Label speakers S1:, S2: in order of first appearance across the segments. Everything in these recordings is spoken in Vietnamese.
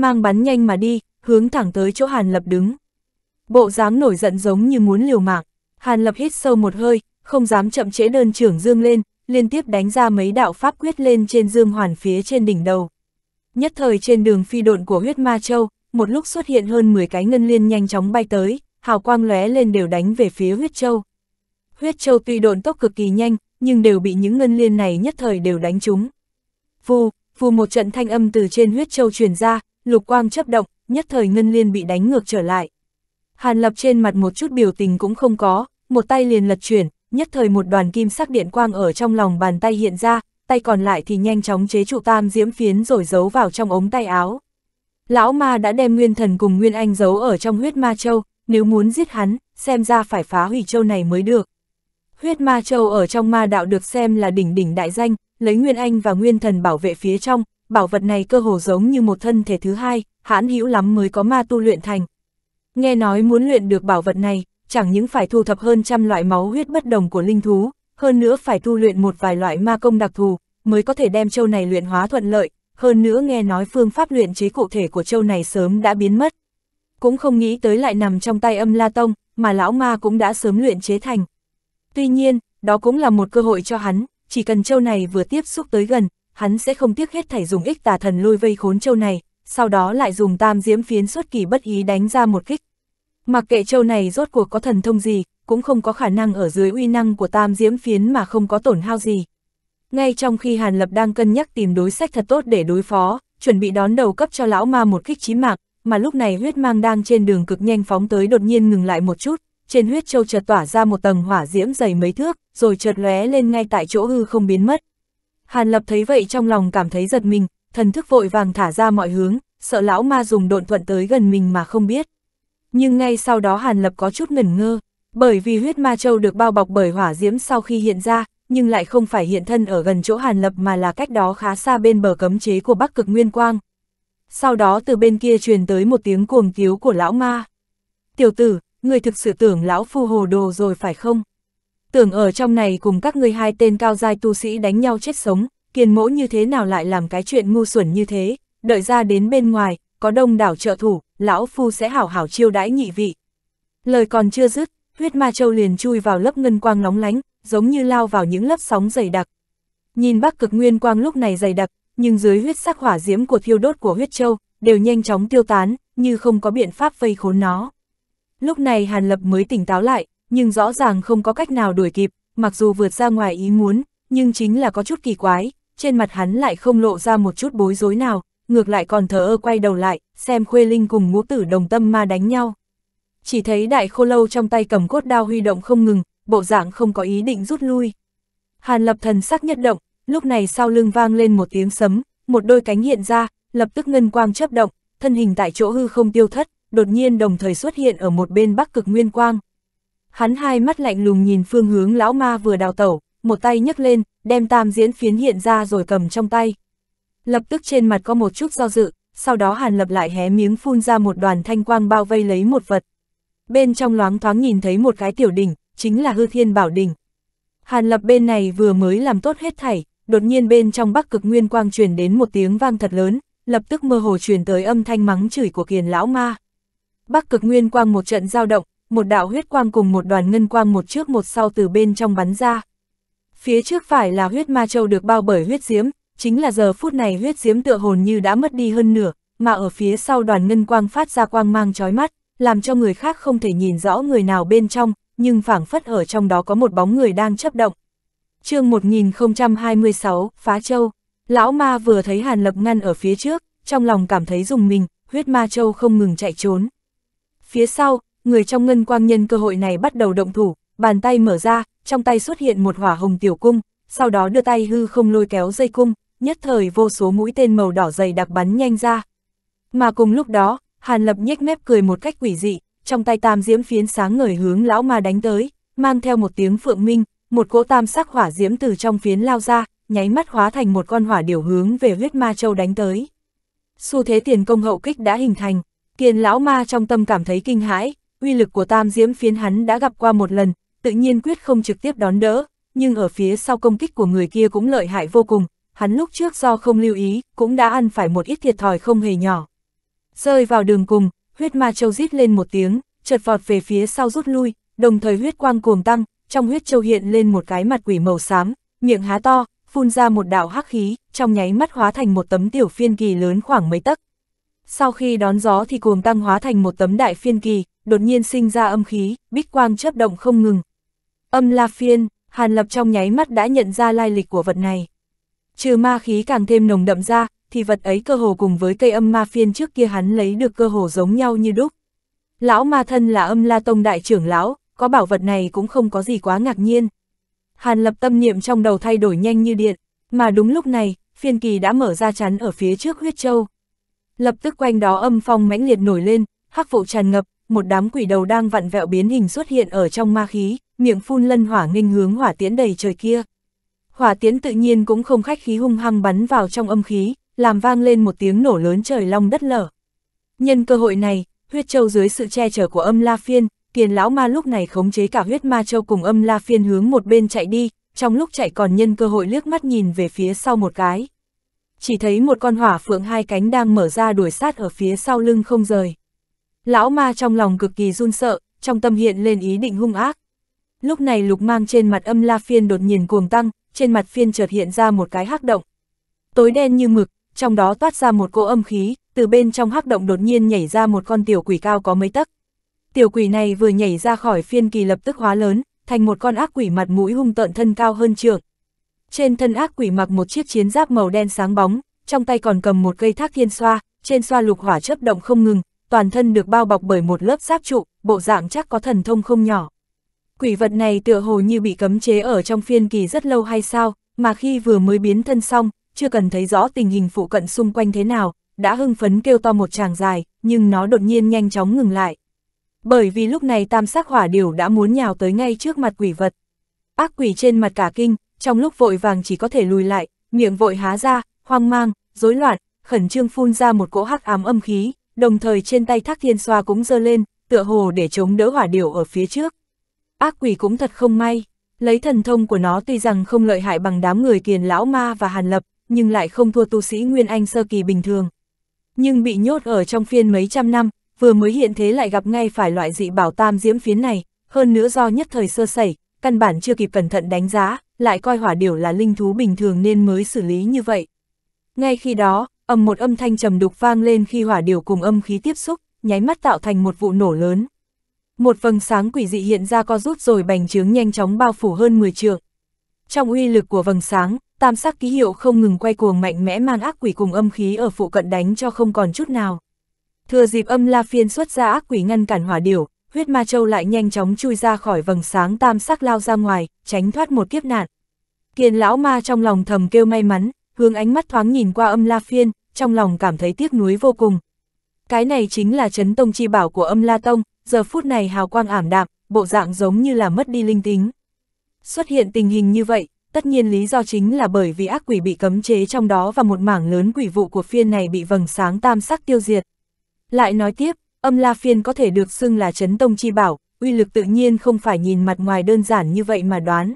S1: mang bắn nhanh mà đi, hướng thẳng tới chỗ Hàn Lập đứng. Bộ dáng nổi giận giống như muốn liều mạng, Hàn Lập hít sâu một hơi, không dám chậm trễ đơn trưởng dương lên, liên tiếp đánh ra mấy đạo pháp quyết lên trên dương hoàn phía trên đỉnh đầu. Nhất thời trên đường phi độn của huyết ma châu, một lúc xuất hiện hơn 10 cái ngân liên nhanh chóng bay tới, hào quang lóe lên đều đánh về phía huyết châu. Huyết châu tuy độn tốc cực kỳ nhanh, nhưng đều bị những ngân liên này nhất thời đều đánh chúng. Vù, vù một trận thanh âm từ trên huyết châu truyền ra, lục quang chấp động, nhất thời ngân liên bị đánh ngược trở lại. Hàn lập trên mặt một chút biểu tình cũng không có, một tay liền lật chuyển, nhất thời một đoàn kim sắc điện quang ở trong lòng bàn tay hiện ra, tay còn lại thì nhanh chóng chế trụ tam diễm phiến rồi giấu vào trong ống tay áo. Lão ma đã đem nguyên thần cùng nguyên anh giấu ở trong huyết ma châu, nếu muốn giết hắn, xem ra phải phá hủy châu này mới được. Huyết ma châu ở trong ma đạo được xem là đỉnh đỉnh đại danh, lấy nguyên anh và nguyên thần bảo vệ phía trong, bảo vật này cơ hồ giống như một thân thể thứ hai, hãn hữu lắm mới có ma tu luyện thành. Nghe nói muốn luyện được bảo vật này, chẳng những phải thu thập hơn trăm loại máu huyết bất đồng của linh thú, hơn nữa phải tu luyện một vài loại ma công đặc thù, mới có thể đem châu này luyện hóa thuận lợi, hơn nữa nghe nói phương pháp luyện chế cụ thể của châu này sớm đã biến mất. Cũng không nghĩ tới lại nằm trong tay âm La Tông, mà lão ma cũng đã sớm luyện chế thành. Tuy nhiên, đó cũng là một cơ hội cho hắn, chỉ cần châu này vừa tiếp xúc tới gần, hắn sẽ không tiếc hết thảy dùng ích tà thần lôi vây khốn châu này, sau đó lại dùng tam diễm phiến xuất kỳ bất ý đánh ra một kích. Mặc kệ châu này rốt cuộc có thần thông gì, cũng không có khả năng ở dưới uy năng của tam diễm phiến mà không có tổn hao gì. Ngay trong khi Hàn Lập đang cân nhắc tìm đối sách thật tốt để đối phó, chuẩn bị đón đầu cấp cho lão ma một kích chí mạng, mà lúc này huyết mang đang trên đường cực nhanh phóng tới đột nhiên ngừng lại một chút, trên huyết châu chợt tỏa ra một tầng hỏa diễm dày mấy thước, rồi chợt lóe lên ngay tại chỗ hư không biến mất. Hàn Lập thấy vậy trong lòng cảm thấy giật mình, thần thức vội vàng thả ra mọi hướng, sợ lão ma dùng độn thuận tới gần mình mà không biết. Nhưng ngay sau đó Hàn Lập có chút ngẩn ngơ, bởi vì huyết ma châu được bao bọc bởi hỏa diễm sau khi hiện ra, nhưng lại không phải hiện thân ở gần chỗ Hàn Lập mà là cách đó khá xa bên bờ cấm chế của Bắc Cực Nguyên Quang. Sau đó từ bên kia truyền tới một tiếng cuồng cứu của lão ma. Tiểu tử, người thực sự tưởng lão phu hồ đồ rồi phải không? tưởng ở trong này cùng các ngươi hai tên cao giai tu sĩ đánh nhau chết sống, kiền mỗ như thế nào lại làm cái chuyện ngu xuẩn như thế, đợi ra đến bên ngoài, có đông đảo trợ thủ, lão phu sẽ hảo hảo chiêu đãi nhị vị. Lời còn chưa dứt, huyết ma châu liền chui vào lớp ngân quang nóng lánh, giống như lao vào những lớp sóng dày đặc. Nhìn bắc cực nguyên quang lúc này dày đặc, nhưng dưới huyết sắc hỏa diễm của thiêu đốt của huyết châu, đều nhanh chóng tiêu tán, như không có biện pháp vây khốn nó. Lúc này Hàn Lập mới tỉnh táo lại, nhưng rõ ràng không có cách nào đuổi kịp, mặc dù vượt ra ngoài ý muốn, nhưng chính là có chút kỳ quái, trên mặt hắn lại không lộ ra một chút bối rối nào, ngược lại còn thờ ơ quay đầu lại, xem Khuê Linh cùng ngũ tử đồng tâm ma đánh nhau. Chỉ thấy đại khô lâu trong tay cầm cốt đao huy động không ngừng, bộ dạng không có ý định rút lui. Hàn lập thần sắc nhất động, lúc này sau lưng vang lên một tiếng sấm, một đôi cánh hiện ra, lập tức ngân quang chấp động, thân hình tại chỗ hư không tiêu thất, đột nhiên đồng thời xuất hiện ở một bên bắc cực nguyên quang hắn hai mắt lạnh lùng nhìn phương hướng lão ma vừa đào tẩu, một tay nhấc lên, đem tam diễn phiến hiện ra rồi cầm trong tay. Lập tức trên mặt có một chút do dự, sau đó hàn lập lại hé miếng phun ra một đoàn thanh quang bao vây lấy một vật. Bên trong loáng thoáng nhìn thấy một cái tiểu đỉnh, chính là hư thiên bảo đỉnh. Hàn lập bên này vừa mới làm tốt hết thảy, đột nhiên bên trong bắc cực nguyên quang truyền đến một tiếng vang thật lớn, lập tức mơ hồ truyền tới âm thanh mắng chửi của kiền lão ma. Bắc cực nguyên quang một trận giao động, một đạo huyết quang cùng một đoàn ngân quang một trước một sau từ bên trong bắn ra. Phía trước phải là huyết ma châu được bao bởi huyết diếm chính là giờ phút này huyết diếm tựa hồn như đã mất đi hơn nửa, mà ở phía sau đoàn ngân quang phát ra quang mang chói mắt, làm cho người khác không thể nhìn rõ người nào bên trong, nhưng phảng phất ở trong đó có một bóng người đang chấp động. chương 1026, Phá Châu, lão ma vừa thấy Hàn Lập ngăn ở phía trước, trong lòng cảm thấy dùng mình, huyết ma châu không ngừng chạy trốn. Phía sau, người trong ngân quang nhân cơ hội này bắt đầu động thủ, bàn tay mở ra, trong tay xuất hiện một hỏa hồng tiểu cung, sau đó đưa tay hư không lôi kéo dây cung, nhất thời vô số mũi tên màu đỏ dày đặc bắn nhanh ra. Mà cùng lúc đó, Hàn Lập nhếch mép cười một cách quỷ dị, trong tay tam diễm phiến sáng ngời hướng lão ma đánh tới, mang theo một tiếng phượng minh, một cỗ tam sắc hỏa diễm từ trong phiến lao ra, nháy mắt hóa thành một con hỏa điều hướng về huyết ma châu đánh tới. Xu thế tiền công hậu kích đã hình thành, kiền lão ma trong tâm cảm thấy kinh hãi, uy lực của tam diễm phiến hắn đã gặp qua một lần, tự nhiên quyết không trực tiếp đón đỡ, nhưng ở phía sau công kích của người kia cũng lợi hại vô cùng, hắn lúc trước do không lưu ý, cũng đã ăn phải một ít thiệt thòi không hề nhỏ. Rơi vào đường cùng, huyết ma châu rít lên một tiếng, chợt vọt về phía sau rút lui, đồng thời huyết quang cuồng tăng, trong huyết châu hiện lên một cái mặt quỷ màu xám, miệng há to, phun ra một đạo hắc khí, trong nháy mắt hóa thành một tấm tiểu phiên kỳ lớn khoảng mấy tấc, sau khi đón gió thì cuồng tăng hóa thành một tấm đại phiên kỳ, đột nhiên sinh ra âm khí, bích quang chớp động không ngừng. Âm la phiên, Hàn Lập trong nháy mắt đã nhận ra lai lịch của vật này. Trừ ma khí càng thêm nồng đậm ra, thì vật ấy cơ hồ cùng với cây âm ma phiên trước kia hắn lấy được cơ hồ giống nhau như đúc. Lão ma thân là âm la tông đại trưởng lão, có bảo vật này cũng không có gì quá ngạc nhiên. Hàn Lập tâm niệm trong đầu thay đổi nhanh như điện, mà đúng lúc này, phiên kỳ đã mở ra chắn ở phía trước huyết châu. Lập tức quanh đó âm phong mãnh liệt nổi lên, hắc vụ tràn ngập, một đám quỷ đầu đang vặn vẹo biến hình xuất hiện ở trong ma khí, miệng phun lân hỏa nghênh hướng hỏa tiễn đầy trời kia. Hỏa tiễn tự nhiên cũng không khách khí hung hăng bắn vào trong âm khí, làm vang lên một tiếng nổ lớn trời long đất lở. Nhân cơ hội này, huyết châu dưới sự che chở của âm la phiên, tiền lão ma lúc này khống chế cả huyết ma châu cùng âm la phiên hướng một bên chạy đi, trong lúc chạy còn nhân cơ hội liếc mắt nhìn về phía sau một cái chỉ thấy một con hỏa phượng hai cánh đang mở ra đuổi sát ở phía sau lưng không rời. Lão ma trong lòng cực kỳ run sợ, trong tâm hiện lên ý định hung ác. Lúc này lục mang trên mặt âm la phiên đột nhiên cuồng tăng, trên mặt phiên chợt hiện ra một cái hắc động. Tối đen như mực, trong đó toát ra một cỗ âm khí, từ bên trong hắc động đột nhiên nhảy ra một con tiểu quỷ cao có mấy tấc. Tiểu quỷ này vừa nhảy ra khỏi phiên kỳ lập tức hóa lớn, thành một con ác quỷ mặt mũi hung tợn thân cao hơn trường, trên thân ác quỷ mặc một chiếc chiến giáp màu đen sáng bóng, trong tay còn cầm một cây thác thiên xoa, trên xoa lục hỏa chớp động không ngừng, toàn thân được bao bọc bởi một lớp giáp trụ, bộ dạng chắc có thần thông không nhỏ. Quỷ vật này tựa hồ như bị cấm chế ở trong phiên kỳ rất lâu hay sao, mà khi vừa mới biến thân xong, chưa cần thấy rõ tình hình phụ cận xung quanh thế nào, đã hưng phấn kêu to một tràng dài, nhưng nó đột nhiên nhanh chóng ngừng lại. Bởi vì lúc này tam sắc hỏa điều đã muốn nhào tới ngay trước mặt quỷ vật. Ác quỷ trên mặt cả kinh, trong lúc vội vàng chỉ có thể lùi lại, miệng vội há ra, hoang mang, rối loạn, khẩn trương phun ra một cỗ hắc ám âm khí, đồng thời trên tay thác thiên xoa cũng dơ lên, tựa hồ để chống đỡ hỏa điểu ở phía trước. Ác quỷ cũng thật không may, lấy thần thông của nó tuy rằng không lợi hại bằng đám người kiền lão ma và hàn lập, nhưng lại không thua tu sĩ Nguyên Anh sơ kỳ bình thường. Nhưng bị nhốt ở trong phiên mấy trăm năm, vừa mới hiện thế lại gặp ngay phải loại dị bảo tam diễm phiến này, hơn nữa do nhất thời sơ sẩy, căn bản chưa kịp cẩn thận đánh giá, lại coi hỏa điểu là linh thú bình thường nên mới xử lý như vậy. Ngay khi đó, ầm một âm thanh trầm đục vang lên khi hỏa điểu cùng âm khí tiếp xúc, nháy mắt tạo thành một vụ nổ lớn. Một vầng sáng quỷ dị hiện ra co rút rồi bành trướng nhanh chóng bao phủ hơn 10 trượng. Trong uy lực của vầng sáng, tam sắc ký hiệu không ngừng quay cuồng mạnh mẽ mang ác quỷ cùng âm khí ở phụ cận đánh cho không còn chút nào. Thừa dịp âm La Phiên xuất ra ác quỷ ngăn cản hỏa điểu, huyết ma châu lại nhanh chóng chui ra khỏi vầng sáng tam sắc lao ra ngoài, tránh thoát một kiếp nạn. Kiền lão ma trong lòng thầm kêu may mắn, hướng ánh mắt thoáng nhìn qua âm la phiên, trong lòng cảm thấy tiếc nuối vô cùng. Cái này chính là chấn tông chi bảo của âm la tông, giờ phút này hào quang ảm đạm, bộ dạng giống như là mất đi linh tính. Xuất hiện tình hình như vậy, tất nhiên lý do chính là bởi vì ác quỷ bị cấm chế trong đó và một mảng lớn quỷ vụ của phiên này bị vầng sáng tam sắc tiêu diệt. Lại nói tiếp, Âm La Phiên có thể được xưng là chấn tông chi bảo, uy lực tự nhiên không phải nhìn mặt ngoài đơn giản như vậy mà đoán.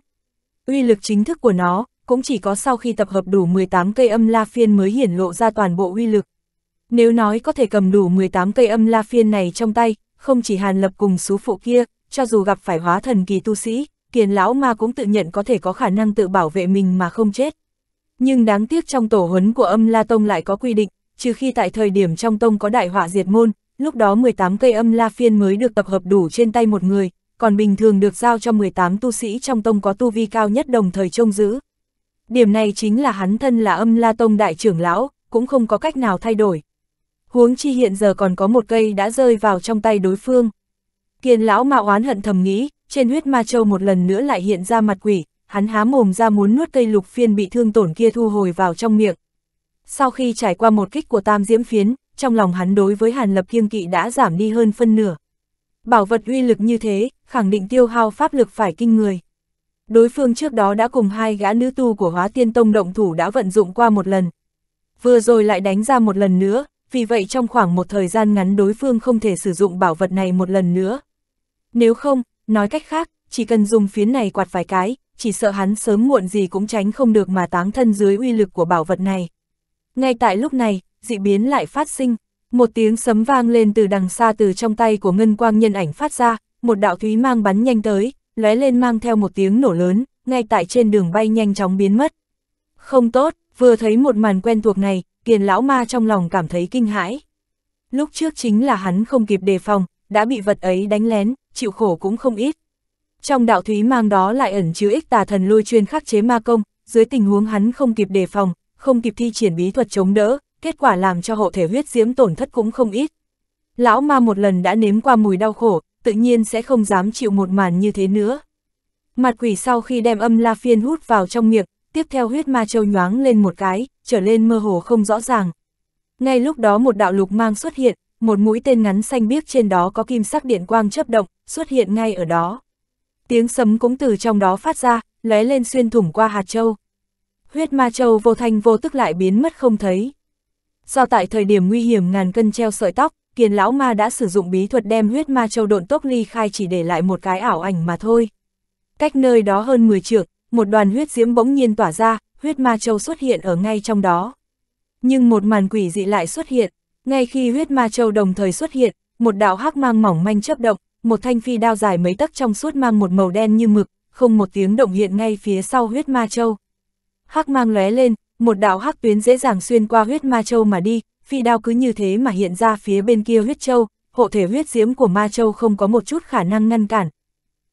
S1: Uy lực chính thức của nó, cũng chỉ có sau khi tập hợp đủ 18 cây âm La Phiên mới hiển lộ ra toàn bộ uy lực. Nếu nói có thể cầm đủ 18 cây âm La Phiên này trong tay, không chỉ Hàn Lập cùng số phụ kia, cho dù gặp phải hóa thần kỳ tu sĩ, kiền lão ma cũng tự nhận có thể có khả năng tự bảo vệ mình mà không chết. Nhưng đáng tiếc trong tổ huấn của âm La Tông lại có quy định, trừ khi tại thời điểm trong Tông có đại họa diệt môn, lúc đó 18 cây âm la phiên mới được tập hợp đủ trên tay một người, còn bình thường được giao cho 18 tu sĩ trong tông có tu vi cao nhất đồng thời trông giữ. Điểm này chính là hắn thân là âm la tông đại trưởng lão, cũng không có cách nào thay đổi. Huống chi hiện giờ còn có một cây đã rơi vào trong tay đối phương. Kiền lão mạo oán hận thầm nghĩ, trên huyết ma châu một lần nữa lại hiện ra mặt quỷ, hắn há mồm ra muốn nuốt cây lục phiên bị thương tổn kia thu hồi vào trong miệng. Sau khi trải qua một kích của tam diễm phiến, trong lòng hắn đối với Hàn Lập kiêng kỵ đã giảm đi hơn phân nửa. Bảo vật uy lực như thế, khẳng định tiêu hao pháp lực phải kinh người. Đối phương trước đó đã cùng hai gã nữ tu của hóa tiên tông động thủ đã vận dụng qua một lần. Vừa rồi lại đánh ra một lần nữa, vì vậy trong khoảng một thời gian ngắn đối phương không thể sử dụng bảo vật này một lần nữa. Nếu không, nói cách khác, chỉ cần dùng phiến này quạt vài cái, chỉ sợ hắn sớm muộn gì cũng tránh không được mà táng thân dưới uy lực của bảo vật này. Ngay tại lúc này, dị biến lại phát sinh. Một tiếng sấm vang lên từ đằng xa từ trong tay của ngân quang nhân ảnh phát ra, một đạo thúy mang bắn nhanh tới, lóe lên mang theo một tiếng nổ lớn, ngay tại trên đường bay nhanh chóng biến mất. Không tốt, vừa thấy một màn quen thuộc này, kiền lão ma trong lòng cảm thấy kinh hãi. Lúc trước chính là hắn không kịp đề phòng, đã bị vật ấy đánh lén, chịu khổ cũng không ít. Trong đạo thúy mang đó lại ẩn chứa ích tà thần lôi chuyên khắc chế ma công, dưới tình huống hắn không kịp đề phòng, không kịp thi triển bí thuật chống đỡ, kết quả làm cho hộ thể huyết diễm tổn thất cũng không ít. Lão ma một lần đã nếm qua mùi đau khổ, tự nhiên sẽ không dám chịu một màn như thế nữa. Mặt quỷ sau khi đem âm la phiên hút vào trong miệng, tiếp theo huyết ma châu nhoáng lên một cái, trở lên mơ hồ không rõ ràng. Ngay lúc đó một đạo lục mang xuất hiện, một mũi tên ngắn xanh biếc trên đó có kim sắc điện quang chấp động, xuất hiện ngay ở đó. Tiếng sấm cũng từ trong đó phát ra, lóe lên xuyên thủng qua hạt châu. Huyết ma châu vô thanh vô tức lại biến mất không thấy. Do tại thời điểm nguy hiểm ngàn cân treo sợi tóc, kiền lão ma đã sử dụng bí thuật đem huyết ma châu độn tốc ly khai chỉ để lại một cái ảo ảnh mà thôi. Cách nơi đó hơn 10 trượng, một đoàn huyết diễm bỗng nhiên tỏa ra, huyết ma châu xuất hiện ở ngay trong đó. Nhưng một màn quỷ dị lại xuất hiện, ngay khi huyết ma châu đồng thời xuất hiện, một đạo hắc mang mỏng manh chớp động, một thanh phi đao dài mấy tấc trong suốt mang một màu đen như mực, không một tiếng động hiện ngay phía sau huyết ma châu. Hắc mang lóe lên, một đạo hắc tuyến dễ dàng xuyên qua huyết ma châu mà đi, phi đao cứ như thế mà hiện ra phía bên kia huyết châu, hộ thể huyết diễm của ma châu không có một chút khả năng ngăn cản.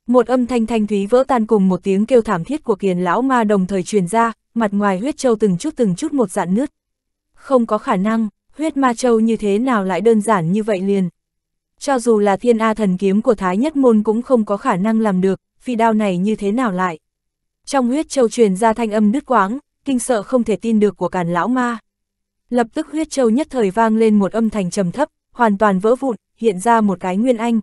S1: Một âm thanh thanh thúy vỡ tan cùng một tiếng kêu thảm thiết của kiền lão ma đồng thời truyền ra, mặt ngoài huyết châu từng chút từng chút một dạn nứt. Không có khả năng, huyết ma châu như thế nào lại đơn giản như vậy liền. Cho dù là thiên A thần kiếm của Thái Nhất Môn cũng không có khả năng làm được, phi đao này như thế nào lại. Trong huyết châu truyền ra thanh âm đứt quáng, kinh sợ không thể tin được của càn lão ma. Lập tức huyết châu nhất thời vang lên một âm thanh trầm thấp, hoàn toàn vỡ vụn, hiện ra một cái Nguyên Anh.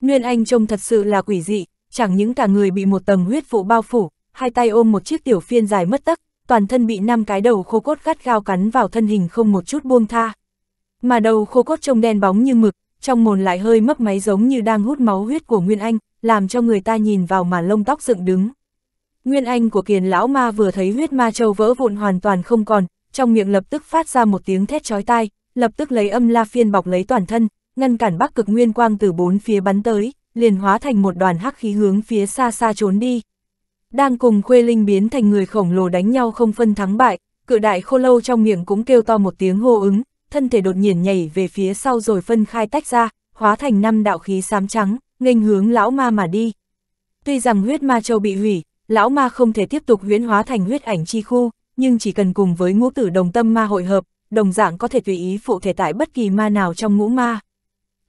S1: Nguyên Anh trông thật sự là quỷ dị, chẳng những cả người bị một tầng huyết vụ bao phủ, hai tay ôm một chiếc tiểu phiên dài mất tấc, toàn thân bị năm cái đầu khô cốt gắt gao cắn vào thân hình không một chút buông tha. Mà đầu khô cốt trông đen bóng như mực, trong mồn lại hơi mấp máy giống như đang hút máu huyết của Nguyên Anh, làm cho người ta nhìn vào mà lông tóc dựng đứng. Nguyên anh của kiền lão ma vừa thấy huyết ma châu vỡ vụn hoàn toàn không còn, trong miệng lập tức phát ra một tiếng thét chói tai, lập tức lấy âm la phiên bọc lấy toàn thân, ngăn cản bắc cực nguyên quang từ bốn phía bắn tới, liền hóa thành một đoàn hắc khí hướng phía xa xa trốn đi. Đang cùng khuê linh biến thành người khổng lồ đánh nhau không phân thắng bại, cự đại khô lâu trong miệng cũng kêu to một tiếng hô ứng, thân thể đột nhiên nhảy về phía sau rồi phân khai tách ra, hóa thành năm đạo khí xám trắng, nghênh hướng lão ma mà đi. Tuy rằng huyết ma châu bị hủy, lão ma không thể tiếp tục huyễn hóa thành huyết ảnh chi khu, nhưng chỉ cần cùng với ngũ tử đồng tâm ma hội hợp, đồng dạng có thể tùy ý phụ thể tại bất kỳ ma nào trong ngũ ma.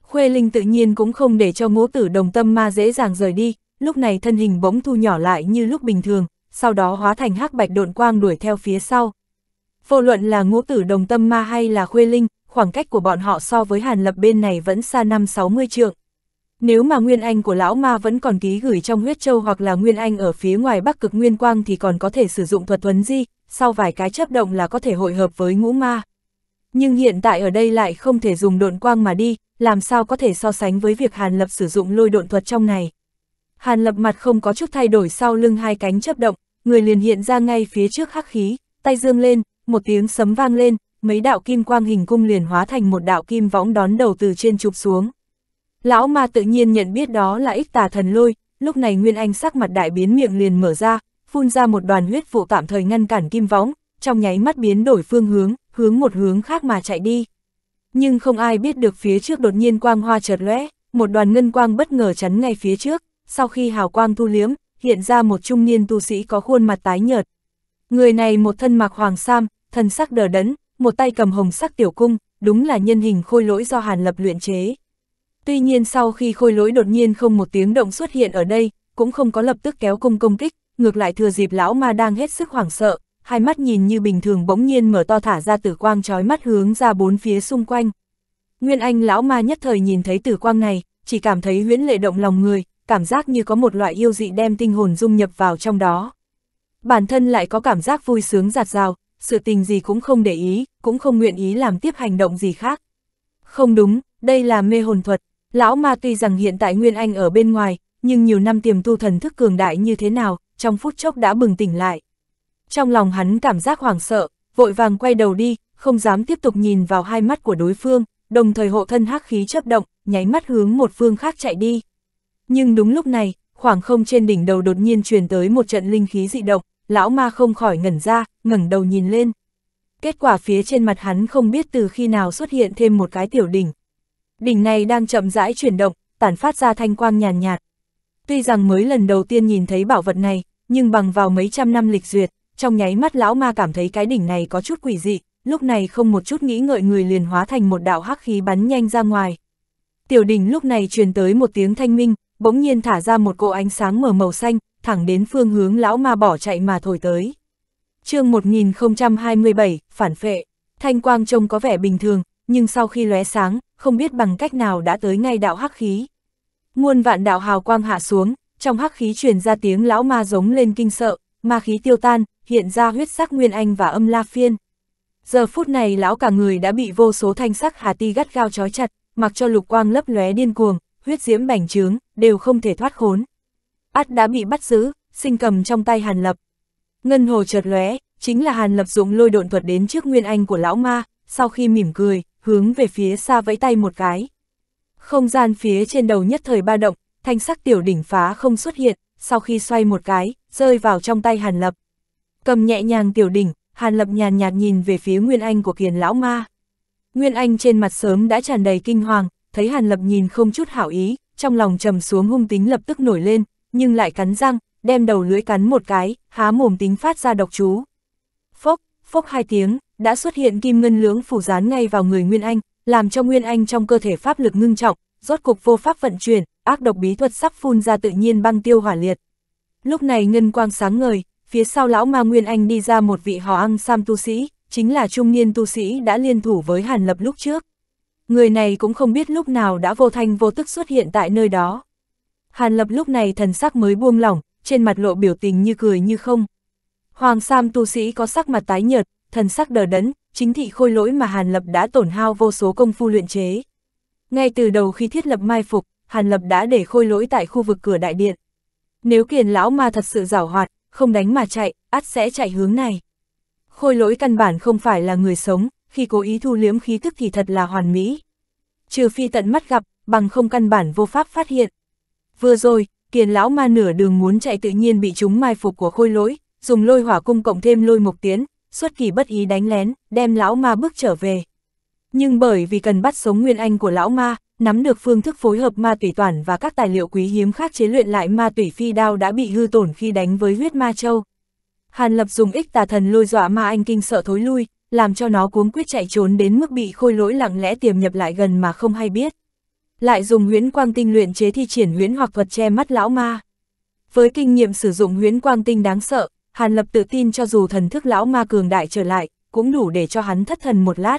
S1: Khuê Linh tự nhiên cũng không để cho ngũ tử đồng tâm ma dễ dàng rời đi, lúc này thân hình bỗng thu nhỏ lại như lúc bình thường, sau đó hóa thành hắc bạch độn quang đuổi theo phía sau. Vô luận là ngũ tử đồng tâm ma hay là Khuê Linh, khoảng cách của bọn họ so với Hàn Lập bên này vẫn xa năm 60 trượng. Nếu mà Nguyên Anh của lão ma vẫn còn ký gửi trong huyết châu hoặc là Nguyên Anh ở phía ngoài bắc cực Nguyên Quang thì còn có thể sử dụng thuật thuấn di, sau vài cái chấp động là có thể hội hợp với ngũ ma. Nhưng hiện tại ở đây lại không thể dùng độn quang mà đi, làm sao có thể so sánh với việc Hàn Lập sử dụng lôi độn thuật trong này. Hàn Lập mặt không có chút thay đổi sau lưng hai cánh chấp động, người liền hiện ra ngay phía trước hắc khí, tay dương lên, một tiếng sấm vang lên, mấy đạo kim quang hình cung liền hóa thành một đạo kim võng đón đầu từ trên chụp xuống. Lão ma tự nhiên nhận biết đó là ích tà thần lôi, lúc này Nguyên Anh sắc mặt đại biến miệng liền mở ra, phun ra một đoàn huyết vụ tạm thời ngăn cản kim võng, trong nháy mắt biến đổi phương hướng, hướng một hướng khác mà chạy đi. Nhưng không ai biết được phía trước đột nhiên quang hoa chợt lóe, một đoàn ngân quang bất ngờ chắn ngay phía trước, sau khi hào quang thu liếm, hiện ra một trung niên tu sĩ có khuôn mặt tái nhợt. Người này một thân mặc hoàng sam, thân sắc đờ đẫn, một tay cầm hồng sắc tiểu cung, đúng là nhân hình khôi lỗi do Hàn Lập luyện chế. Tuy nhiên sau khi khôi lỗi đột nhiên không một tiếng động xuất hiện ở đây, cũng không có lập tức kéo cung công kích, ngược lại thừa dịp lão ma đang hết sức hoảng sợ, hai mắt nhìn như bình thường bỗng nhiên mở to thả ra tử quang trói mắt hướng ra bốn phía xung quanh. Nguyên Anh lão ma nhất thời nhìn thấy tử quang này, chỉ cảm thấy huyễn lệ động lòng người, cảm giác như có một loại yêu dị đem tinh hồn dung nhập vào trong đó. Bản thân lại có cảm giác vui sướng giạt rào, sự tình gì cũng không để ý, cũng không nguyện ý làm tiếp hành động gì khác. Không đúng, đây là mê hồn thuật, Lão ma tuy rằng hiện tại Nguyên Anh ở bên ngoài, nhưng nhiều năm tiềm tu thần thức cường đại như thế nào, trong phút chốc đã bừng tỉnh lại. Trong lòng hắn cảm giác hoảng sợ, vội vàng quay đầu đi, không dám tiếp tục nhìn vào hai mắt của đối phương, đồng thời hộ thân hắc khí chấp động, nháy mắt hướng một phương khác chạy đi. Nhưng đúng lúc này, khoảng không trên đỉnh đầu đột nhiên truyền tới một trận linh khí dị động, lão ma không khỏi ngẩn ra, ngẩng đầu nhìn lên. Kết quả phía trên mặt hắn không biết từ khi nào xuất hiện thêm một cái tiểu đỉnh, Đỉnh này đang chậm rãi chuyển động, tản phát ra thanh quang nhàn nhạt, Tuy rằng mới lần đầu tiên nhìn thấy bảo vật này, nhưng bằng vào mấy trăm năm lịch duyệt, trong nháy mắt lão ma cảm thấy cái đỉnh này có chút quỷ dị, lúc này không một chút nghĩ ngợi người liền hóa thành một đạo hắc khí bắn nhanh ra ngoài. Tiểu đỉnh lúc này truyền tới một tiếng thanh minh, bỗng nhiên thả ra một cỗ ánh sáng mở màu xanh, thẳng đến phương hướng lão ma bỏ chạy mà thổi tới. chương 1027, phản phệ, thanh quang trông có vẻ bình thường, nhưng sau khi lóe sáng, không biết bằng cách nào đã tới ngay đạo hắc khí. Muôn vạn đạo hào quang hạ xuống, trong hắc khí truyền ra tiếng lão ma giống lên kinh sợ, ma khí tiêu tan, hiện ra huyết sắc Nguyên Anh và âm La Phiên. Giờ phút này lão cả người đã bị vô số thanh sắc hà ti gắt gao trói chặt, mặc cho lục quang lấp lóe điên cuồng, huyết diễm bành trướng, đều không thể thoát khốn. Át đã bị bắt giữ, sinh cầm trong tay Hàn Lập. Ngân hồ chợt lóe, chính là Hàn Lập dụng lôi độn thuật đến trước Nguyên Anh của lão ma, sau khi mỉm cười, hướng về phía xa vẫy tay một cái. Không gian phía trên đầu nhất thời ba động, thanh sắc tiểu đỉnh phá không xuất hiện, sau khi xoay một cái, rơi vào trong tay Hàn Lập. Cầm nhẹ nhàng tiểu đỉnh, Hàn Lập nhàn nhạt nhìn về phía Nguyên Anh của kiền lão ma. Nguyên Anh trên mặt sớm đã tràn đầy kinh hoàng, thấy Hàn Lập nhìn không chút hảo ý, trong lòng trầm xuống hung tính lập tức nổi lên, nhưng lại cắn răng, đem đầu lưỡi cắn một cái, há mồm tính phát ra độc chú. Phốc, phốc hai tiếng, đã xuất hiện kim ngân lưỡng phủ dán ngay vào người Nguyên Anh, làm cho Nguyên Anh trong cơ thể pháp lực ngưng trọng, rốt cục vô pháp vận chuyển, ác độc bí thuật sắp phun ra tự nhiên băng tiêu hỏa liệt. Lúc này ngân quang sáng ngời, phía sau lão ma Nguyên Anh đi ra một vị hò ăn sam tu sĩ, chính là trung niên tu sĩ đã liên thủ với Hàn Lập lúc trước. Người này cũng không biết lúc nào đã vô thanh vô tức xuất hiện tại nơi đó. Hàn Lập lúc này thần sắc mới buông lỏng, trên mặt lộ biểu tình như cười như không. Hoàng Sam tu sĩ có sắc mặt tái nhợt, thần sắc đờ đẫn, chính thị khôi lỗi mà Hàn Lập đã tổn hao vô số công phu luyện chế. Ngay từ đầu khi thiết lập mai phục, Hàn Lập đã để khôi lỗi tại khu vực cửa đại điện. Nếu kiền lão ma thật sự giảo hoạt, không đánh mà chạy, át sẽ chạy hướng này. Khôi lỗi căn bản không phải là người sống, khi cố ý thu liếm khí tức thì thật là hoàn mỹ. Trừ phi tận mắt gặp, bằng không căn bản vô pháp phát hiện. Vừa rồi, kiền lão ma nửa đường muốn chạy tự nhiên bị chúng mai phục của khôi lỗi, dùng lôi hỏa cung cộng thêm lôi mục tiến, xuất kỳ bất ý đánh lén, đem lão ma bước trở về. Nhưng bởi vì cần bắt sống nguyên anh của lão ma, nắm được phương thức phối hợp ma tủy toàn và các tài liệu quý hiếm khác chế luyện lại ma tủy phi đao đã bị hư tổn khi đánh với huyết ma châu. Hàn Lập dùng ích tà thần lôi dọa ma anh kinh sợ thối lui, làm cho nó cuống quyết chạy trốn đến mức bị khôi lỗi lặng lẽ tiềm nhập lại gần mà không hay biết. Lại dùng huyễn quang tinh luyện chế thi triển huyễn hoặc thuật che mắt lão ma. Với kinh nghiệm sử dụng huyễn quang tinh đáng sợ, Hàn Lập tự tin cho dù thần thức lão ma cường đại trở lại, cũng đủ để cho hắn thất thần một lát.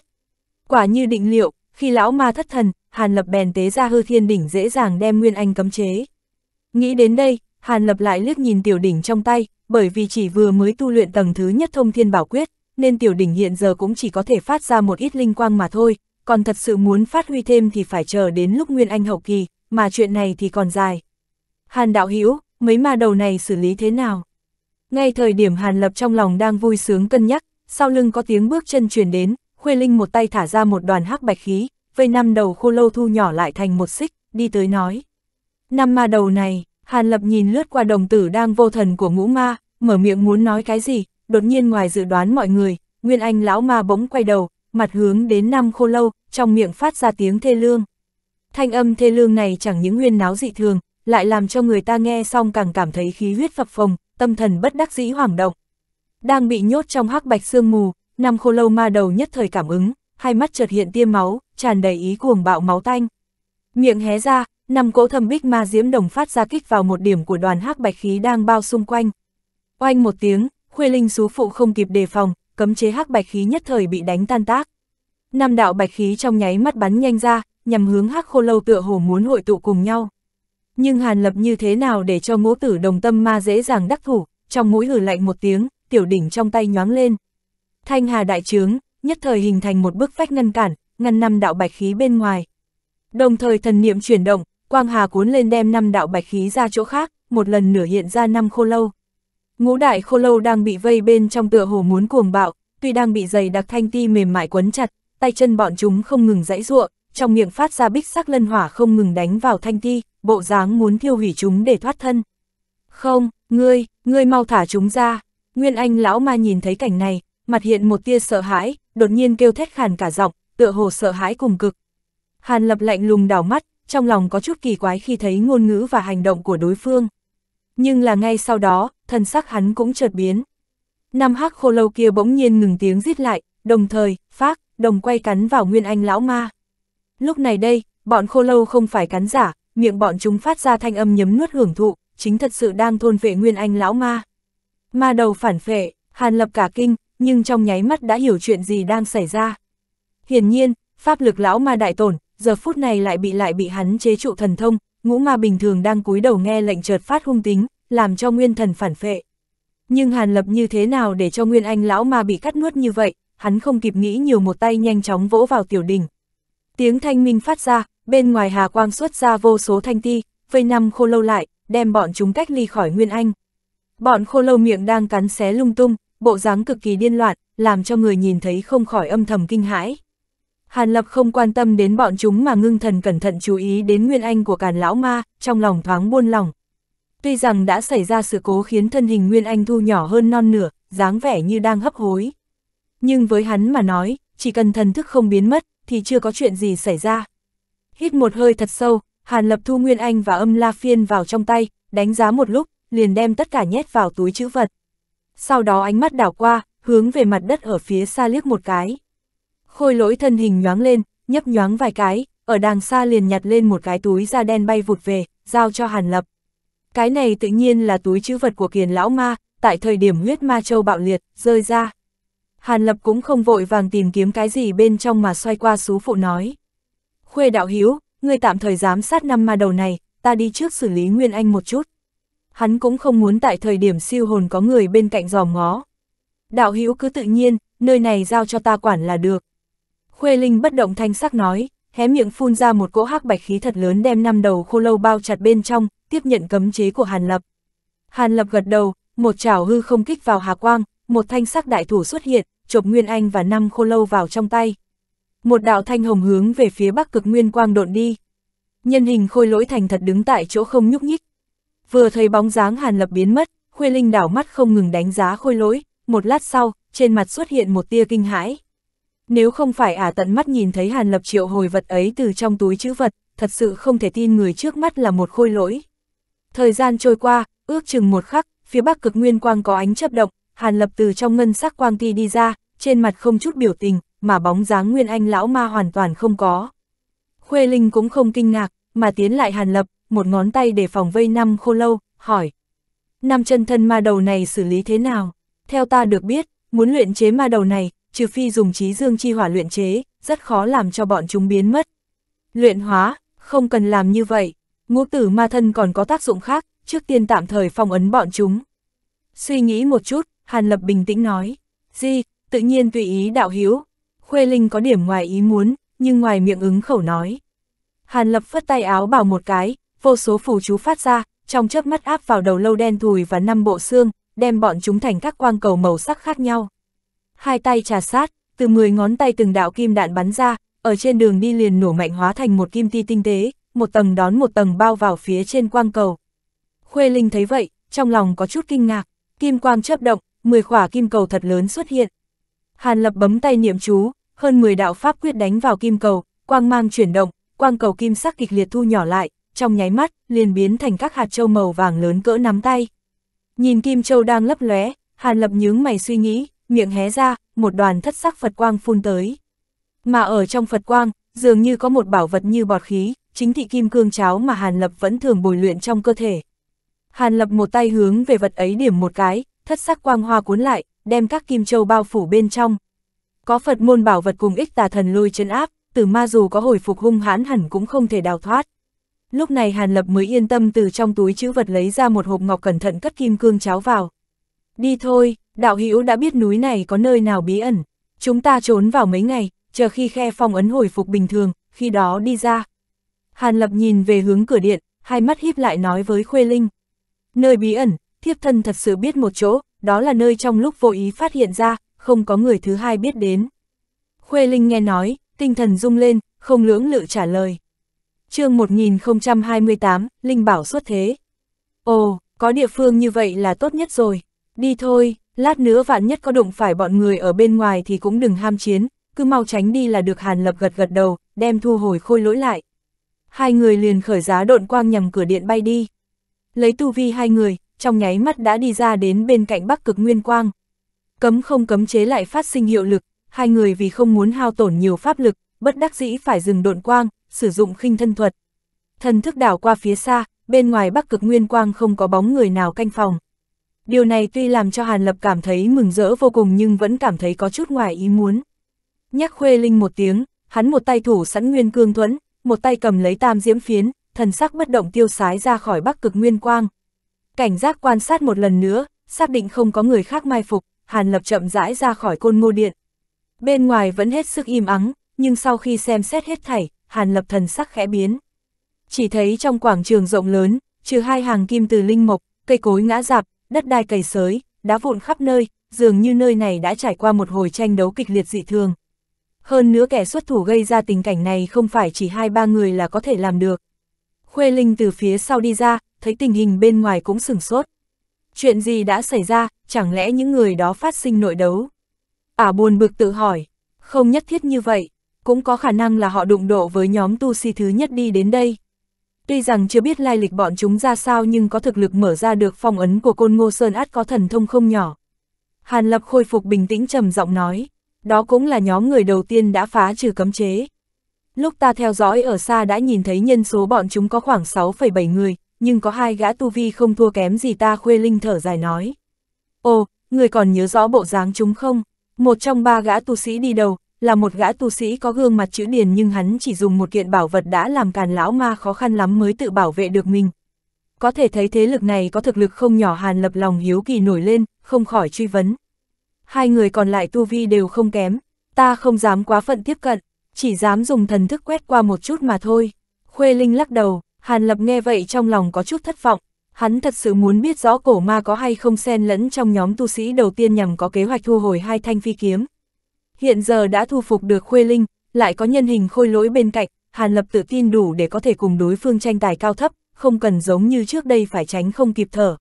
S1: Quả như định liệu, khi lão ma thất thần, Hàn Lập bèn tế ra hư thiên đỉnh dễ dàng đem Nguyên Anh cấm chế. Nghĩ đến đây, Hàn Lập lại liếc nhìn tiểu đỉnh trong tay, bởi vì chỉ vừa mới tu luyện tầng thứ nhất thông thiên bảo quyết, nên tiểu đỉnh hiện giờ cũng chỉ có thể phát ra một ít linh quang mà thôi, còn thật sự muốn phát huy thêm thì phải chờ đến lúc Nguyên Anh hậu kỳ, mà chuyện này thì còn dài. Hàn đạo hữu mấy ma đầu này xử lý thế nào? Ngay thời điểm Hàn Lập trong lòng đang vui sướng cân nhắc, sau lưng có tiếng bước chân truyền đến, Khuê Linh một tay thả ra một đoàn hắc bạch khí, vây năm đầu khô lâu thu nhỏ lại thành một xích, đi tới nói. Năm ma đầu này, Hàn Lập nhìn lướt qua đồng tử đang vô thần của ngũ ma, mở miệng muốn nói cái gì, đột nhiên ngoài dự đoán mọi người, Nguyên Anh lão ma bỗng quay đầu, mặt hướng đến năm khô lâu, trong miệng phát ra tiếng thê lương. Thanh âm thê lương này chẳng những huyên náo dị thường, lại làm cho người ta nghe xong càng cảm thấy khí huyết phập phồng, tâm thần bất đắc dĩ hoảng động. Đang bị nhốt trong hắc bạch sương mù, năm khô lâu ma đầu nhất thời cảm ứng, hai mắt chợt hiện tiêm máu, tràn đầy ý cuồng bạo máu tanh. Miệng hé ra, năm cỗ thâm bích ma diễm đồng phát ra kích vào một điểm của đoàn hắc bạch khí đang bao xung quanh. Oanh một tiếng, khuê linh xú phụ không kịp đề phòng, cấm chế hắc bạch khí nhất thời bị đánh tan tác. Năm đạo bạch khí trong nháy mắt bắn nhanh ra, nhằm hướng hắc khô lâu tựa hồ muốn hội tụ cùng nhau nhưng Hàn Lập như thế nào để cho ngũ tử đồng tâm ma dễ dàng đắc thủ, trong mũi hử lạnh một tiếng, tiểu đỉnh trong tay nhoáng lên. Thanh hà đại trướng, nhất thời hình thành một bức vách ngăn cản, ngăn năm đạo bạch khí bên ngoài. Đồng thời thần niệm chuyển động, quang hà cuốn lên đem năm đạo bạch khí ra chỗ khác, một lần nửa hiện ra năm khô lâu. Ngũ đại khô lâu đang bị vây bên trong tựa hồ muốn cuồng bạo, tuy đang bị dày đặc thanh ti mềm mại quấn chặt, tay chân bọn chúng không ngừng dãy giụa, trong miệng phát ra bích sắc lân hỏa không ngừng đánh vào thanh ti, bộ dáng muốn thiêu hủy chúng để thoát thân. Không, ngươi, ngươi mau thả chúng ra. Nguyên Anh lão ma nhìn thấy cảnh này, mặt hiện một tia sợ hãi, đột nhiên kêu thét khàn cả giọng, tựa hồ sợ hãi cùng cực. Hàn lập lạnh lùng đảo mắt, trong lòng có chút kỳ quái khi thấy ngôn ngữ và hành động của đối phương. Nhưng là ngay sau đó, thân sắc hắn cũng chợt biến. Năm hắc khô lâu kia bỗng nhiên ngừng tiếng rít lại, đồng thời, phát, đồng quay cắn vào Nguyên Anh lão ma. Lúc này đây, bọn khô lâu không phải cắn giả, miệng bọn chúng phát ra thanh âm nhấm nuốt hưởng thụ, chính thật sự đang thôn vệ nguyên anh lão ma. Ma đầu phản phệ, hàn lập cả kinh, nhưng trong nháy mắt đã hiểu chuyện gì đang xảy ra. Hiển nhiên, pháp lực lão ma đại tổn, giờ phút này lại bị lại bị hắn chế trụ thần thông, ngũ ma bình thường đang cúi đầu nghe lệnh chợt phát hung tính, làm cho nguyên thần phản phệ. Nhưng hàn lập như thế nào để cho nguyên anh lão ma bị cắt nuốt như vậy, hắn không kịp nghĩ nhiều một tay nhanh chóng vỗ vào tiểu đình. Tiếng thanh minh phát ra, Bên ngoài Hà Quang xuất ra vô số thanh ti, vây năm khô lâu lại, đem bọn chúng cách ly khỏi Nguyên Anh. Bọn khô lâu miệng đang cắn xé lung tung, bộ dáng cực kỳ điên loạn, làm cho người nhìn thấy không khỏi âm thầm kinh hãi. Hàn Lập không quan tâm đến bọn chúng mà ngưng thần cẩn thận chú ý đến Nguyên Anh của Càn Lão Ma, trong lòng thoáng buôn lòng. Tuy rằng đã xảy ra sự cố khiến thân hình Nguyên Anh thu nhỏ hơn non nửa, dáng vẻ như đang hấp hối. Nhưng với hắn mà nói, chỉ cần thần thức không biến mất, thì chưa có chuyện gì xảy ra. Hít một hơi thật sâu, Hàn Lập thu Nguyên Anh và âm La Phiên vào trong tay, đánh giá một lúc, liền đem tất cả nhét vào túi chữ vật. Sau đó ánh mắt đảo qua, hướng về mặt đất ở phía xa liếc một cái. Khôi lỗi thân hình nhoáng lên, nhấp nhoáng vài cái, ở đàng xa liền nhặt lên một cái túi da đen bay vụt về, giao cho Hàn Lập. Cái này tự nhiên là túi chữ vật của kiền lão ma, tại thời điểm huyết ma châu bạo liệt, rơi ra. Hàn Lập cũng không vội vàng tìm kiếm cái gì bên trong mà xoay qua xú phụ nói. Khuê đạo hiếu, ngươi tạm thời giám sát năm ma đầu này, ta đi trước xử lý Nguyên Anh một chút. Hắn cũng không muốn tại thời điểm siêu hồn có người bên cạnh giòm ngó. Đạo Hiếu cứ tự nhiên, nơi này giao cho ta quản là được. Khuê Linh bất động thanh sắc nói, hé miệng phun ra một cỗ hắc bạch khí thật lớn đem năm đầu khô lâu bao chặt bên trong, tiếp nhận cấm chế của Hàn Lập. Hàn Lập gật đầu, một chảo hư không kích vào Hà Quang, một thanh sắc đại thủ xuất hiện, chộp Nguyên Anh và năm khô lâu vào trong tay. Một đạo thanh hồng hướng về phía bắc cực nguyên quang độn đi. Nhân hình khôi lỗi thành thật đứng tại chỗ không nhúc nhích. Vừa thấy bóng dáng Hàn Lập biến mất, Khuê Linh đảo mắt không ngừng đánh giá khôi lỗi, một lát sau, trên mặt xuất hiện một tia kinh hãi. Nếu không phải ả à tận mắt nhìn thấy Hàn Lập triệu hồi vật ấy từ trong túi chữ vật, thật sự không thể tin người trước mắt là một khôi lỗi. Thời gian trôi qua, ước chừng một khắc, phía bắc cực nguyên quang có ánh chấp động, Hàn Lập từ trong ngân sắc quang ti đi ra, trên mặt không chút biểu tình, mà bóng dáng Nguyên Anh lão ma hoàn toàn không có. Khuê Linh cũng không kinh ngạc, mà tiến lại Hàn Lập, một ngón tay để phòng vây năm khô lâu, hỏi. Năm chân thân ma đầu này xử lý thế nào? Theo ta được biết, muốn luyện chế ma đầu này, trừ phi dùng trí dương chi hỏa luyện chế, rất khó làm cho bọn chúng biến mất. Luyện hóa, không cần làm như vậy, ngũ tử ma thân còn có tác dụng khác, trước tiên tạm thời phong ấn bọn chúng. Suy nghĩ một chút, Hàn Lập bình tĩnh nói, Di, tự nhiên tùy ý đạo hiếu, Khuê Linh có điểm ngoài ý muốn, nhưng ngoài miệng ứng khẩu nói. Hàn Lập phất tay áo bảo một cái, vô số phù chú phát ra, trong chớp mắt áp vào đầu lâu đen thùi và năm bộ xương, đem bọn chúng thành các quang cầu màu sắc khác nhau. Hai tay trà sát, từ 10 ngón tay từng đạo kim đạn bắn ra, ở trên đường đi liền nổ mạnh hóa thành một kim ti tinh tế, một tầng đón một tầng bao vào phía trên quang cầu. Khuê Linh thấy vậy, trong lòng có chút kinh ngạc, kim quang chớp động, 10 khỏa kim cầu thật lớn xuất hiện. Hàn Lập bấm tay niệm chú, hơn 10 đạo pháp quyết đánh vào kim cầu, quang mang chuyển động, quang cầu kim sắc kịch liệt thu nhỏ lại, trong nháy mắt liền biến thành các hạt châu màu vàng lớn cỡ nắm tay. Nhìn kim châu đang lấp lóe, Hàn Lập nhướng mày suy nghĩ, miệng hé ra, một đoàn thất sắc Phật quang phun tới. Mà ở trong Phật quang, dường như có một bảo vật như bọt khí, chính thị kim cương cháo mà Hàn Lập vẫn thường bồi luyện trong cơ thể. Hàn Lập một tay hướng về vật ấy điểm một cái, thất sắc quang hoa cuốn lại, đem các kim châu bao phủ bên trong. Có Phật môn bảo vật cùng ích tà thần lôi chân áp, tử ma dù có hồi phục hung hãn hẳn cũng không thể đào thoát. Lúc này Hàn Lập mới yên tâm từ trong túi chữ vật lấy ra một hộp ngọc cẩn thận cất kim cương cháo vào. Đi thôi, đạo hữu đã biết núi này có nơi nào bí ẩn. Chúng ta trốn vào mấy ngày, chờ khi khe phong ấn hồi phục bình thường, khi đó đi ra. Hàn Lập nhìn về hướng cửa điện, hai mắt híp lại nói với Khuê Linh. Nơi bí ẩn, thiếp thân thật sự biết một chỗ, đó là nơi trong lúc vô ý phát hiện ra, không có người thứ hai biết đến. Khuê Linh nghe nói, tinh thần rung lên, không lưỡng lự trả lời. chương 1028, Linh bảo xuất thế. Ồ, có địa phương như vậy là tốt nhất rồi. Đi thôi, lát nữa vạn nhất có đụng phải bọn người ở bên ngoài thì cũng đừng ham chiến, cứ mau tránh đi là được Hàn Lập gật gật đầu, đem thu hồi khôi lỗi lại. Hai người liền khởi giá độn quang nhằm cửa điện bay đi. Lấy tu vi hai người, trong nháy mắt đã đi ra đến bên cạnh Bắc Cực Nguyên Quang. Cấm không cấm chế lại phát sinh hiệu lực, hai người vì không muốn hao tổn nhiều pháp lực, bất đắc dĩ phải dừng độn quang, sử dụng khinh thân thuật. Thần thức đảo qua phía xa, bên ngoài bắc cực nguyên quang không có bóng người nào canh phòng. Điều này tuy làm cho Hàn Lập cảm thấy mừng rỡ vô cùng nhưng vẫn cảm thấy có chút ngoài ý muốn. Nhắc Khuê Linh một tiếng, hắn một tay thủ sẵn nguyên cương thuẫn, một tay cầm lấy tam diễm phiến, thần sắc bất động tiêu sái ra khỏi bắc cực nguyên quang. Cảnh giác quan sát một lần nữa, xác định không có người khác mai phục, Hàn Lập chậm rãi ra khỏi côn ngô điện. Bên ngoài vẫn hết sức im ắng, nhưng sau khi xem xét hết thảy, Hàn Lập thần sắc khẽ biến. Chỉ thấy trong quảng trường rộng lớn, trừ hai hàng kim từ linh mộc, cây cối ngã rạp, đất đai cầy sới, đá vụn khắp nơi, dường như nơi này đã trải qua một hồi tranh đấu kịch liệt dị thường. Hơn nữa kẻ xuất thủ gây ra tình cảnh này không phải chỉ hai ba người là có thể làm được. Khuê Linh từ phía sau đi ra, thấy tình hình bên ngoài cũng sửng sốt. Chuyện gì đã xảy ra, chẳng lẽ những người đó phát sinh nội đấu? Ả à buồn bực tự hỏi, không nhất thiết như vậy, cũng có khả năng là họ đụng độ với nhóm tu si thứ nhất đi đến đây. Tuy rằng chưa biết lai lịch bọn chúng ra sao nhưng có thực lực mở ra được phong ấn của côn ngô sơn át có thần thông không nhỏ. Hàn Lập khôi phục bình tĩnh trầm giọng nói, đó cũng là nhóm người đầu tiên đã phá trừ cấm chế. Lúc ta theo dõi ở xa đã nhìn thấy nhân số bọn chúng có khoảng 6,7 người, nhưng có hai gã tu vi không thua kém gì ta khuê linh thở dài nói. Ồ, người còn nhớ rõ bộ dáng chúng không? Một trong ba gã tu sĩ đi đầu, là một gã tu sĩ có gương mặt chữ điền nhưng hắn chỉ dùng một kiện bảo vật đã làm càn lão ma khó khăn lắm mới tự bảo vệ được mình. Có thể thấy thế lực này có thực lực không nhỏ hàn lập lòng hiếu kỳ nổi lên, không khỏi truy vấn. Hai người còn lại tu vi đều không kém, ta không dám quá phận tiếp cận, chỉ dám dùng thần thức quét qua một chút mà thôi. Khuê Linh lắc đầu, hàn lập nghe vậy trong lòng có chút thất vọng, Hắn thật sự muốn biết rõ cổ ma có hay không xen lẫn trong nhóm tu sĩ đầu tiên nhằm có kế hoạch thu hồi hai thanh phi kiếm. Hiện giờ đã thu phục được Khuê Linh, lại có nhân hình khôi lỗi bên cạnh, Hàn Lập tự tin đủ để có thể cùng đối phương tranh tài cao thấp, không cần giống như trước đây phải tránh không kịp thở.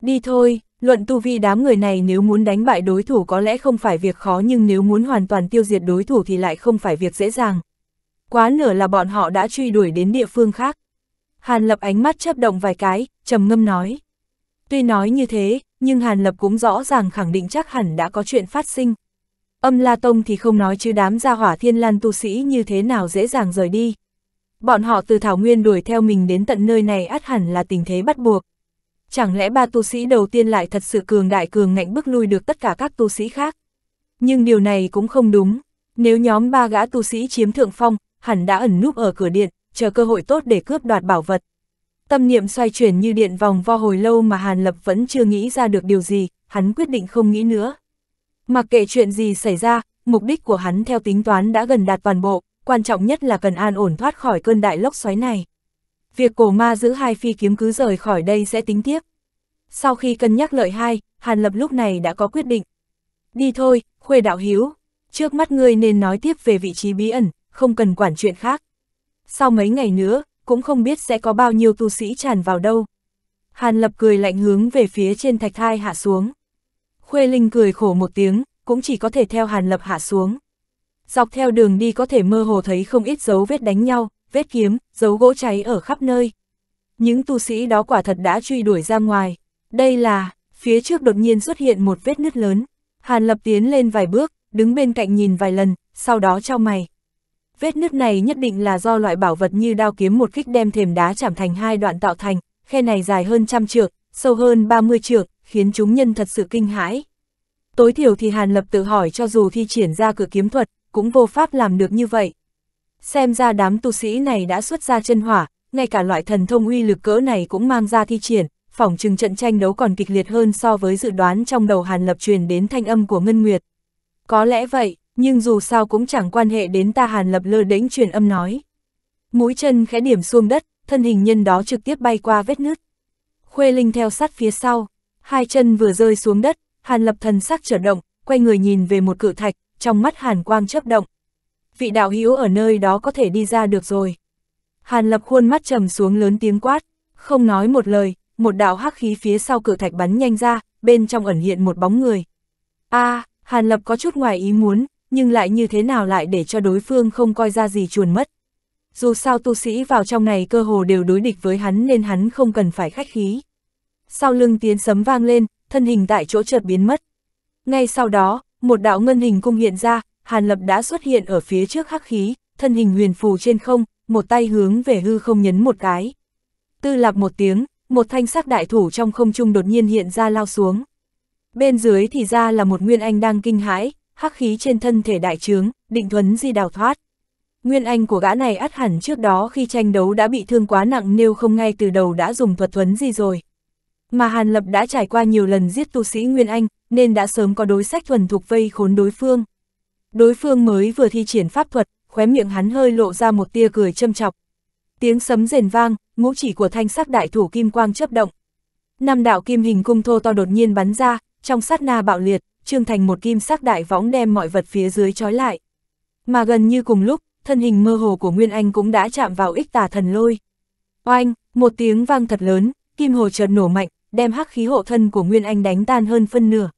S1: Đi thôi, luận tu vi đám người này nếu muốn đánh bại đối thủ có lẽ không phải việc khó nhưng nếu muốn hoàn toàn tiêu diệt đối thủ thì lại không phải việc dễ dàng. Quá nửa là bọn họ đã truy đuổi đến địa phương khác. Hàn Lập ánh mắt chấp động vài cái, trầm ngâm nói. Tuy nói như thế, nhưng Hàn Lập cũng rõ ràng khẳng định chắc hẳn đã có chuyện phát sinh. Âm La Tông thì không nói chứ đám gia hỏa thiên lan tu sĩ như thế nào dễ dàng rời đi. Bọn họ từ Thảo Nguyên đuổi theo mình đến tận nơi này át hẳn là tình thế bắt buộc. Chẳng lẽ ba tu sĩ đầu tiên lại thật sự cường đại cường ngạnh bước lui được tất cả các tu sĩ khác? Nhưng điều này cũng không đúng. Nếu nhóm ba gã tu sĩ chiếm thượng phong, hẳn đã ẩn núp ở cửa điện, chờ cơ hội tốt để cướp đoạt bảo vật. Tâm niệm xoay chuyển như điện vòng vo hồi lâu mà Hàn Lập vẫn chưa nghĩ ra được điều gì, hắn quyết định không nghĩ nữa. Mặc kệ chuyện gì xảy ra, mục đích của hắn theo tính toán đã gần đạt toàn bộ, quan trọng nhất là cần an ổn thoát khỏi cơn đại lốc xoáy này. Việc cổ ma giữ hai phi kiếm cứ rời khỏi đây sẽ tính tiếp. Sau khi cân nhắc lợi hai, Hàn Lập lúc này đã có quyết định. Đi thôi, khuê đạo hiếu, trước mắt ngươi nên nói tiếp về vị trí bí ẩn, không cần quản chuyện khác. Sau mấy ngày nữa, cũng không biết sẽ có bao nhiêu tu sĩ tràn vào đâu. Hàn Lập cười lạnh hướng về phía trên thạch thai hạ xuống. Khuê Linh cười khổ một tiếng, cũng chỉ có thể theo Hàn Lập hạ xuống. Dọc theo đường đi có thể mơ hồ thấy không ít dấu vết đánh nhau, vết kiếm, dấu gỗ cháy ở khắp nơi. Những tu sĩ đó quả thật đã truy đuổi ra ngoài. Đây là, phía trước đột nhiên xuất hiện một vết nứt lớn. Hàn Lập tiến lên vài bước, đứng bên cạnh nhìn vài lần, sau đó trao mày. Vết nứt này nhất định là do loại bảo vật như đao kiếm một kích đem thềm đá chạm thành hai đoạn tạo thành, khe này dài hơn trăm trượng, sâu hơn 30 trượng, khiến chúng nhân thật sự kinh hãi. Tối thiểu thì Hàn Lập tự hỏi cho dù thi triển ra cửa kiếm thuật, cũng vô pháp làm được như vậy. Xem ra đám tu sĩ này đã xuất ra chân hỏa, ngay cả loại thần thông uy lực cỡ này cũng mang ra thi triển, phỏng chừng trận tranh đấu còn kịch liệt hơn so với dự đoán trong đầu Hàn Lập truyền đến thanh âm của Ngân Nguyệt. Có lẽ vậy, nhưng dù sao cũng chẳng quan hệ đến ta hàn lập lơ đễnh truyền âm nói. Mũi chân khẽ điểm xuống đất, thân hình nhân đó trực tiếp bay qua vết nứt. Khuê Linh theo sát phía sau, hai chân vừa rơi xuống đất, hàn lập thần sắc trở động, quay người nhìn về một cự thạch, trong mắt hàn quang chớp động. Vị đạo hữu ở nơi đó có thể đi ra được rồi. Hàn lập khuôn mắt trầm xuống lớn tiếng quát, không nói một lời, một đạo hắc khí phía sau cự thạch bắn nhanh ra, bên trong ẩn hiện một bóng người. a à, Hàn lập có chút ngoài ý muốn, nhưng lại như thế nào lại để cho đối phương không coi ra gì chuồn mất. Dù sao tu sĩ vào trong này cơ hồ đều đối địch với hắn nên hắn không cần phải khách khí. Sau lưng tiến sấm vang lên, thân hình tại chỗ chợt biến mất. Ngay sau đó, một đạo ngân hình cung hiện ra, Hàn Lập đã xuất hiện ở phía trước hắc khí, thân hình huyền phù trên không, một tay hướng về hư không nhấn một cái. Tư lạc một tiếng, một thanh sắc đại thủ trong không trung đột nhiên hiện ra lao xuống. Bên dưới thì ra là một nguyên anh đang kinh hãi, hắc khí trên thân thể đại trướng, định thuấn di đào thoát. Nguyên anh của gã này ắt hẳn trước đó khi tranh đấu đã bị thương quá nặng nếu không ngay từ đầu đã dùng thuật thuấn di rồi. Mà Hàn Lập đã trải qua nhiều lần giết tu sĩ Nguyên Anh, nên đã sớm có đối sách thuần thuộc vây khốn đối phương. Đối phương mới vừa thi triển pháp thuật, khóe miệng hắn hơi lộ ra một tia cười châm chọc. Tiếng sấm rền vang, ngũ chỉ của thanh sắc đại thủ kim quang chấp động. Năm đạo kim hình cung thô to đột nhiên bắn ra, trong sát na bạo liệt, trương thành một kim sắc đại võng đem mọi vật phía dưới trói lại. Mà gần như cùng lúc, thân hình mơ hồ của Nguyên Anh cũng đã chạm vào ích tà thần lôi. Oanh, một tiếng vang thật lớn, kim hồ chợt nổ mạnh, đem hắc khí hộ thân của Nguyên Anh đánh tan hơn phân nửa.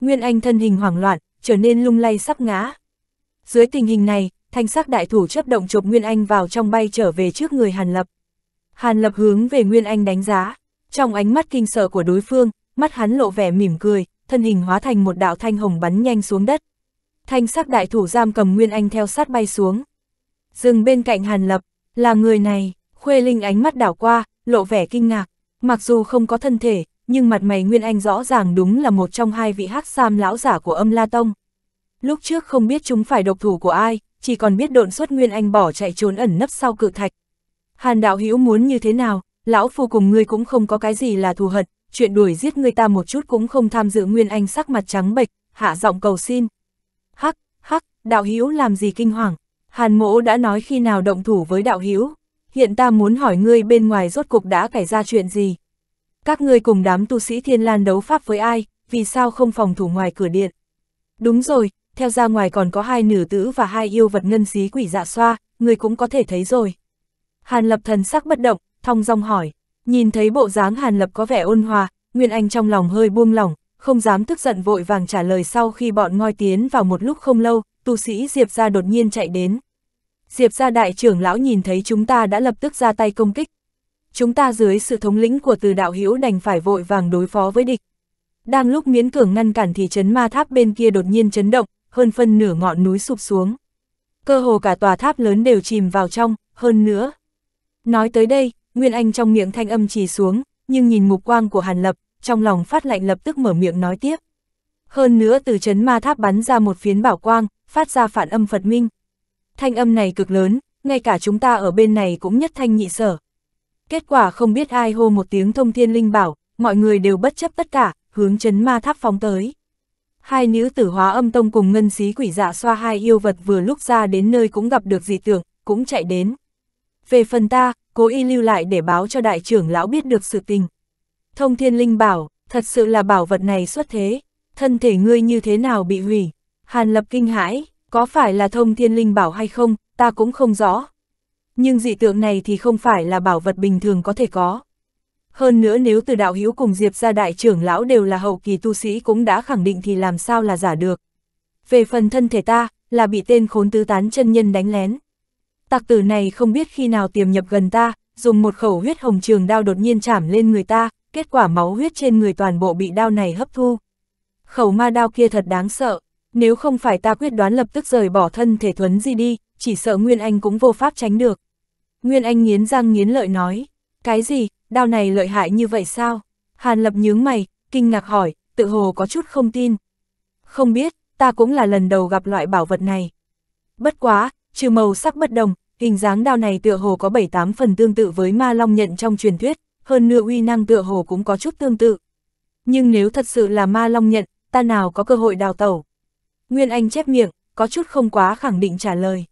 S1: Nguyên Anh thân hình hoảng loạn, trở nên lung lay sắp ngã. Dưới tình hình này, thanh sắc đại thủ chấp động chụp Nguyên Anh vào trong bay trở về trước người Hàn Lập. Hàn Lập hướng về Nguyên Anh đánh giá, trong ánh mắt kinh sợ của đối phương, mắt hắn lộ vẻ mỉm cười, thân hình hóa thành một đạo thanh hồng bắn nhanh xuống đất. Thanh sắc đại thủ giam cầm Nguyên Anh theo sát bay xuống. Dừng bên cạnh Hàn Lập, là người này, Khuê Linh ánh mắt đảo qua, lộ vẻ kinh ngạc, mặc dù không có thân thể, nhưng mặt mày Nguyên Anh rõ ràng đúng là một trong hai vị hắc sam lão giả của âm La Tông. Lúc trước không biết chúng phải độc thủ của ai, chỉ còn biết độn xuất Nguyên Anh bỏ chạy trốn ẩn nấp sau cự thạch. Hàn đạo hữu muốn như thế nào, lão phu cùng ngươi cũng không có cái gì là thù hận, chuyện đuổi giết người ta một chút cũng không tham dự Nguyên Anh sắc mặt trắng bệch, hạ giọng cầu xin. Hắc, hắc, đạo hữu làm gì kinh hoàng, Hàn mỗ đã nói khi nào động thủ với đạo hữu hiện ta muốn hỏi ngươi bên ngoài rốt cục đã xảy ra chuyện gì. Các ngươi cùng đám tu sĩ thiên lan đấu pháp với ai, vì sao không phòng thủ ngoài cửa điện. Đúng rồi, theo ra ngoài còn có hai nữ tử và hai yêu vật ngân xí quỷ dạ xoa, ngươi cũng có thể thấy rồi. Hàn lập thần sắc bất động, thong dong hỏi. Nhìn thấy bộ dáng Hàn Lập có vẻ ôn hòa, Nguyên Anh trong lòng hơi buông lỏng, không dám tức giận vội vàng trả lời sau khi bọn ngoi tiến vào một lúc không lâu, tu sĩ Diệp gia đột nhiên chạy đến. Diệp gia đại trưởng lão nhìn thấy chúng ta đã lập tức ra tay công kích. Chúng ta dưới sự thống lĩnh của từ đạo hữu đành phải vội vàng đối phó với địch. Đang lúc miễn cường ngăn cản thì chấn ma tháp bên kia đột nhiên chấn động, hơn phân nửa ngọn núi sụp xuống. Cơ hồ cả tòa tháp lớn đều chìm vào trong, hơn nữa. Nói tới đây, Nguyên Anh trong miệng thanh âm trì xuống, nhưng nhìn mục quang của Hàn Lập, trong lòng phát lạnh lập tức mở miệng nói tiếp. Hơn nữa từ chấn ma tháp bắn ra một phiến bảo quang, phát ra phản âm Phật Minh. Thanh âm này cực lớn, ngay cả chúng ta ở bên này cũng nhất thanh nhị sở. Kết quả không biết ai hô một tiếng thông thiên linh bảo, mọi người đều bất chấp tất cả, hướng chấn ma tháp phóng tới. Hai nữ tử hóa âm tông cùng ngân xí quỷ dạ xoa hai yêu vật vừa lúc ra đến nơi cũng gặp được dị tưởng, cũng chạy đến. Về phần ta, cố ý lưu lại để báo cho đại trưởng lão biết được sự tình. Thông thiên linh bảo, thật sự là bảo vật này xuất thế, thân thể ngươi như thế nào bị hủy. Hàn lập kinh hãi, có phải là thông thiên linh bảo hay không, ta cũng không rõ. Nhưng dị tượng này thì không phải là bảo vật bình thường có thể có. Hơn nữa nếu từ đạo hữu cùng Diệp ra đại trưởng lão đều là hậu kỳ tu sĩ cũng đã khẳng định thì làm sao là giả được. Về phần thân thể ta, là bị tên khốn tứ tán chân nhân đánh lén tặc tử này không biết khi nào tiềm nhập gần ta, dùng một khẩu huyết hồng trường đao đột nhiên chảm lên người ta, kết quả máu huyết trên người toàn bộ bị đao này hấp thu. Khẩu ma đao kia thật đáng sợ, nếu không phải ta quyết đoán lập tức rời bỏ thân thể thuấn gì đi, chỉ sợ Nguyên Anh cũng vô pháp tránh được. Nguyên Anh nghiến răng nghiến lợi nói, cái gì, đao này lợi hại như vậy sao? Hàn lập nhướng mày, kinh ngạc hỏi, tự hồ có chút không tin. Không biết, ta cũng là lần đầu gặp loại bảo vật này. Bất quá, trừ màu sắc bất đồng, hình dáng đao này tựa hồ có 7-8 phần tương tự với ma long nhận trong truyền thuyết, hơn nữa uy năng tựa hồ cũng có chút tương tự. Nhưng nếu thật sự là ma long nhận, ta nào có cơ hội đào tẩu? Nguyên Anh chép miệng, có chút không quá khẳng định trả lời.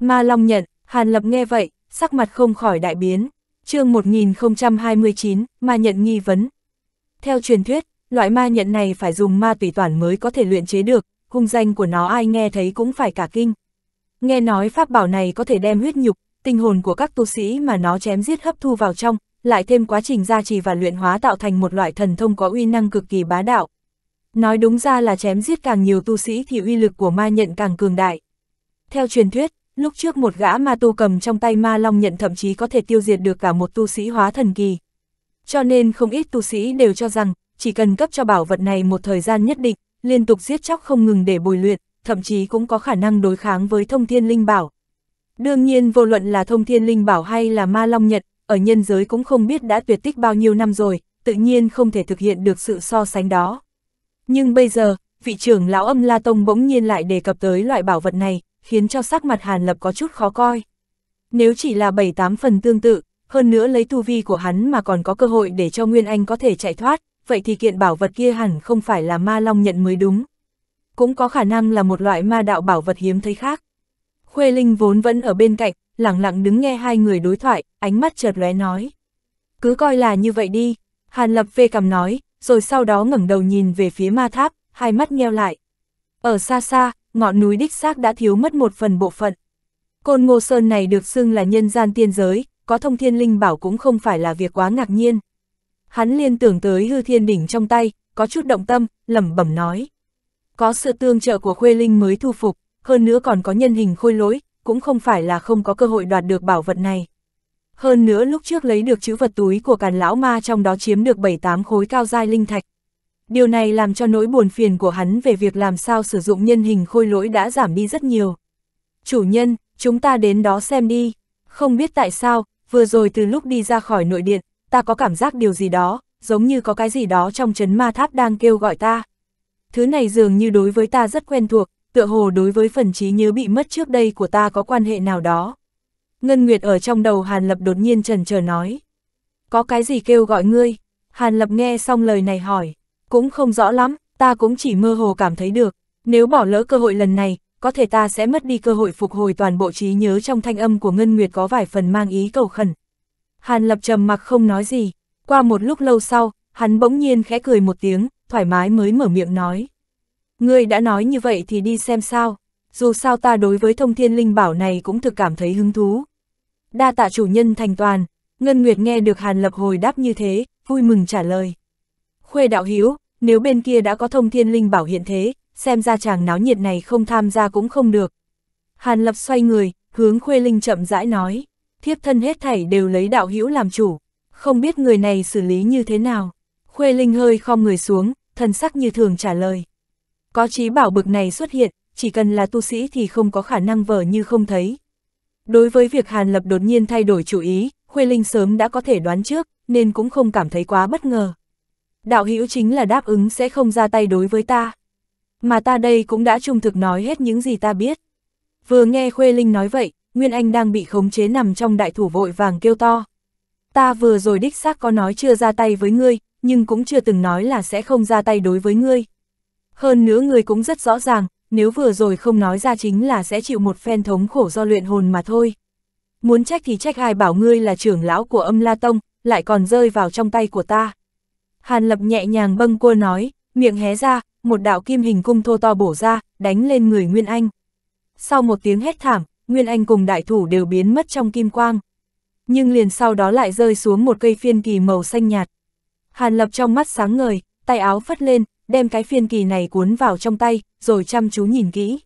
S1: Ma long nhận, Hàn Lập nghe vậy, sắc mặt không khỏi đại biến. chương 1029, ma nhận nghi vấn. Theo truyền thuyết, loại ma nhận này phải dùng ma tùy toàn mới có thể luyện chế được, hung danh của nó ai nghe thấy cũng phải cả kinh. Nghe nói pháp bảo này có thể đem huyết nhục, tinh hồn của các tu sĩ mà nó chém giết hấp thu vào trong, lại thêm quá trình gia trì và luyện hóa tạo thành một loại thần thông có uy năng cực kỳ bá đạo. Nói đúng ra là chém giết càng nhiều tu sĩ thì uy lực của ma nhận càng cường đại. Theo truyền thuyết, lúc trước một gã ma tu cầm trong tay ma long nhận thậm chí có thể tiêu diệt được cả một tu sĩ hóa thần kỳ. Cho nên không ít tu sĩ đều cho rằng, chỉ cần cấp cho bảo vật này một thời gian nhất định, liên tục giết chóc không ngừng để bồi luyện, thậm chí cũng có khả năng đối kháng với thông thiên linh bảo. Đương nhiên vô luận là thông thiên linh bảo hay là ma long nhật, ở nhân giới cũng không biết đã tuyệt tích bao nhiêu năm rồi, tự nhiên không thể thực hiện được sự so sánh đó. Nhưng bây giờ, vị trưởng lão âm La Tông bỗng nhiên lại đề cập tới loại bảo vật này, khiến cho sắc mặt Hàn Lập có chút khó coi. Nếu chỉ là 7-8 phần tương tự, hơn nữa lấy tu vi của hắn mà còn có cơ hội để cho Nguyên Anh có thể chạy thoát, vậy thì kiện bảo vật kia hẳn không phải là ma long nhận mới đúng cũng có khả năng là một loại ma đạo bảo vật hiếm thấy khác. Khuê Linh vốn vẫn ở bên cạnh, lặng lặng đứng nghe hai người đối thoại, ánh mắt chợt lóe nói. Cứ coi là như vậy đi, Hàn Lập về cầm nói, rồi sau đó ngẩng đầu nhìn về phía ma tháp, hai mắt nheo lại. Ở xa xa, ngọn núi đích xác đã thiếu mất một phần bộ phận. Côn Ngô Sơn này được xưng là nhân gian tiên giới, có thông thiên linh bảo cũng không phải là việc quá ngạc nhiên. Hắn liên tưởng tới hư thiên đỉnh trong tay, có chút động tâm, lẩm bẩm nói có sự tương trợ của Khuê Linh mới thu phục, hơn nữa còn có nhân hình khôi lỗi, cũng không phải là không có cơ hội đoạt được bảo vật này. Hơn nữa lúc trước lấy được chữ vật túi của càn lão ma trong đó chiếm được 7-8 khối cao giai linh thạch. Điều này làm cho nỗi buồn phiền của hắn về việc làm sao sử dụng nhân hình khôi lỗi đã giảm đi rất nhiều. Chủ nhân, chúng ta đến đó xem đi. Không biết tại sao, vừa rồi từ lúc đi ra khỏi nội điện, ta có cảm giác điều gì đó, giống như có cái gì đó trong chấn ma tháp đang kêu gọi ta thứ này dường như đối với ta rất quen thuộc, tựa hồ đối với phần trí nhớ bị mất trước đây của ta có quan hệ nào đó. Ngân Nguyệt ở trong đầu Hàn Lập đột nhiên trần chờ nói. Có cái gì kêu gọi ngươi? Hàn Lập nghe xong lời này hỏi. Cũng không rõ lắm, ta cũng chỉ mơ hồ cảm thấy được. Nếu bỏ lỡ cơ hội lần này, có thể ta sẽ mất đi cơ hội phục hồi toàn bộ trí nhớ trong thanh âm của Ngân Nguyệt có vài phần mang ý cầu khẩn. Hàn Lập trầm mặc không nói gì. Qua một lúc lâu sau, hắn bỗng nhiên khẽ cười một tiếng, thoải mái mới mở miệng nói. Ngươi đã nói như vậy thì đi xem sao, dù sao ta đối với thông thiên linh bảo này cũng thực cảm thấy hứng thú. Đa tạ chủ nhân thành toàn, Ngân Nguyệt nghe được Hàn Lập hồi đáp như thế, vui mừng trả lời. Khuê đạo hiếu, nếu bên kia đã có thông thiên linh bảo hiện thế, xem ra chàng náo nhiệt này không tham gia cũng không được. Hàn Lập xoay người, hướng Khuê Linh chậm rãi nói, thiếp thân hết thảy đều lấy đạo hữu làm chủ, không biết người này xử lý như thế nào. Khuê Linh hơi khom người xuống, thần sắc như thường trả lời. Có trí bảo bực này xuất hiện, chỉ cần là tu sĩ thì không có khả năng vờ như không thấy. Đối với việc Hàn Lập đột nhiên thay đổi chủ ý, Khuê Linh sớm đã có thể đoán trước, nên cũng không cảm thấy quá bất ngờ. Đạo hữu chính là đáp ứng sẽ không ra tay đối với ta. Mà ta đây cũng đã trung thực nói hết những gì ta biết. Vừa nghe Khuê Linh nói vậy, Nguyên Anh đang bị khống chế nằm trong đại thủ vội vàng kêu to. Ta vừa rồi đích xác có nói chưa ra tay với ngươi, nhưng cũng chưa từng nói là sẽ không ra tay đối với ngươi. Hơn nữa ngươi cũng rất rõ ràng, nếu vừa rồi không nói ra chính là sẽ chịu một phen thống khổ do luyện hồn mà thôi. Muốn trách thì trách ai bảo ngươi là trưởng lão của âm La Tông, lại còn rơi vào trong tay của ta. Hàn Lập nhẹ nhàng bâng cua nói, miệng hé ra, một đạo kim hình cung thô to bổ ra, đánh lên người Nguyên Anh. Sau một tiếng hét thảm, Nguyên Anh cùng đại thủ đều biến mất trong kim quang. Nhưng liền sau đó lại rơi xuống một cây phiên kỳ màu xanh nhạt. Hàn Lập trong mắt sáng ngời, tay áo phất lên, đem cái phiên kỳ này cuốn vào trong tay, rồi chăm chú nhìn kỹ.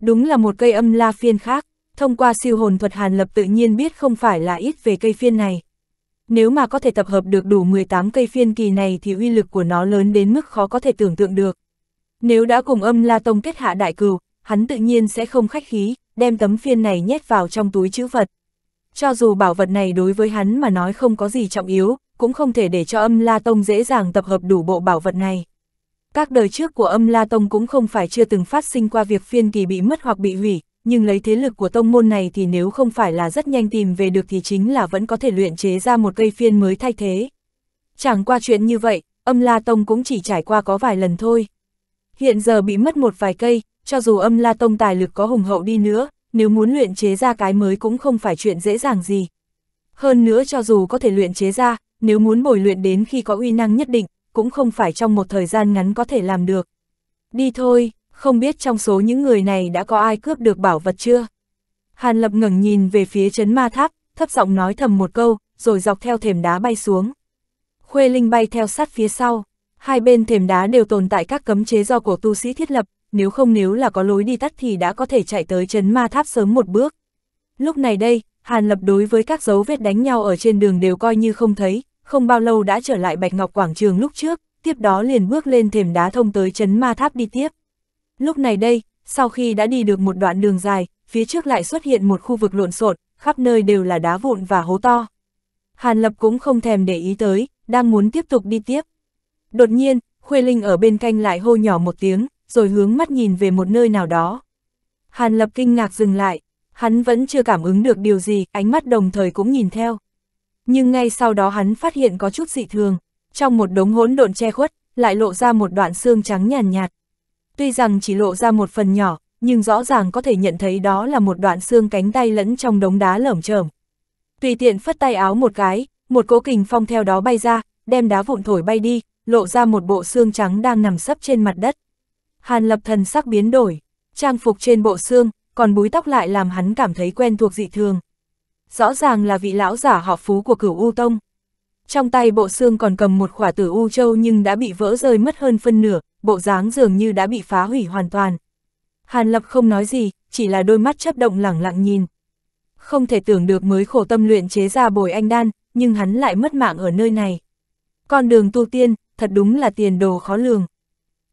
S1: Đúng là một cây âm la phiên khác, thông qua siêu hồn thuật Hàn Lập tự nhiên biết không phải là ít về cây phiên này. Nếu mà có thể tập hợp được đủ 18 cây phiên kỳ này thì uy lực của nó lớn đến mức khó có thể tưởng tượng được. Nếu đã cùng âm la tông kết hạ đại cừu, hắn tự nhiên sẽ không khách khí, đem tấm phiên này nhét vào trong túi chữ vật. Cho dù bảo vật này đối với hắn mà nói không có gì trọng yếu, cũng không thể để cho âm La Tông dễ dàng tập hợp đủ bộ bảo vật này. Các đời trước của âm La Tông cũng không phải chưa từng phát sinh qua việc phiên kỳ bị mất hoặc bị hủy, nhưng lấy thế lực của tông môn này thì nếu không phải là rất nhanh tìm về được thì chính là vẫn có thể luyện chế ra một cây phiên mới thay thế. Chẳng qua chuyện như vậy, âm La Tông cũng chỉ trải qua có vài lần thôi. Hiện giờ bị mất một vài cây, cho dù âm La Tông tài lực có hùng hậu đi nữa, nếu muốn luyện chế ra cái mới cũng không phải chuyện dễ dàng gì. Hơn nữa cho dù có thể luyện chế ra, nếu muốn bồi luyện đến khi có uy năng nhất định, cũng không phải trong một thời gian ngắn có thể làm được. Đi thôi, không biết trong số những người này đã có ai cướp được bảo vật chưa? Hàn Lập ngẩng nhìn về phía chấn ma tháp, thấp giọng nói thầm một câu, rồi dọc theo thềm đá bay xuống. Khuê Linh bay theo sát phía sau, hai bên thềm đá đều tồn tại các cấm chế do cổ tu sĩ thiết lập, nếu không nếu là có lối đi tắt thì đã có thể chạy tới chấn ma tháp sớm một bước. Lúc này đây, Hàn Lập đối với các dấu vết đánh nhau ở trên đường đều coi như không thấy, không bao lâu đã trở lại Bạch Ngọc Quảng Trường lúc trước, tiếp đó liền bước lên thềm đá thông tới chấn ma tháp đi tiếp. Lúc này đây, sau khi đã đi được một đoạn đường dài, phía trước lại xuất hiện một khu vực lộn xộn, khắp nơi đều là đá vụn và hố to. Hàn Lập cũng không thèm để ý tới, đang muốn tiếp tục đi tiếp. Đột nhiên, Khuê Linh ở bên canh lại hô nhỏ một tiếng, rồi hướng mắt nhìn về một nơi nào đó. Hàn Lập kinh ngạc dừng lại, hắn vẫn chưa cảm ứng được điều gì, ánh mắt đồng thời cũng nhìn theo nhưng ngay sau đó hắn phát hiện có chút dị thường, trong một đống hỗn độn che khuất, lại lộ ra một đoạn xương trắng nhàn nhạt, Tuy rằng chỉ lộ ra một phần nhỏ, nhưng rõ ràng có thể nhận thấy đó là một đoạn xương cánh tay lẫn trong đống đá lởm chởm. Tùy tiện phất tay áo một cái, một cỗ kình phong theo đó bay ra, đem đá vụn thổi bay đi, lộ ra một bộ xương trắng đang nằm sấp trên mặt đất. Hàn lập thần sắc biến đổi, trang phục trên bộ xương, còn búi tóc lại làm hắn cảm thấy quen thuộc dị thường rõ ràng là vị lão giả họ phú của cửu U Tông. Trong tay bộ xương còn cầm một khỏa tử U Châu nhưng đã bị vỡ rơi mất hơn phân nửa, bộ dáng dường như đã bị phá hủy hoàn toàn. Hàn Lập không nói gì, chỉ là đôi mắt chấp động lẳng lặng nhìn. Không thể tưởng được mới khổ tâm luyện chế ra bồi anh đan, nhưng hắn lại mất mạng ở nơi này. Con đường tu tiên, thật đúng là tiền đồ khó lường.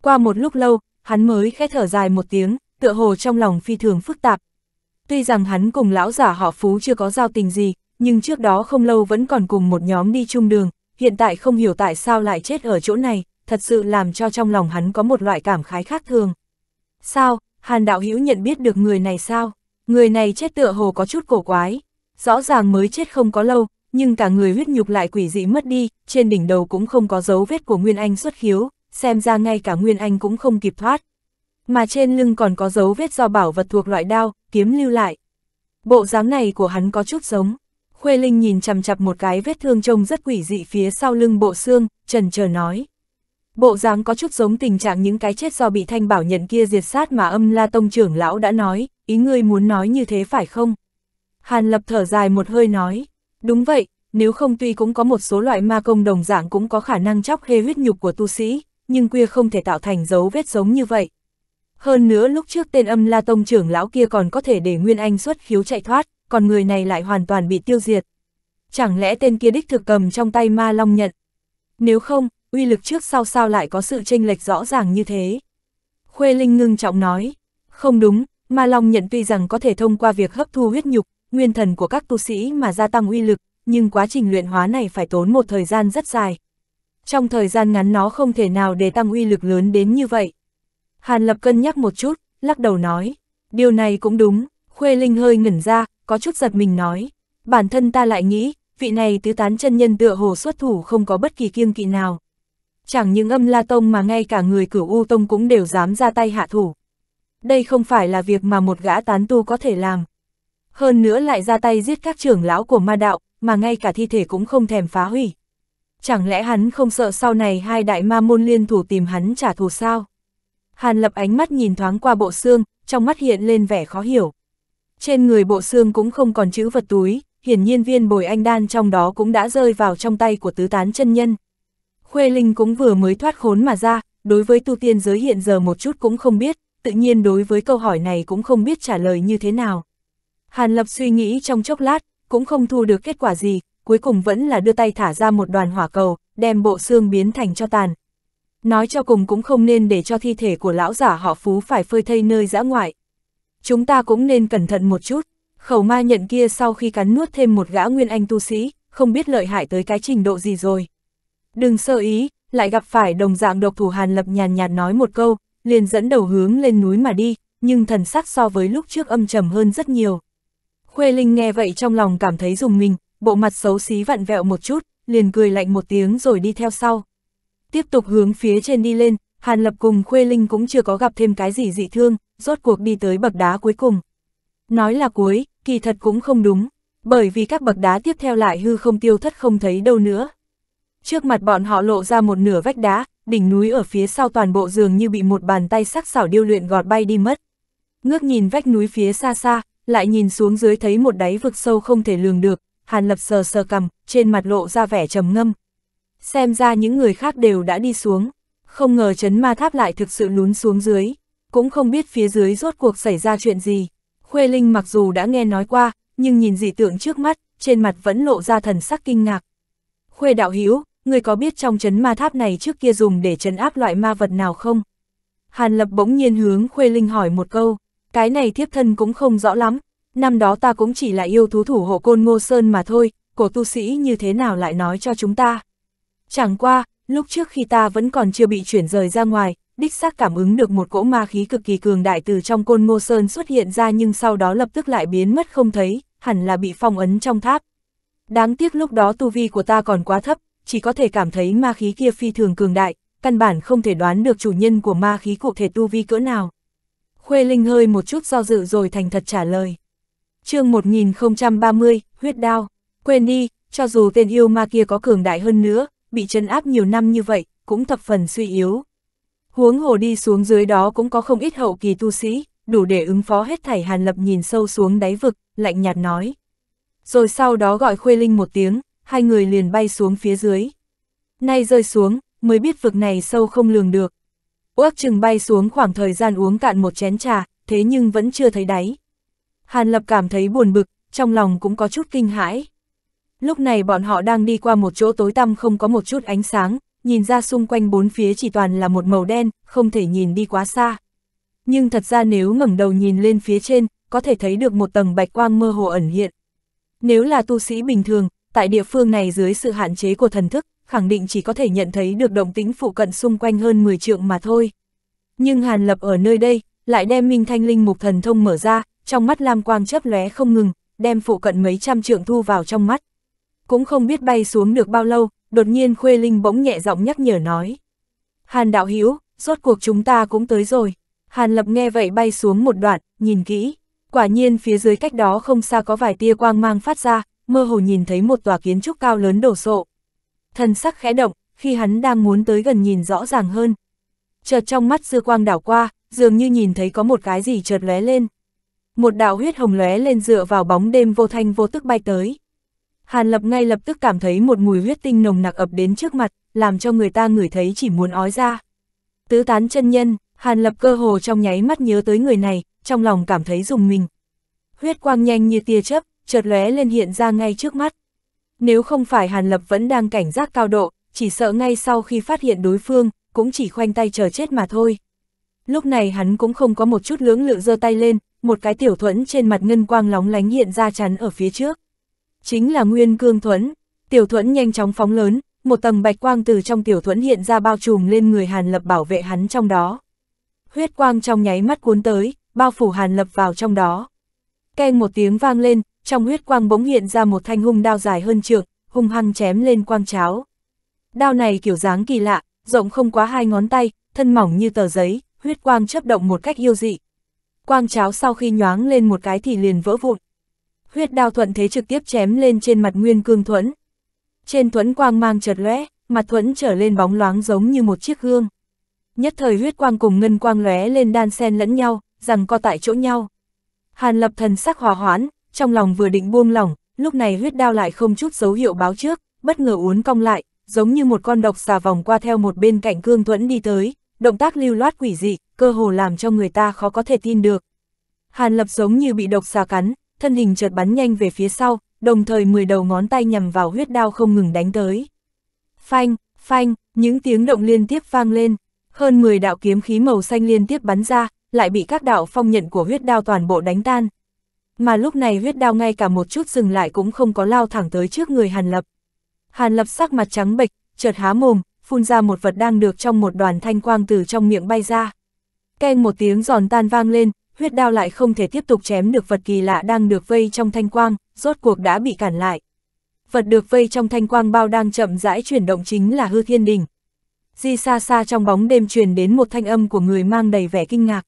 S1: Qua một lúc lâu, hắn mới khẽ thở dài một tiếng, tựa hồ trong lòng phi thường phức tạp, Tuy rằng hắn cùng lão giả họ Phú chưa có giao tình gì, nhưng trước đó không lâu vẫn còn cùng một nhóm đi chung đường, hiện tại không hiểu tại sao lại chết ở chỗ này, thật sự làm cho trong lòng hắn có một loại cảm khái khác thường. Sao, Hàn Đạo Hữu nhận biết được người này sao? Người này chết tựa hồ có chút cổ quái, rõ ràng mới chết không có lâu, nhưng cả người huyết nhục lại quỷ dị mất đi, trên đỉnh đầu cũng không có dấu vết của Nguyên Anh xuất khiếu, xem ra ngay cả Nguyên Anh cũng không kịp thoát. Mà trên lưng còn có dấu vết do bảo vật thuộc loại đao, kiếm lưu lại. Bộ dáng này của hắn có chút giống. Khuê Linh nhìn chằm chằm một cái vết thương trông rất quỷ dị phía sau lưng bộ xương, trần chờ nói. Bộ dáng có chút giống tình trạng những cái chết do bị thanh bảo nhận kia diệt sát mà âm la tông trưởng lão đã nói, ý ngươi muốn nói như thế phải không? Hàn lập thở dài một hơi nói, đúng vậy, nếu không tuy cũng có một số loại ma công đồng dạng cũng có khả năng chóc hê huyết nhục của tu sĩ, nhưng kia không thể tạo thành dấu vết giống như vậy. Hơn nữa lúc trước tên âm la tông trưởng lão kia còn có thể để Nguyên Anh xuất khiếu chạy thoát, còn người này lại hoàn toàn bị tiêu diệt. Chẳng lẽ tên kia đích thực cầm trong tay ma long nhận? Nếu không, uy lực trước sau sao lại có sự chênh lệch rõ ràng như thế? Khuê Linh ngưng trọng nói, không đúng, ma long nhận tuy rằng có thể thông qua việc hấp thu huyết nhục, nguyên thần của các tu sĩ mà gia tăng uy lực, nhưng quá trình luyện hóa này phải tốn một thời gian rất dài. Trong thời gian ngắn nó không thể nào để tăng uy lực lớn đến như vậy. Hàn Lập cân nhắc một chút, lắc đầu nói, điều này cũng đúng, Khuê Linh hơi ngẩn ra, có chút giật mình nói, bản thân ta lại nghĩ, vị này tứ tán chân nhân tựa hồ xuất thủ không có bất kỳ kiêng kỵ nào. Chẳng những âm La Tông mà ngay cả người cửu U Tông cũng đều dám ra tay hạ thủ. Đây không phải là việc mà một gã tán tu có thể làm. Hơn nữa lại ra tay giết các trưởng lão của ma đạo, mà ngay cả thi thể cũng không thèm phá hủy. Chẳng lẽ hắn không sợ sau này hai đại ma môn liên thủ tìm hắn trả thù sao? Hàn lập ánh mắt nhìn thoáng qua bộ xương, trong mắt hiện lên vẻ khó hiểu. Trên người bộ xương cũng không còn chữ vật túi, hiển nhiên viên bồi anh đan trong đó cũng đã rơi vào trong tay của tứ tán chân nhân. Khuê Linh cũng vừa mới thoát khốn mà ra, đối với tu tiên giới hiện giờ một chút cũng không biết, tự nhiên đối với câu hỏi này cũng không biết trả lời như thế nào. Hàn Lập suy nghĩ trong chốc lát, cũng không thu được kết quả gì, cuối cùng vẫn là đưa tay thả ra một đoàn hỏa cầu, đem bộ xương biến thành cho tàn, Nói cho cùng cũng không nên để cho thi thể của lão giả họ phú phải phơi thây nơi dã ngoại. Chúng ta cũng nên cẩn thận một chút. Khẩu ma nhận kia sau khi cắn nuốt thêm một gã nguyên anh tu sĩ, không biết lợi hại tới cái trình độ gì rồi. Đừng sơ ý, lại gặp phải đồng dạng độc thủ Hàn Lập nhàn nhạt nói một câu, liền dẫn đầu hướng lên núi mà đi, nhưng thần sắc so với lúc trước âm trầm hơn rất nhiều. Khuê Linh nghe vậy trong lòng cảm thấy dùng mình, bộ mặt xấu xí vặn vẹo một chút, liền cười lạnh một tiếng rồi đi theo sau tiếp tục hướng phía trên đi lên, Hàn Lập cùng Khuê Linh cũng chưa có gặp thêm cái gì dị thương, rốt cuộc đi tới bậc đá cuối cùng. Nói là cuối, kỳ thật cũng không đúng, bởi vì các bậc đá tiếp theo lại hư không tiêu thất không thấy đâu nữa. Trước mặt bọn họ lộ ra một nửa vách đá, đỉnh núi ở phía sau toàn bộ dường như bị một bàn tay sắc xảo điêu luyện gọt bay đi mất. Ngước nhìn vách núi phía xa xa, lại nhìn xuống dưới thấy một đáy vực sâu không thể lường được, Hàn Lập sờ sờ cầm, trên mặt lộ ra vẻ trầm ngâm, xem ra những người khác đều đã đi xuống. Không ngờ chấn ma tháp lại thực sự lún xuống dưới, cũng không biết phía dưới rốt cuộc xảy ra chuyện gì. Khuê Linh mặc dù đã nghe nói qua, nhưng nhìn dị tượng trước mắt, trên mặt vẫn lộ ra thần sắc kinh ngạc. Khuê đạo Hiếu, người có biết trong chấn ma tháp này trước kia dùng để chấn áp loại ma vật nào không? Hàn Lập bỗng nhiên hướng Khuê Linh hỏi một câu, cái này thiếp thân cũng không rõ lắm, năm đó ta cũng chỉ là yêu thú thủ hộ côn ngô sơn mà thôi, cổ tu sĩ như thế nào lại nói cho chúng ta? Chẳng qua, lúc trước khi ta vẫn còn chưa bị chuyển rời ra ngoài, đích xác cảm ứng được một cỗ ma khí cực kỳ cường đại từ trong côn ngô sơn xuất hiện ra nhưng sau đó lập tức lại biến mất không thấy, hẳn là bị phong ấn trong tháp. Đáng tiếc lúc đó tu vi của ta còn quá thấp, chỉ có thể cảm thấy ma khí kia phi thường cường đại, căn bản không thể đoán được chủ nhân của ma khí cụ thể tu vi cỡ nào. Khuê Linh hơi một chút do dự rồi thành thật trả lời. chương 1030, huyết đao. Quên đi, cho dù tên yêu ma kia có cường đại hơn nữa, bị chân áp nhiều năm như vậy, cũng thập phần suy yếu. Huống hồ đi xuống dưới đó cũng có không ít hậu kỳ tu sĩ, đủ để ứng phó hết thảy Hàn Lập nhìn sâu xuống đáy vực, lạnh nhạt nói. Rồi sau đó gọi Khuê Linh một tiếng, hai người liền bay xuống phía dưới. Nay rơi xuống, mới biết vực này sâu không lường được. Uác chừng bay xuống khoảng thời gian uống cạn một chén trà, thế nhưng vẫn chưa thấy đáy. Hàn Lập cảm thấy buồn bực, trong lòng cũng có chút kinh hãi. Lúc này bọn họ đang đi qua một chỗ tối tăm không có một chút ánh sáng, nhìn ra xung quanh bốn phía chỉ toàn là một màu đen, không thể nhìn đi quá xa. Nhưng thật ra nếu ngẩng đầu nhìn lên phía trên, có thể thấy được một tầng bạch quang mơ hồ ẩn hiện. Nếu là tu sĩ bình thường, tại địa phương này dưới sự hạn chế của thần thức, khẳng định chỉ có thể nhận thấy được động tĩnh phụ cận xung quanh hơn 10 trượng mà thôi. Nhưng Hàn Lập ở nơi đây, lại đem Minh Thanh Linh Mục Thần Thông mở ra, trong mắt lam quang chớp lóe không ngừng, đem phụ cận mấy trăm trượng thu vào trong mắt cũng không biết bay xuống được bao lâu, đột nhiên Khuê Linh bỗng nhẹ giọng nhắc nhở nói. Hàn đạo Hiếu, rốt cuộc chúng ta cũng tới rồi. Hàn lập nghe vậy bay xuống một đoạn, nhìn kỹ. Quả nhiên phía dưới cách đó không xa có vài tia quang mang phát ra, mơ hồ nhìn thấy một tòa kiến trúc cao lớn đổ sộ. Thần sắc khẽ động, khi hắn đang muốn tới gần nhìn rõ ràng hơn. Chợt trong mắt dư quang đảo qua, dường như nhìn thấy có một cái gì chợt lóe lên. Một đạo huyết hồng lóe lên dựa vào bóng đêm vô thanh vô tức bay tới. Hàn Lập ngay lập tức cảm thấy một mùi huyết tinh nồng nặc ập đến trước mặt, làm cho người ta ngửi thấy chỉ muốn ói ra. Tứ tán chân nhân, Hàn Lập cơ hồ trong nháy mắt nhớ tới người này, trong lòng cảm thấy rùng mình. Huyết quang nhanh như tia chớp, chợt lóe lên hiện ra ngay trước mắt. Nếu không phải Hàn Lập vẫn đang cảnh giác cao độ, chỉ sợ ngay sau khi phát hiện đối phương, cũng chỉ khoanh tay chờ chết mà thôi. Lúc này hắn cũng không có một chút lưỡng lự giơ tay lên, một cái tiểu thuẫn trên mặt ngân quang lóng lánh hiện ra chắn ở phía trước chính là Nguyên Cương Thuẫn. Tiểu Thuẫn nhanh chóng phóng lớn, một tầng bạch quang từ trong Tiểu Thuẫn hiện ra bao trùm lên người Hàn Lập bảo vệ hắn trong đó. Huyết quang trong nháy mắt cuốn tới, bao phủ Hàn Lập vào trong đó. Keng một tiếng vang lên, trong huyết quang bỗng hiện ra một thanh hung đao dài hơn trượng, hung hăng chém lên quang cháo. Đao này kiểu dáng kỳ lạ, rộng không quá hai ngón tay, thân mỏng như tờ giấy, huyết quang chấp động một cách yêu dị. Quang cháo sau khi nhoáng lên một cái thì liền vỡ vụn, huyết đao thuận thế trực tiếp chém lên trên mặt nguyên cương thuẫn. Trên thuẫn quang mang chợt lóe, mặt thuẫn trở lên bóng loáng giống như một chiếc gương. Nhất thời huyết quang cùng ngân quang lóe lên đan xen lẫn nhau, rằng co tại chỗ nhau. Hàn lập thần sắc hòa hoãn, trong lòng vừa định buông lỏng, lúc này huyết đao lại không chút dấu hiệu báo trước, bất ngờ uốn cong lại, giống như một con độc xà vòng qua theo một bên cạnh cương thuẫn đi tới, động tác lưu loát quỷ dị, cơ hồ làm cho người ta khó có thể tin được. Hàn lập giống như bị độc xà cắn, thân hình chợt bắn nhanh về phía sau, đồng thời 10 đầu ngón tay nhằm vào huyết đao không ngừng đánh tới. Phanh, phanh, những tiếng động liên tiếp vang lên, hơn 10 đạo kiếm khí màu xanh liên tiếp bắn ra, lại bị các đạo phong nhận của huyết đao toàn bộ đánh tan. Mà lúc này huyết đao ngay cả một chút dừng lại cũng không có lao thẳng tới trước người Hàn Lập. Hàn Lập sắc mặt trắng bệch, chợt há mồm, phun ra một vật đang được trong một đoàn thanh quang từ trong miệng bay ra. Keng một tiếng giòn tan vang lên, huyết đao lại không thể tiếp tục chém được vật kỳ lạ đang được vây trong thanh quang, rốt cuộc đã bị cản lại. Vật được vây trong thanh quang bao đang chậm rãi chuyển động chính là hư thiên đình. Di xa xa trong bóng đêm truyền đến một thanh âm của người mang đầy vẻ kinh ngạc.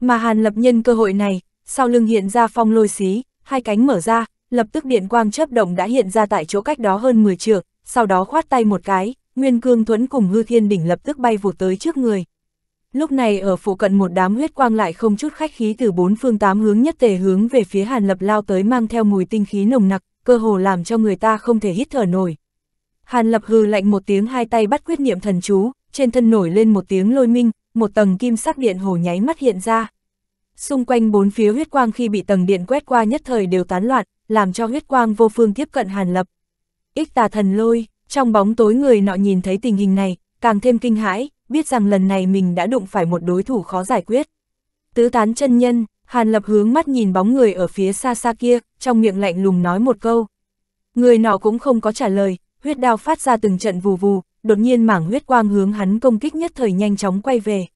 S1: Mà Hàn Lập nhân cơ hội này, sau lưng hiện ra phong lôi xí, hai cánh mở ra, lập tức điện quang chớp động đã hiện ra tại chỗ cách đó hơn 10 trượng, sau đó khoát tay một cái, Nguyên Cương Thuấn cùng Hư Thiên Đỉnh lập tức bay vụt tới trước người. Lúc này ở phụ cận một đám huyết quang lại không chút khách khí từ bốn phương tám hướng nhất tề hướng về phía Hàn Lập lao tới mang theo mùi tinh khí nồng nặc, cơ hồ làm cho người ta không thể hít thở nổi. Hàn Lập hừ lạnh một tiếng hai tay bắt quyết niệm thần chú, trên thân nổi lên một tiếng lôi minh, một tầng kim sắc điện hồ nháy mắt hiện ra. Xung quanh bốn phía huyết quang khi bị tầng điện quét qua nhất thời đều tán loạn, làm cho huyết quang vô phương tiếp cận Hàn Lập. Ích tà thần lôi, trong bóng tối người nọ nhìn thấy tình hình này, càng thêm kinh hãi, biết rằng lần này mình đã đụng phải một đối thủ khó giải quyết. Tứ tán chân nhân, Hàn Lập hướng mắt nhìn bóng người ở phía xa xa kia, trong miệng lạnh lùng nói một câu. Người nọ cũng không có trả lời, huyết đao phát ra từng trận vù vù, đột nhiên mảng huyết quang hướng hắn công kích nhất thời nhanh chóng quay về.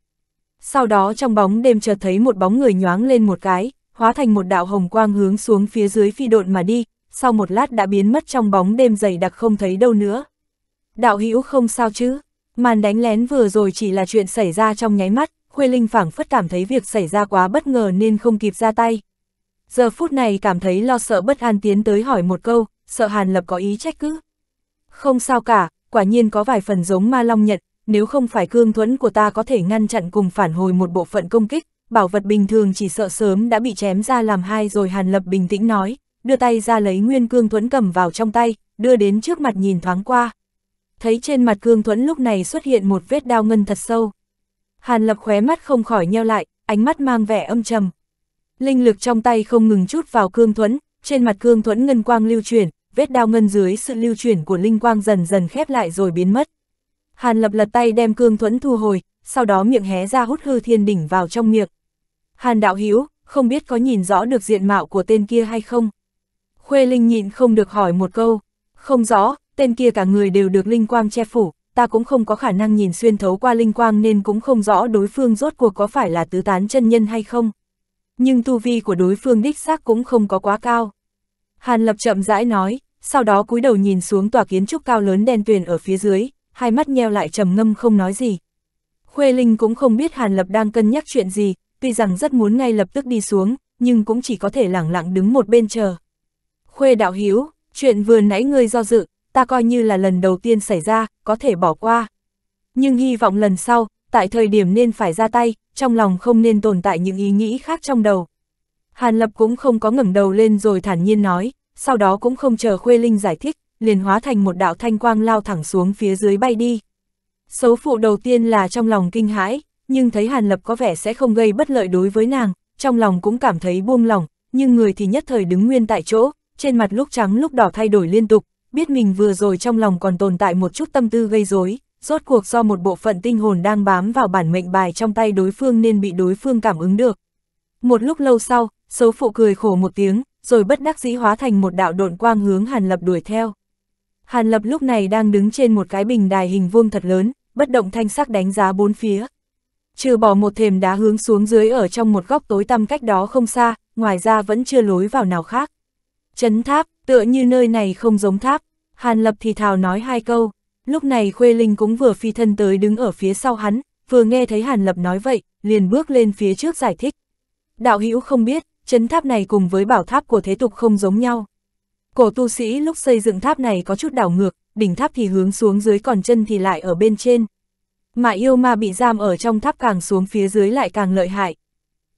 S1: Sau đó trong bóng đêm chợt thấy một bóng người nhoáng lên một cái, hóa thành một đạo hồng quang hướng xuống phía dưới phi độn mà đi, sau một lát đã biến mất trong bóng đêm dày đặc không thấy đâu nữa. Đạo hữu không sao chứ? Màn đánh lén vừa rồi chỉ là chuyện xảy ra trong nháy mắt, Khuê Linh phảng phất cảm thấy việc xảy ra quá bất ngờ nên không kịp ra tay. Giờ phút này cảm thấy lo sợ bất an tiến tới hỏi một câu, sợ Hàn Lập có ý trách cứ. Không sao cả, quả nhiên có vài phần giống ma long nhật, nếu không phải cương thuẫn của ta có thể ngăn chặn cùng phản hồi một bộ phận công kích, bảo vật bình thường chỉ sợ sớm đã bị chém ra làm hai rồi Hàn Lập bình tĩnh nói, đưa tay ra lấy nguyên cương thuẫn cầm vào trong tay, đưa đến trước mặt nhìn thoáng qua, thấy trên mặt Cương Thuẫn lúc này xuất hiện một vết đao ngân thật sâu. Hàn Lập khóe mắt không khỏi nheo lại, ánh mắt mang vẻ âm trầm. Linh lực trong tay không ngừng chút vào Cương Thuẫn, trên mặt Cương Thuẫn ngân quang lưu chuyển, vết đao ngân dưới sự lưu chuyển của linh quang dần dần khép lại rồi biến mất. Hàn Lập lật tay đem Cương Thuẫn thu hồi, sau đó miệng hé ra hút hư thiên đỉnh vào trong miệng. Hàn Đạo Hữu không biết có nhìn rõ được diện mạo của tên kia hay không? Khuê Linh nhịn không được hỏi một câu, không rõ, tên kia cả người đều được linh quang che phủ, ta cũng không có khả năng nhìn xuyên thấu qua linh quang nên cũng không rõ đối phương rốt cuộc có phải là tứ tán chân nhân hay không. Nhưng tu vi của đối phương đích xác cũng không có quá cao. Hàn Lập chậm rãi nói, sau đó cúi đầu nhìn xuống tòa kiến trúc cao lớn đen tuyền ở phía dưới, hai mắt nheo lại trầm ngâm không nói gì. Khuê Linh cũng không biết Hàn Lập đang cân nhắc chuyện gì, tuy rằng rất muốn ngay lập tức đi xuống, nhưng cũng chỉ có thể lẳng lặng đứng một bên chờ. Khuê đạo hiếu, chuyện vừa nãy ngươi do dự, ta coi như là lần đầu tiên xảy ra, có thể bỏ qua. Nhưng hy vọng lần sau, tại thời điểm nên phải ra tay, trong lòng không nên tồn tại những ý nghĩ khác trong đầu. Hàn Lập cũng không có ngẩng đầu lên rồi thản nhiên nói, sau đó cũng không chờ Khuê Linh giải thích, liền hóa thành một đạo thanh quang lao thẳng xuống phía dưới bay đi. Xấu phụ đầu tiên là trong lòng kinh hãi, nhưng thấy Hàn Lập có vẻ sẽ không gây bất lợi đối với nàng, trong lòng cũng cảm thấy buông lòng, nhưng người thì nhất thời đứng nguyên tại chỗ, trên mặt lúc trắng lúc đỏ thay đổi liên tục, biết mình vừa rồi trong lòng còn tồn tại một chút tâm tư gây rối, rốt cuộc do một bộ phận tinh hồn đang bám vào bản mệnh bài trong tay đối phương nên bị đối phương cảm ứng được. Một lúc lâu sau, xấu phụ cười khổ một tiếng, rồi bất đắc dĩ hóa thành một đạo độn quang hướng Hàn Lập đuổi theo. Hàn Lập lúc này đang đứng trên một cái bình đài hình vuông thật lớn, bất động thanh sắc đánh giá bốn phía. Trừ bỏ một thềm đá hướng xuống dưới ở trong một góc tối tăm cách đó không xa, ngoài ra vẫn chưa lối vào nào khác. Chấn tháp, Tựa như nơi này không giống tháp, Hàn Lập thì thào nói hai câu, lúc này Khuê Linh cũng vừa phi thân tới đứng ở phía sau hắn, vừa nghe thấy Hàn Lập nói vậy, liền bước lên phía trước giải thích. Đạo hữu không biết, chấn tháp này cùng với bảo tháp của thế tục không giống nhau. Cổ tu sĩ lúc xây dựng tháp này có chút đảo ngược, đỉnh tháp thì hướng xuống dưới còn chân thì lại ở bên trên. Mà yêu ma bị giam ở trong tháp càng xuống phía dưới lại càng lợi hại.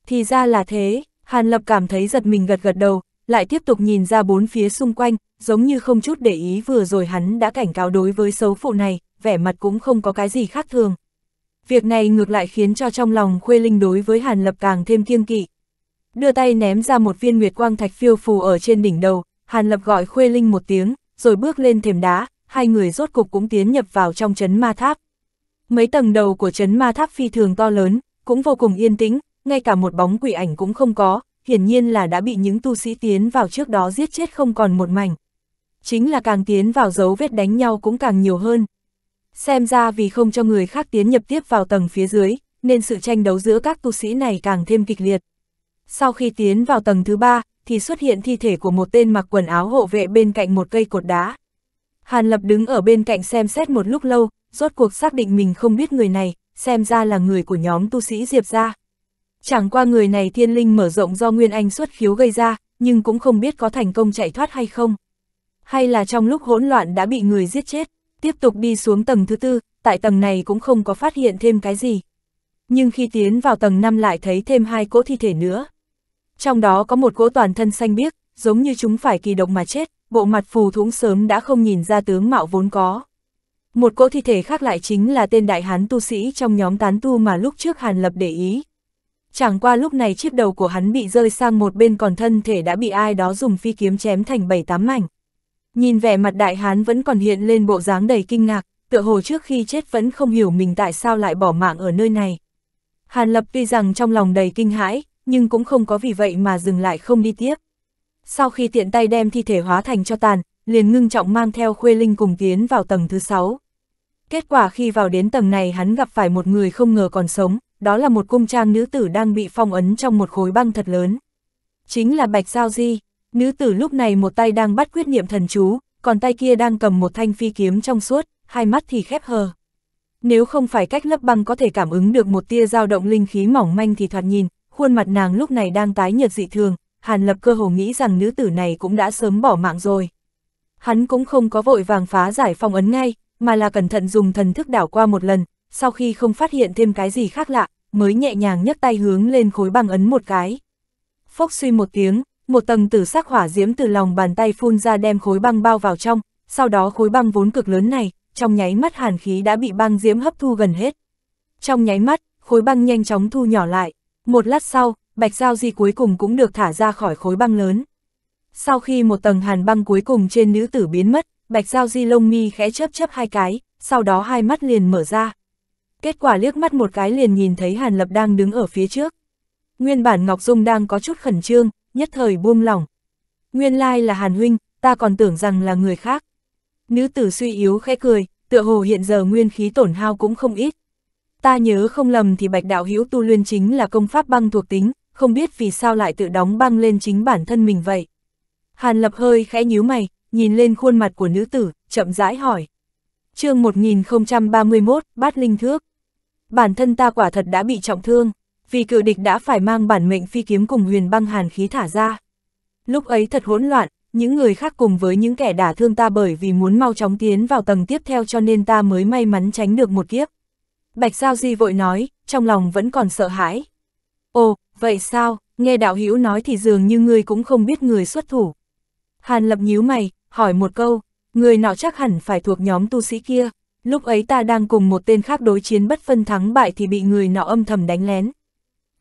S1: Thì ra là thế, Hàn Lập cảm thấy giật mình gật gật đầu, lại tiếp tục nhìn ra bốn phía xung quanh, giống như không chút để ý vừa rồi hắn đã cảnh cáo đối với xấu phụ này, vẻ mặt cũng không có cái gì khác thường. Việc này ngược lại khiến cho trong lòng Khuê Linh đối với Hàn Lập càng thêm kiêng kỵ. Đưa tay ném ra một viên nguyệt quang thạch phiêu phù ở trên đỉnh đầu, Hàn Lập gọi Khuê Linh một tiếng, rồi bước lên thềm đá, hai người rốt cục cũng tiến nhập vào trong chấn ma tháp. Mấy tầng đầu của chấn ma tháp phi thường to lớn, cũng vô cùng yên tĩnh, ngay cả một bóng quỷ ảnh cũng không có, hiển nhiên là đã bị những tu sĩ tiến vào trước đó giết chết không còn một mảnh. Chính là càng tiến vào dấu vết đánh nhau cũng càng nhiều hơn. Xem ra vì không cho người khác tiến nhập tiếp vào tầng phía dưới, nên sự tranh đấu giữa các tu sĩ này càng thêm kịch liệt. Sau khi tiến vào tầng thứ ba, thì xuất hiện thi thể của một tên mặc quần áo hộ vệ bên cạnh một cây cột đá. Hàn Lập đứng ở bên cạnh xem xét một lúc lâu, rốt cuộc xác định mình không biết người này, xem ra là người của nhóm tu sĩ Diệp gia. Chẳng qua người này thiên linh mở rộng do Nguyên Anh xuất khiếu gây ra, nhưng cũng không biết có thành công chạy thoát hay không. Hay là trong lúc hỗn loạn đã bị người giết chết, tiếp tục đi xuống tầng thứ tư, tại tầng này cũng không có phát hiện thêm cái gì. Nhưng khi tiến vào tầng 5 lại thấy thêm hai cỗ thi thể nữa. Trong đó có một cỗ toàn thân xanh biếc, giống như chúng phải kỳ độc mà chết, bộ mặt phù thúng sớm đã không nhìn ra tướng mạo vốn có. Một cỗ thi thể khác lại chính là tên đại hán tu sĩ trong nhóm tán tu mà lúc trước Hàn Lập để ý, chẳng qua lúc này chiếc đầu của hắn bị rơi sang một bên còn thân thể đã bị ai đó dùng phi kiếm chém thành bảy tám mảnh. Nhìn vẻ mặt đại hán vẫn còn hiện lên bộ dáng đầy kinh ngạc, tựa hồ trước khi chết vẫn không hiểu mình tại sao lại bỏ mạng ở nơi này. Hàn Lập tuy rằng trong lòng đầy kinh hãi, nhưng cũng không có vì vậy mà dừng lại không đi tiếp. Sau khi tiện tay đem thi thể hóa thành cho tàn, liền ngưng trọng mang theo Khuê Linh cùng tiến vào tầng thứ 6. Kết quả khi vào đến tầng này hắn gặp phải một người không ngờ còn sống, đó là một cung trang nữ tử đang bị phong ấn trong một khối băng thật lớn. Chính là Bạch Giao Di, nữ tử lúc này một tay đang bắt quyết niệm thần chú, còn tay kia đang cầm một thanh phi kiếm trong suốt, hai mắt thì khép hờ. Nếu không phải cách lớp băng có thể cảm ứng được một tia dao động linh khí mỏng manh thì thoạt nhìn, khuôn mặt nàng lúc này đang tái nhợt dị thường, Hàn Lập cơ hồ nghĩ rằng nữ tử này cũng đã sớm bỏ mạng rồi. Hắn cũng không có vội vàng phá giải phong ấn ngay, mà là cẩn thận dùng thần thức đảo qua một lần, sau khi không phát hiện thêm cái gì khác lạ, mới nhẹ nhàng nhấc tay hướng lên khối băng ấn một cái. Phốc suy một tiếng, một tầng tử sắc hỏa diễm từ lòng bàn tay phun ra đem khối băng bao vào trong, sau đó khối băng vốn cực lớn này, trong nháy mắt hàn khí đã bị băng diễm hấp thu gần hết. Trong nháy mắt, khối băng nhanh chóng thu nhỏ lại, một lát sau, bạch giao di cuối cùng cũng được thả ra khỏi khối băng lớn. Sau khi một tầng hàn băng cuối cùng trên nữ tử biến mất, bạch giao di lông mi khẽ chớp chớp hai cái, sau đó hai mắt liền mở ra. Kết quả liếc mắt một cái liền nhìn thấy Hàn Lập đang đứng ở phía trước. Nguyên bản Ngọc Dung đang có chút khẩn trương, nhất thời buông lỏng. Nguyên lai like là Hàn Huynh, ta còn tưởng rằng là người khác. Nữ tử suy yếu khẽ cười, tựa hồ hiện giờ nguyên khí tổn hao cũng không ít. Ta nhớ không lầm thì bạch đạo hữu tu Luyên chính là công pháp băng thuộc tính, không biết vì sao lại tự đóng băng lên chính bản thân mình vậy. Hàn lập hơi khẽ nhíu mày, nhìn lên khuôn mặt của nữ tử, chậm rãi hỏi. chương 1031, Bát Linh Thước bản thân ta quả thật đã bị trọng thương, vì cự địch đã phải mang bản mệnh phi kiếm cùng huyền băng hàn khí thả ra. Lúc ấy thật hỗn loạn, những người khác cùng với những kẻ đả thương ta bởi vì muốn mau chóng tiến vào tầng tiếp theo cho nên ta mới may mắn tránh được một kiếp. Bạch Giao Di vội nói, trong lòng vẫn còn sợ hãi. Ồ, vậy sao, nghe đạo hữu nói thì dường như ngươi cũng không biết người xuất thủ. Hàn lập nhíu mày, hỏi một câu, người nọ chắc hẳn phải thuộc nhóm tu sĩ kia, Lúc ấy ta đang cùng một tên khác đối chiến bất phân thắng bại thì bị người nọ âm thầm đánh lén.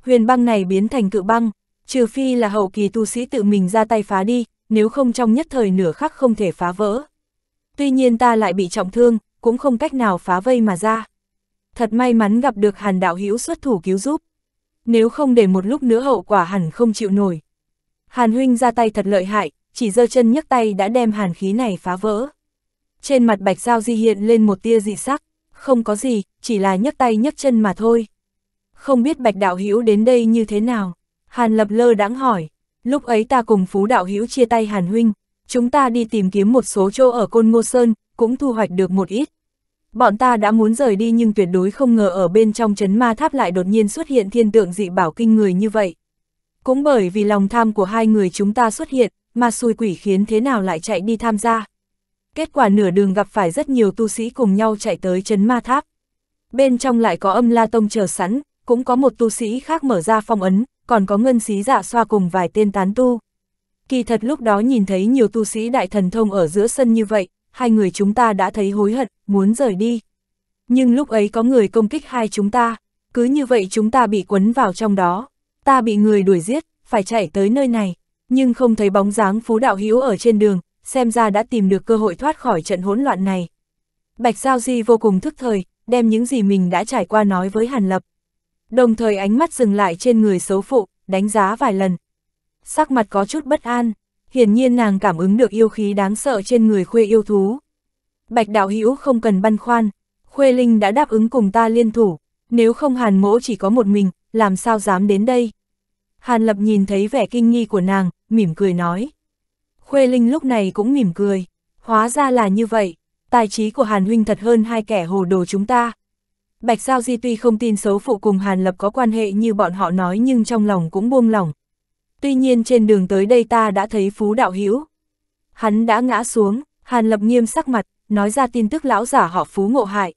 S1: Huyền băng này biến thành cự băng, trừ phi là hậu kỳ tu sĩ tự mình ra tay phá đi, nếu không trong nhất thời nửa khắc không thể phá vỡ. Tuy nhiên ta lại bị trọng thương, cũng không cách nào phá vây mà ra. Thật may mắn gặp được hàn đạo hữu xuất thủ cứu giúp. Nếu không để một lúc nữa hậu quả hẳn không chịu nổi. Hàn huynh ra tay thật lợi hại, chỉ giơ chân nhấc tay đã đem hàn khí này phá vỡ trên mặt bạch giao di hiện lên một tia dị sắc, không có gì, chỉ là nhấc tay nhấc chân mà thôi. Không biết bạch đạo hữu đến đây như thế nào? Hàn lập lơ đãng hỏi, lúc ấy ta cùng phú đạo hữu chia tay Hàn huynh, chúng ta đi tìm kiếm một số chỗ ở Côn Ngô Sơn, cũng thu hoạch được một ít. Bọn ta đã muốn rời đi nhưng tuyệt đối không ngờ ở bên trong chấn ma tháp lại đột nhiên xuất hiện thiên tượng dị bảo kinh người như vậy. Cũng bởi vì lòng tham của hai người chúng ta xuất hiện, mà xui quỷ khiến thế nào lại chạy đi tham gia kết quả nửa đường gặp phải rất nhiều tu sĩ cùng nhau chạy tới chấn ma tháp. Bên trong lại có âm la tông chờ sẵn, cũng có một tu sĩ khác mở ra phong ấn, còn có ngân sĩ dạ xoa cùng vài tên tán tu. Kỳ thật lúc đó nhìn thấy nhiều tu sĩ đại thần thông ở giữa sân như vậy, hai người chúng ta đã thấy hối hận, muốn rời đi. Nhưng lúc ấy có người công kích hai chúng ta, cứ như vậy chúng ta bị quấn vào trong đó. Ta bị người đuổi giết, phải chạy tới nơi này, nhưng không thấy bóng dáng phú đạo hiếu ở trên đường, xem ra đã tìm được cơ hội thoát khỏi trận hỗn loạn này. Bạch Giao Di vô cùng thức thời, đem những gì mình đã trải qua nói với Hàn Lập. Đồng thời ánh mắt dừng lại trên người xấu phụ, đánh giá vài lần. Sắc mặt có chút bất an, hiển nhiên nàng cảm ứng được yêu khí đáng sợ trên người khuê yêu thú. Bạch Đạo Hữu không cần băn khoan, Khuê Linh đã đáp ứng cùng ta liên thủ, nếu không Hàn Mỗ chỉ có một mình, làm sao dám đến đây? Hàn Lập nhìn thấy vẻ kinh nghi của nàng, mỉm cười nói. Khuê Linh lúc này cũng mỉm cười, hóa ra là như vậy, tài trí của Hàn Huynh thật hơn hai kẻ hồ đồ chúng ta. Bạch Giao Di tuy không tin xấu phụ cùng Hàn Lập có quan hệ như bọn họ nói nhưng trong lòng cũng buông lỏng. Tuy nhiên trên đường tới đây ta đã thấy Phú Đạo Hữu Hắn đã ngã xuống, Hàn Lập nghiêm sắc mặt, nói ra tin tức lão giả họ Phú ngộ hại.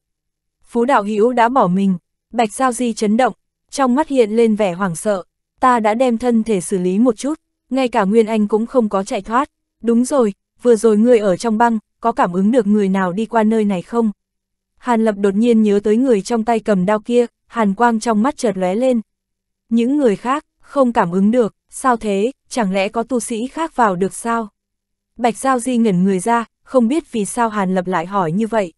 S1: Phú Đạo Hữu đã bỏ mình, Bạch Giao Di chấn động, trong mắt hiện lên vẻ hoảng sợ. Ta đã đem thân thể xử lý một chút, ngay cả Nguyên Anh cũng không có chạy thoát. Đúng rồi, vừa rồi ngươi ở trong băng, có cảm ứng được người nào đi qua nơi này không? Hàn Lập đột nhiên nhớ tới người trong tay cầm đao kia, hàn quang trong mắt chợt lóe lên. Những người khác, không cảm ứng được, sao thế, chẳng lẽ có tu sĩ khác vào được sao? Bạch Giao Di ngẩn người ra, không biết vì sao Hàn Lập lại hỏi như vậy.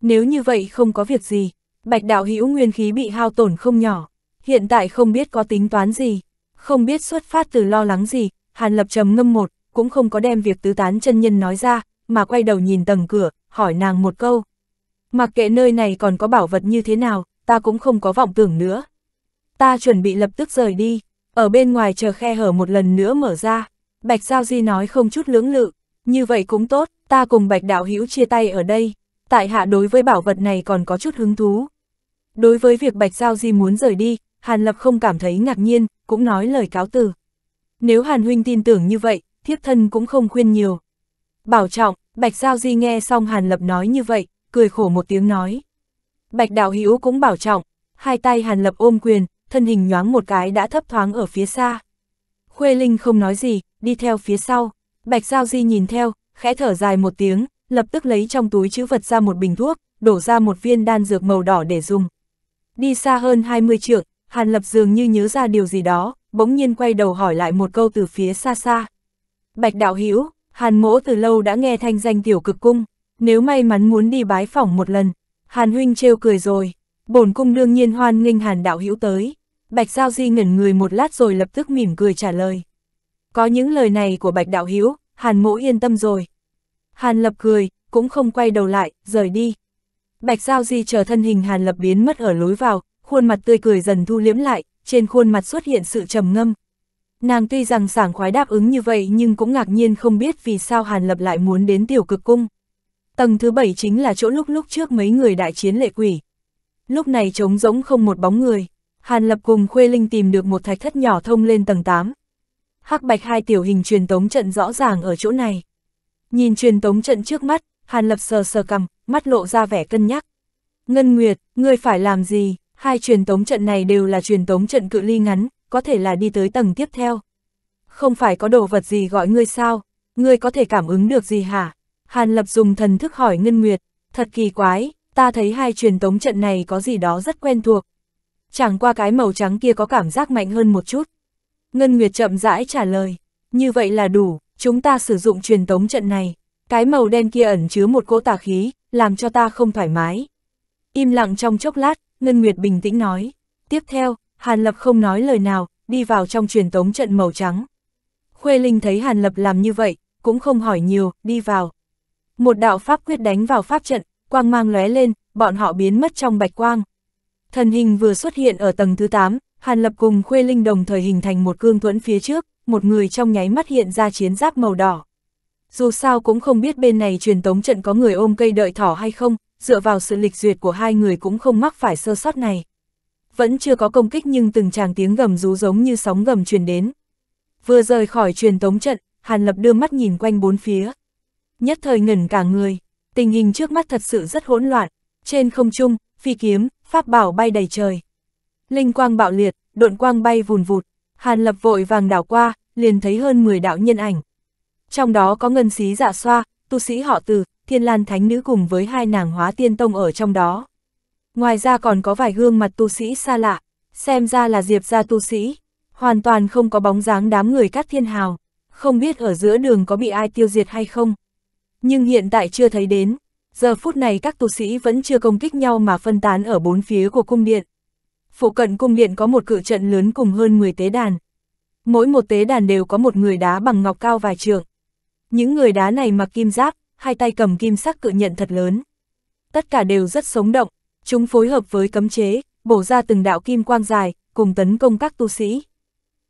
S1: Nếu như vậy không có việc gì, Bạch Đạo Hữu nguyên khí bị hao tổn không nhỏ, hiện tại không biết có tính toán gì, không biết xuất phát từ lo lắng gì, Hàn Lập trầm ngâm một, cũng không có đem việc tứ tán chân nhân nói ra, mà quay đầu nhìn tầng cửa, hỏi nàng một câu. Mặc kệ nơi này còn có bảo vật như thế nào, ta cũng không có vọng tưởng nữa. Ta chuẩn bị lập tức rời đi, ở bên ngoài chờ khe hở một lần nữa mở ra. Bạch Giao Di nói không chút lưỡng lự, như vậy cũng tốt, ta cùng Bạch Đạo Hữu chia tay ở đây. Tại hạ đối với bảo vật này còn có chút hứng thú. Đối với việc Bạch Giao Di muốn rời đi, Hàn Lập không cảm thấy ngạc nhiên, cũng nói lời cáo từ. Nếu Hàn Huynh tin tưởng như vậy, thiếp thân cũng không khuyên nhiều. Bảo trọng, Bạch Giao Di nghe xong Hàn Lập nói như vậy, cười khổ một tiếng nói. Bạch Đạo Hữu cũng bảo trọng, hai tay Hàn Lập ôm quyền, thân hình nhoáng một cái đã thấp thoáng ở phía xa. Khuê Linh không nói gì, đi theo phía sau. Bạch Giao Di nhìn theo, khẽ thở dài một tiếng, lập tức lấy trong túi chữ vật ra một bình thuốc, đổ ra một viên đan dược màu đỏ để dùng. Đi xa hơn 20 trượng, Hàn Lập dường như nhớ ra điều gì đó, bỗng nhiên quay đầu hỏi lại một câu từ phía xa xa. Bạch Đạo Hữu Hàn Mỗ từ lâu đã nghe thanh danh tiểu cực cung, nếu may mắn muốn đi bái phỏng một lần, Hàn Huynh trêu cười rồi, bổn cung đương nhiên hoan nghênh Hàn Đạo Hữu tới. Bạch Giao Di ngẩn người một lát rồi lập tức mỉm cười trả lời. Có những lời này của Bạch Đạo Hữu Hàn Mỗ yên tâm rồi. Hàn Lập cười, cũng không quay đầu lại, rời đi. Bạch Giao Di chờ thân hình Hàn Lập biến mất ở lối vào, khuôn mặt tươi cười dần thu liễm lại, trên khuôn mặt xuất hiện sự trầm ngâm, Nàng tuy rằng sảng khoái đáp ứng như vậy nhưng cũng ngạc nhiên không biết vì sao Hàn Lập lại muốn đến tiểu cực cung. Tầng thứ bảy chính là chỗ lúc lúc trước mấy người đại chiến lệ quỷ. Lúc này trống rỗng không một bóng người, Hàn Lập cùng Khuê Linh tìm được một thạch thất nhỏ thông lên tầng 8. Hắc bạch hai tiểu hình truyền tống trận rõ ràng ở chỗ này. Nhìn truyền tống trận trước mắt, Hàn Lập sờ sờ cầm, mắt lộ ra vẻ cân nhắc. Ngân Nguyệt, ngươi phải làm gì? Hai truyền tống trận này đều là truyền tống trận cự ly ngắn, có thể là đi tới tầng tiếp theo. Không phải có đồ vật gì gọi ngươi sao, ngươi có thể cảm ứng được gì hả? Hàn Lập dùng thần thức hỏi Ngân Nguyệt, thật kỳ quái, ta thấy hai truyền tống trận này có gì đó rất quen thuộc. Chẳng qua cái màu trắng kia có cảm giác mạnh hơn một chút. Ngân Nguyệt chậm rãi trả lời, như vậy là đủ, chúng ta sử dụng truyền tống trận này. Cái màu đen kia ẩn chứa một cỗ tà khí, làm cho ta không thoải mái. Im lặng trong chốc lát, Ngân Nguyệt bình tĩnh nói. Tiếp theo, Hàn Lập không nói lời nào, đi vào trong truyền tống trận màu trắng. Khuê Linh thấy Hàn Lập làm như vậy, cũng không hỏi nhiều, đi vào. Một đạo pháp quyết đánh vào pháp trận, quang mang lóe lên, bọn họ biến mất trong bạch quang. Thần hình vừa xuất hiện ở tầng thứ 8, Hàn Lập cùng Khuê Linh đồng thời hình thành một cương thuẫn phía trước, một người trong nháy mắt hiện ra chiến giáp màu đỏ. Dù sao cũng không biết bên này truyền tống trận có người ôm cây đợi thỏ hay không, dựa vào sự lịch duyệt của hai người cũng không mắc phải sơ sót này vẫn chưa có công kích nhưng từng tràng tiếng gầm rú giống như sóng gầm truyền đến. Vừa rời khỏi truyền tống trận, Hàn Lập đưa mắt nhìn quanh bốn phía. Nhất thời ngẩn cả người, tình hình trước mắt thật sự rất hỗn loạn, trên không trung, phi kiếm, pháp bảo bay đầy trời. Linh quang bạo liệt, độn quang bay vùn vụt, Hàn Lập vội vàng đảo qua, liền thấy hơn 10 đạo nhân ảnh. Trong đó có ngân sĩ dạ xoa, tu sĩ họ từ, thiên lan thánh nữ cùng với hai nàng hóa tiên tông ở trong đó. Ngoài ra còn có vài gương mặt tu sĩ xa lạ, xem ra là Diệp gia tu sĩ, hoàn toàn không có bóng dáng đám người cát thiên hào, không biết ở giữa đường có bị ai tiêu diệt hay không. Nhưng hiện tại chưa thấy đến, giờ phút này các tu sĩ vẫn chưa công kích nhau mà phân tán ở bốn phía của cung điện. Phụ cận cung điện có một cự trận lớn cùng hơn 10 tế đàn. Mỗi một tế đàn đều có một người đá bằng ngọc cao vài trượng. Những người đá này mặc kim giáp, hai tay cầm kim sắc cự nhận thật lớn. Tất cả đều rất sống động, Chúng phối hợp với cấm chế, bổ ra từng đạo kim quang dài, cùng tấn công các tu sĩ.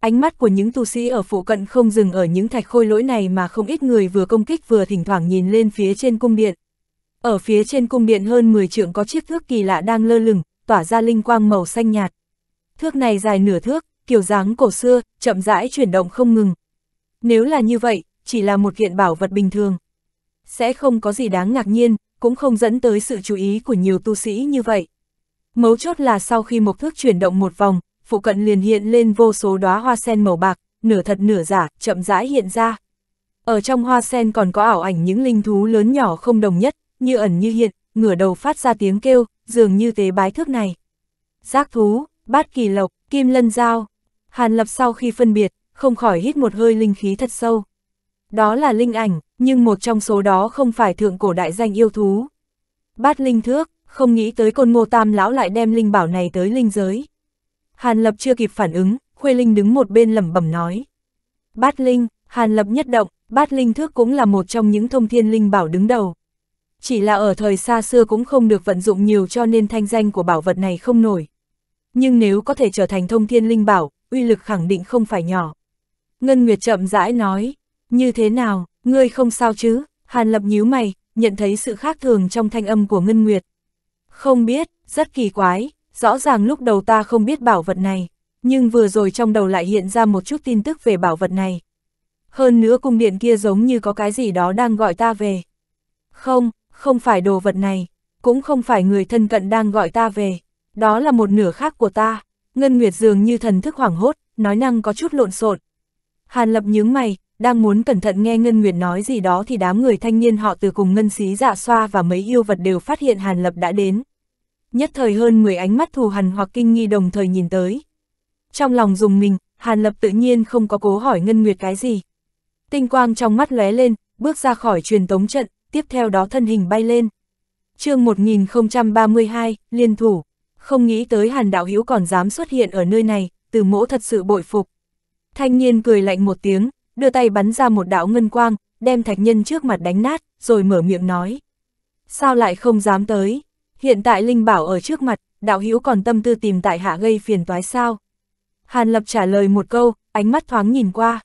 S1: Ánh mắt của những tu sĩ ở phụ cận không dừng ở những thạch khôi lỗi này mà không ít người vừa công kích vừa thỉnh thoảng nhìn lên phía trên cung điện. Ở phía trên cung điện hơn 10 trượng có chiếc thước kỳ lạ đang lơ lửng, tỏa ra linh quang màu xanh nhạt. Thước này dài nửa thước, kiểu dáng cổ xưa, chậm rãi chuyển động không ngừng. Nếu là như vậy, chỉ là một kiện bảo vật bình thường. Sẽ không có gì đáng ngạc nhiên, cũng không dẫn tới sự chú ý của nhiều tu sĩ như vậy. Mấu chốt là sau khi mộc thước chuyển động một vòng, phụ cận liền hiện lên vô số đóa hoa sen màu bạc, nửa thật nửa giả, chậm rãi hiện ra. Ở trong hoa sen còn có ảo ảnh những linh thú lớn nhỏ không đồng nhất, như ẩn như hiện, ngửa đầu phát ra tiếng kêu, dường như tế bái thước này. Giác thú, bát kỳ lộc, kim lân dao. Hàn lập sau khi phân biệt, không khỏi hít một hơi linh khí thật sâu. Đó là linh ảnh, nhưng một trong số đó không phải thượng cổ đại danh yêu thú. Bát linh thước, không nghĩ tới côn ngô tam lão lại đem linh bảo này tới linh giới. Hàn Lập chưa kịp phản ứng, Khuê Linh đứng một bên lẩm bẩm nói. Bát linh, Hàn Lập nhất động, bát linh thước cũng là một trong những thông thiên linh bảo đứng đầu. Chỉ là ở thời xa xưa cũng không được vận dụng nhiều cho nên thanh danh của bảo vật này không nổi. Nhưng nếu có thể trở thành thông thiên linh bảo, uy lực khẳng định không phải nhỏ. Ngân Nguyệt chậm rãi nói, như thế nào, ngươi không sao chứ? Hàn Lập nhíu mày, nhận thấy sự khác thường trong thanh âm của Ngân Nguyệt. Không biết, rất kỳ quái, rõ ràng lúc đầu ta không biết bảo vật này, nhưng vừa rồi trong đầu lại hiện ra một chút tin tức về bảo vật này. Hơn nữa cung điện kia giống như có cái gì đó đang gọi ta về. Không, không phải đồ vật này, cũng không phải người thân cận đang gọi ta về, đó là một nửa khác của ta. Ngân Nguyệt dường như thần thức hoảng hốt, nói năng có chút lộn xộn. Hàn Lập nhướng mày, đang muốn cẩn thận nghe Ngân Nguyệt nói gì đó thì đám người thanh niên họ từ cùng Ngân Xí Dạ Xoa và mấy yêu vật đều phát hiện Hàn Lập đã đến. Nhất thời hơn 10 ánh mắt thù hằn hoặc kinh nghi đồng thời nhìn tới. Trong lòng dùng mình, Hàn Lập tự nhiên không có cố hỏi Ngân Nguyệt cái gì. Tinh quang trong mắt lóe lên, bước ra khỏi truyền tống trận, tiếp theo đó thân hình bay lên. chương 1032, Liên Thủ, không nghĩ tới Hàn Đạo Hữu còn dám xuất hiện ở nơi này, từ mỗ thật sự bội phục. Thanh niên cười lạnh một tiếng, đưa tay bắn ra một đạo ngân quang, đem thạch nhân trước mặt đánh nát, rồi mở miệng nói. Sao lại không dám tới? Hiện tại Linh Bảo ở trước mặt, đạo hữu còn tâm tư tìm tại hạ gây phiền toái sao? Hàn Lập trả lời một câu, ánh mắt thoáng nhìn qua.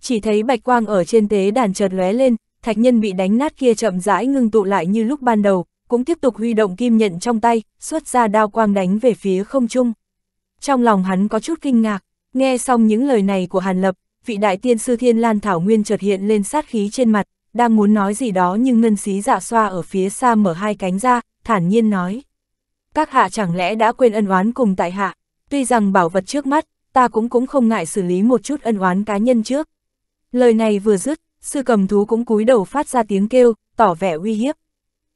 S1: Chỉ thấy bạch quang ở trên tế đàn chợt lóe lên, thạch nhân bị đánh nát kia chậm rãi ngưng tụ lại như lúc ban đầu, cũng tiếp tục huy động kim nhận trong tay, xuất ra đao quang đánh về phía không trung. Trong lòng hắn có chút kinh ngạc, nghe xong những lời này của Hàn Lập, vị đại tiên sư Thiên Lan Thảo Nguyên chợt hiện lên sát khí trên mặt, đang muốn nói gì đó nhưng ngân xí dạ xoa ở phía xa mở hai cánh ra, thản nhiên nói. Các hạ chẳng lẽ đã quên ân oán cùng tại hạ, tuy rằng bảo vật trước mắt, ta cũng cũng không ngại xử lý một chút ân oán cá nhân trước. Lời này vừa dứt, sư cầm thú cũng cúi đầu phát ra tiếng kêu, tỏ vẻ uy hiếp.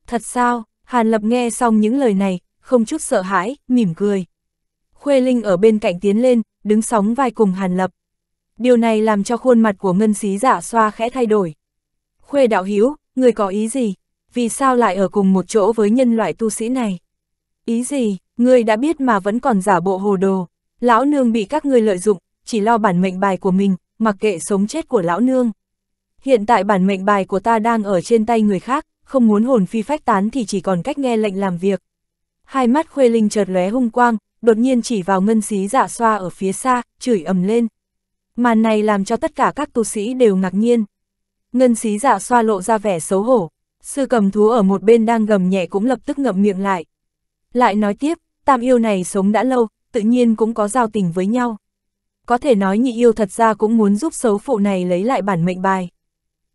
S1: Thật sao, Hàn Lập nghe xong những lời này, không chút sợ hãi, mỉm cười. Khuê Linh ở bên cạnh tiến lên, đứng sóng vai cùng Hàn Lập điều này làm cho khuôn mặt của ngân xí giả xoa khẽ thay đổi. Khuê đạo hiếu, người có ý gì? Vì sao lại ở cùng một chỗ với nhân loại tu sĩ này? Ý gì, người đã biết mà vẫn còn giả bộ hồ đồ. Lão nương bị các người lợi dụng, chỉ lo bản mệnh bài của mình, mặc kệ sống chết của lão nương. Hiện tại bản mệnh bài của ta đang ở trên tay người khác, không muốn hồn phi phách tán thì chỉ còn cách nghe lệnh làm việc. Hai mắt Khuê Linh chợt lóe hung quang, đột nhiên chỉ vào ngân xí giả xoa ở phía xa, chửi ầm lên, Màn này làm cho tất cả các tu sĩ đều ngạc nhiên. Ngân xí dạ xoa lộ ra vẻ xấu hổ, sư cầm thú ở một bên đang gầm nhẹ cũng lập tức ngậm miệng lại. Lại nói tiếp, tam yêu này sống đã lâu, tự nhiên cũng có giao tình với nhau. Có thể nói nhị yêu thật ra cũng muốn giúp xấu phụ này lấy lại bản mệnh bài.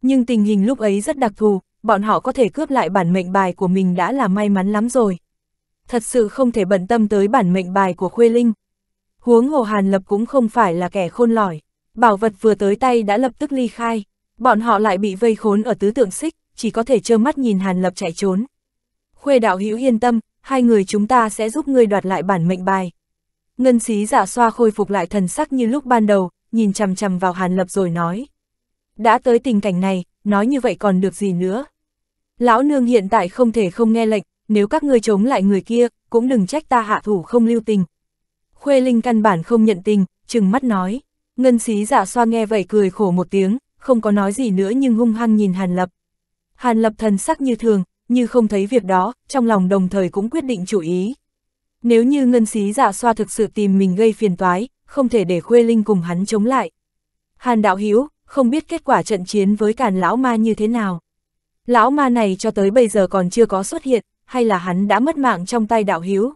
S1: Nhưng tình hình lúc ấy rất đặc thù, bọn họ có thể cướp lại bản mệnh bài của mình đã là may mắn lắm rồi. Thật sự không thể bận tâm tới bản mệnh bài của Khuê Linh. Huống Hồ Hàn Lập cũng không phải là kẻ khôn lỏi. Bảo vật vừa tới tay đã lập tức ly khai, bọn họ lại bị vây khốn ở tứ tượng xích, chỉ có thể trơ mắt nhìn Hàn Lập chạy trốn. Khuê đạo hữu yên tâm, hai người chúng ta sẽ giúp ngươi đoạt lại bản mệnh bài. Ngân xí giả dạ xoa khôi phục lại thần sắc như lúc ban đầu, nhìn chằm chằm vào Hàn Lập rồi nói. Đã tới tình cảnh này, nói như vậy còn được gì nữa. Lão nương hiện tại không thể không nghe lệnh, nếu các ngươi chống lại người kia, cũng đừng trách ta hạ thủ không lưu tình. Khuê Linh căn bản không nhận tình, chừng mắt nói. Ngân xí giả xoa nghe vậy cười khổ một tiếng, không có nói gì nữa nhưng hung hăng nhìn Hàn Lập. Hàn Lập thần sắc như thường, như không thấy việc đó, trong lòng đồng thời cũng quyết định chủ ý. Nếu như ngân xí giả xoa thực sự tìm mình gây phiền toái, không thể để Khuê Linh cùng hắn chống lại. Hàn Đạo Hiếu, không biết kết quả trận chiến với càn lão ma như thế nào. Lão ma này cho tới bây giờ còn chưa có xuất hiện, hay là hắn đã mất mạng trong tay Đạo Hiếu.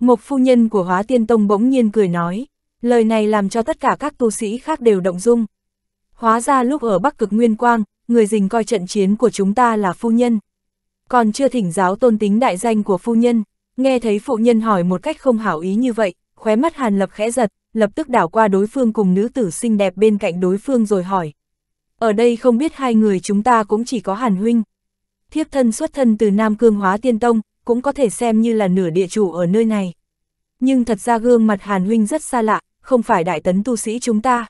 S1: Một phu nhân của Hóa Tiên Tông bỗng nhiên cười nói. Lời này làm cho tất cả các tu sĩ khác đều động dung. Hóa ra lúc ở Bắc Cực Nguyên Quang, người dình coi trận chiến của chúng ta là phu nhân. Còn chưa thỉnh giáo tôn tính đại danh của phu nhân, nghe thấy phụ nhân hỏi một cách không hảo ý như vậy, khóe mắt Hàn Lập khẽ giật, lập tức đảo qua đối phương cùng nữ tử xinh đẹp bên cạnh đối phương rồi hỏi. Ở đây không biết hai người chúng ta cũng chỉ có Hàn Huynh. Thiếp thân xuất thân từ Nam Cương Hóa Tiên Tông, cũng có thể xem như là nửa địa chủ ở nơi này nhưng thật ra gương mặt Hàn Huynh rất xa lạ, không phải đại tấn tu sĩ chúng ta.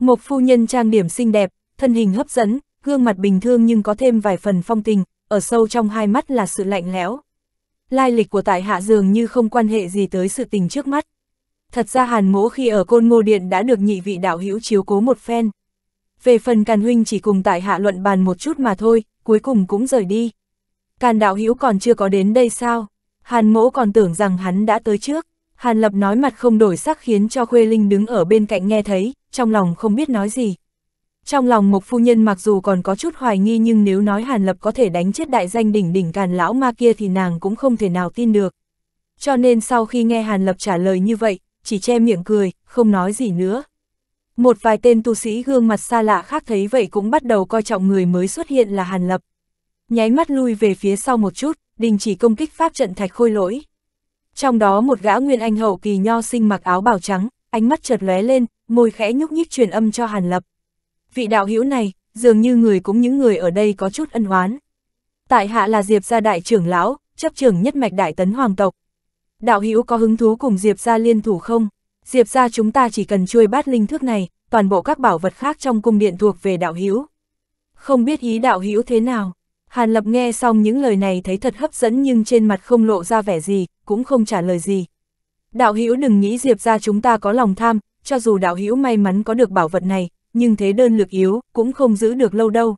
S1: Một phu nhân trang điểm xinh đẹp, thân hình hấp dẫn, gương mặt bình thường nhưng có thêm vài phần phong tình, ở sâu trong hai mắt là sự lạnh lẽo. Lai lịch của tại hạ dường như không quan hệ gì tới sự tình trước mắt. Thật ra Hàn Mỗ khi ở Côn Ngô Điện đã được nhị vị đạo hữu chiếu cố một phen. Về phần Càn huynh chỉ cùng tại hạ luận bàn một chút mà thôi, cuối cùng cũng rời đi. Càn đạo hữu còn chưa có đến đây sao? Hàn Mỗ còn tưởng rằng hắn đã tới trước. Hàn Lập nói mặt không đổi sắc khiến cho Khuê Linh đứng ở bên cạnh nghe thấy, trong lòng không biết nói gì. Trong lòng Mộc Phu Nhân mặc dù còn có chút hoài nghi nhưng nếu nói Hàn Lập có thể đánh chết đại danh đỉnh đỉnh càn lão ma kia thì nàng cũng không thể nào tin được. Cho nên sau khi nghe Hàn Lập trả lời như vậy, chỉ che miệng cười, không nói gì nữa. Một vài tên tu sĩ gương mặt xa lạ khác thấy vậy cũng bắt đầu coi trọng người mới xuất hiện là Hàn Lập. Nháy mắt lui về phía sau một chút, đình chỉ công kích pháp trận thạch khôi lỗi. Trong đó một gã nguyên anh hậu kỳ nho sinh mặc áo bào trắng, ánh mắt chợt lóe lên, môi khẽ nhúc nhích truyền âm cho Hàn Lập. Vị đạo hữu này, dường như người cũng những người ở đây có chút ân oán. Tại hạ là Diệp gia đại trưởng lão, chấp trưởng nhất mạch đại tấn hoàng tộc. Đạo hữu có hứng thú cùng Diệp gia liên thủ không? Diệp gia chúng ta chỉ cần chui bát linh thước này, toàn bộ các bảo vật khác trong cung điện thuộc về đạo hữu. Không biết ý đạo hữu thế nào? Hàn Lập nghe xong những lời này thấy thật hấp dẫn nhưng trên mặt không lộ ra vẻ gì, cũng không trả lời gì. Đạo Hữu đừng nghĩ Diệp ra chúng ta có lòng tham, cho dù đạo Hữu may mắn có được bảo vật này, nhưng thế đơn lực yếu, cũng không giữ được lâu đâu.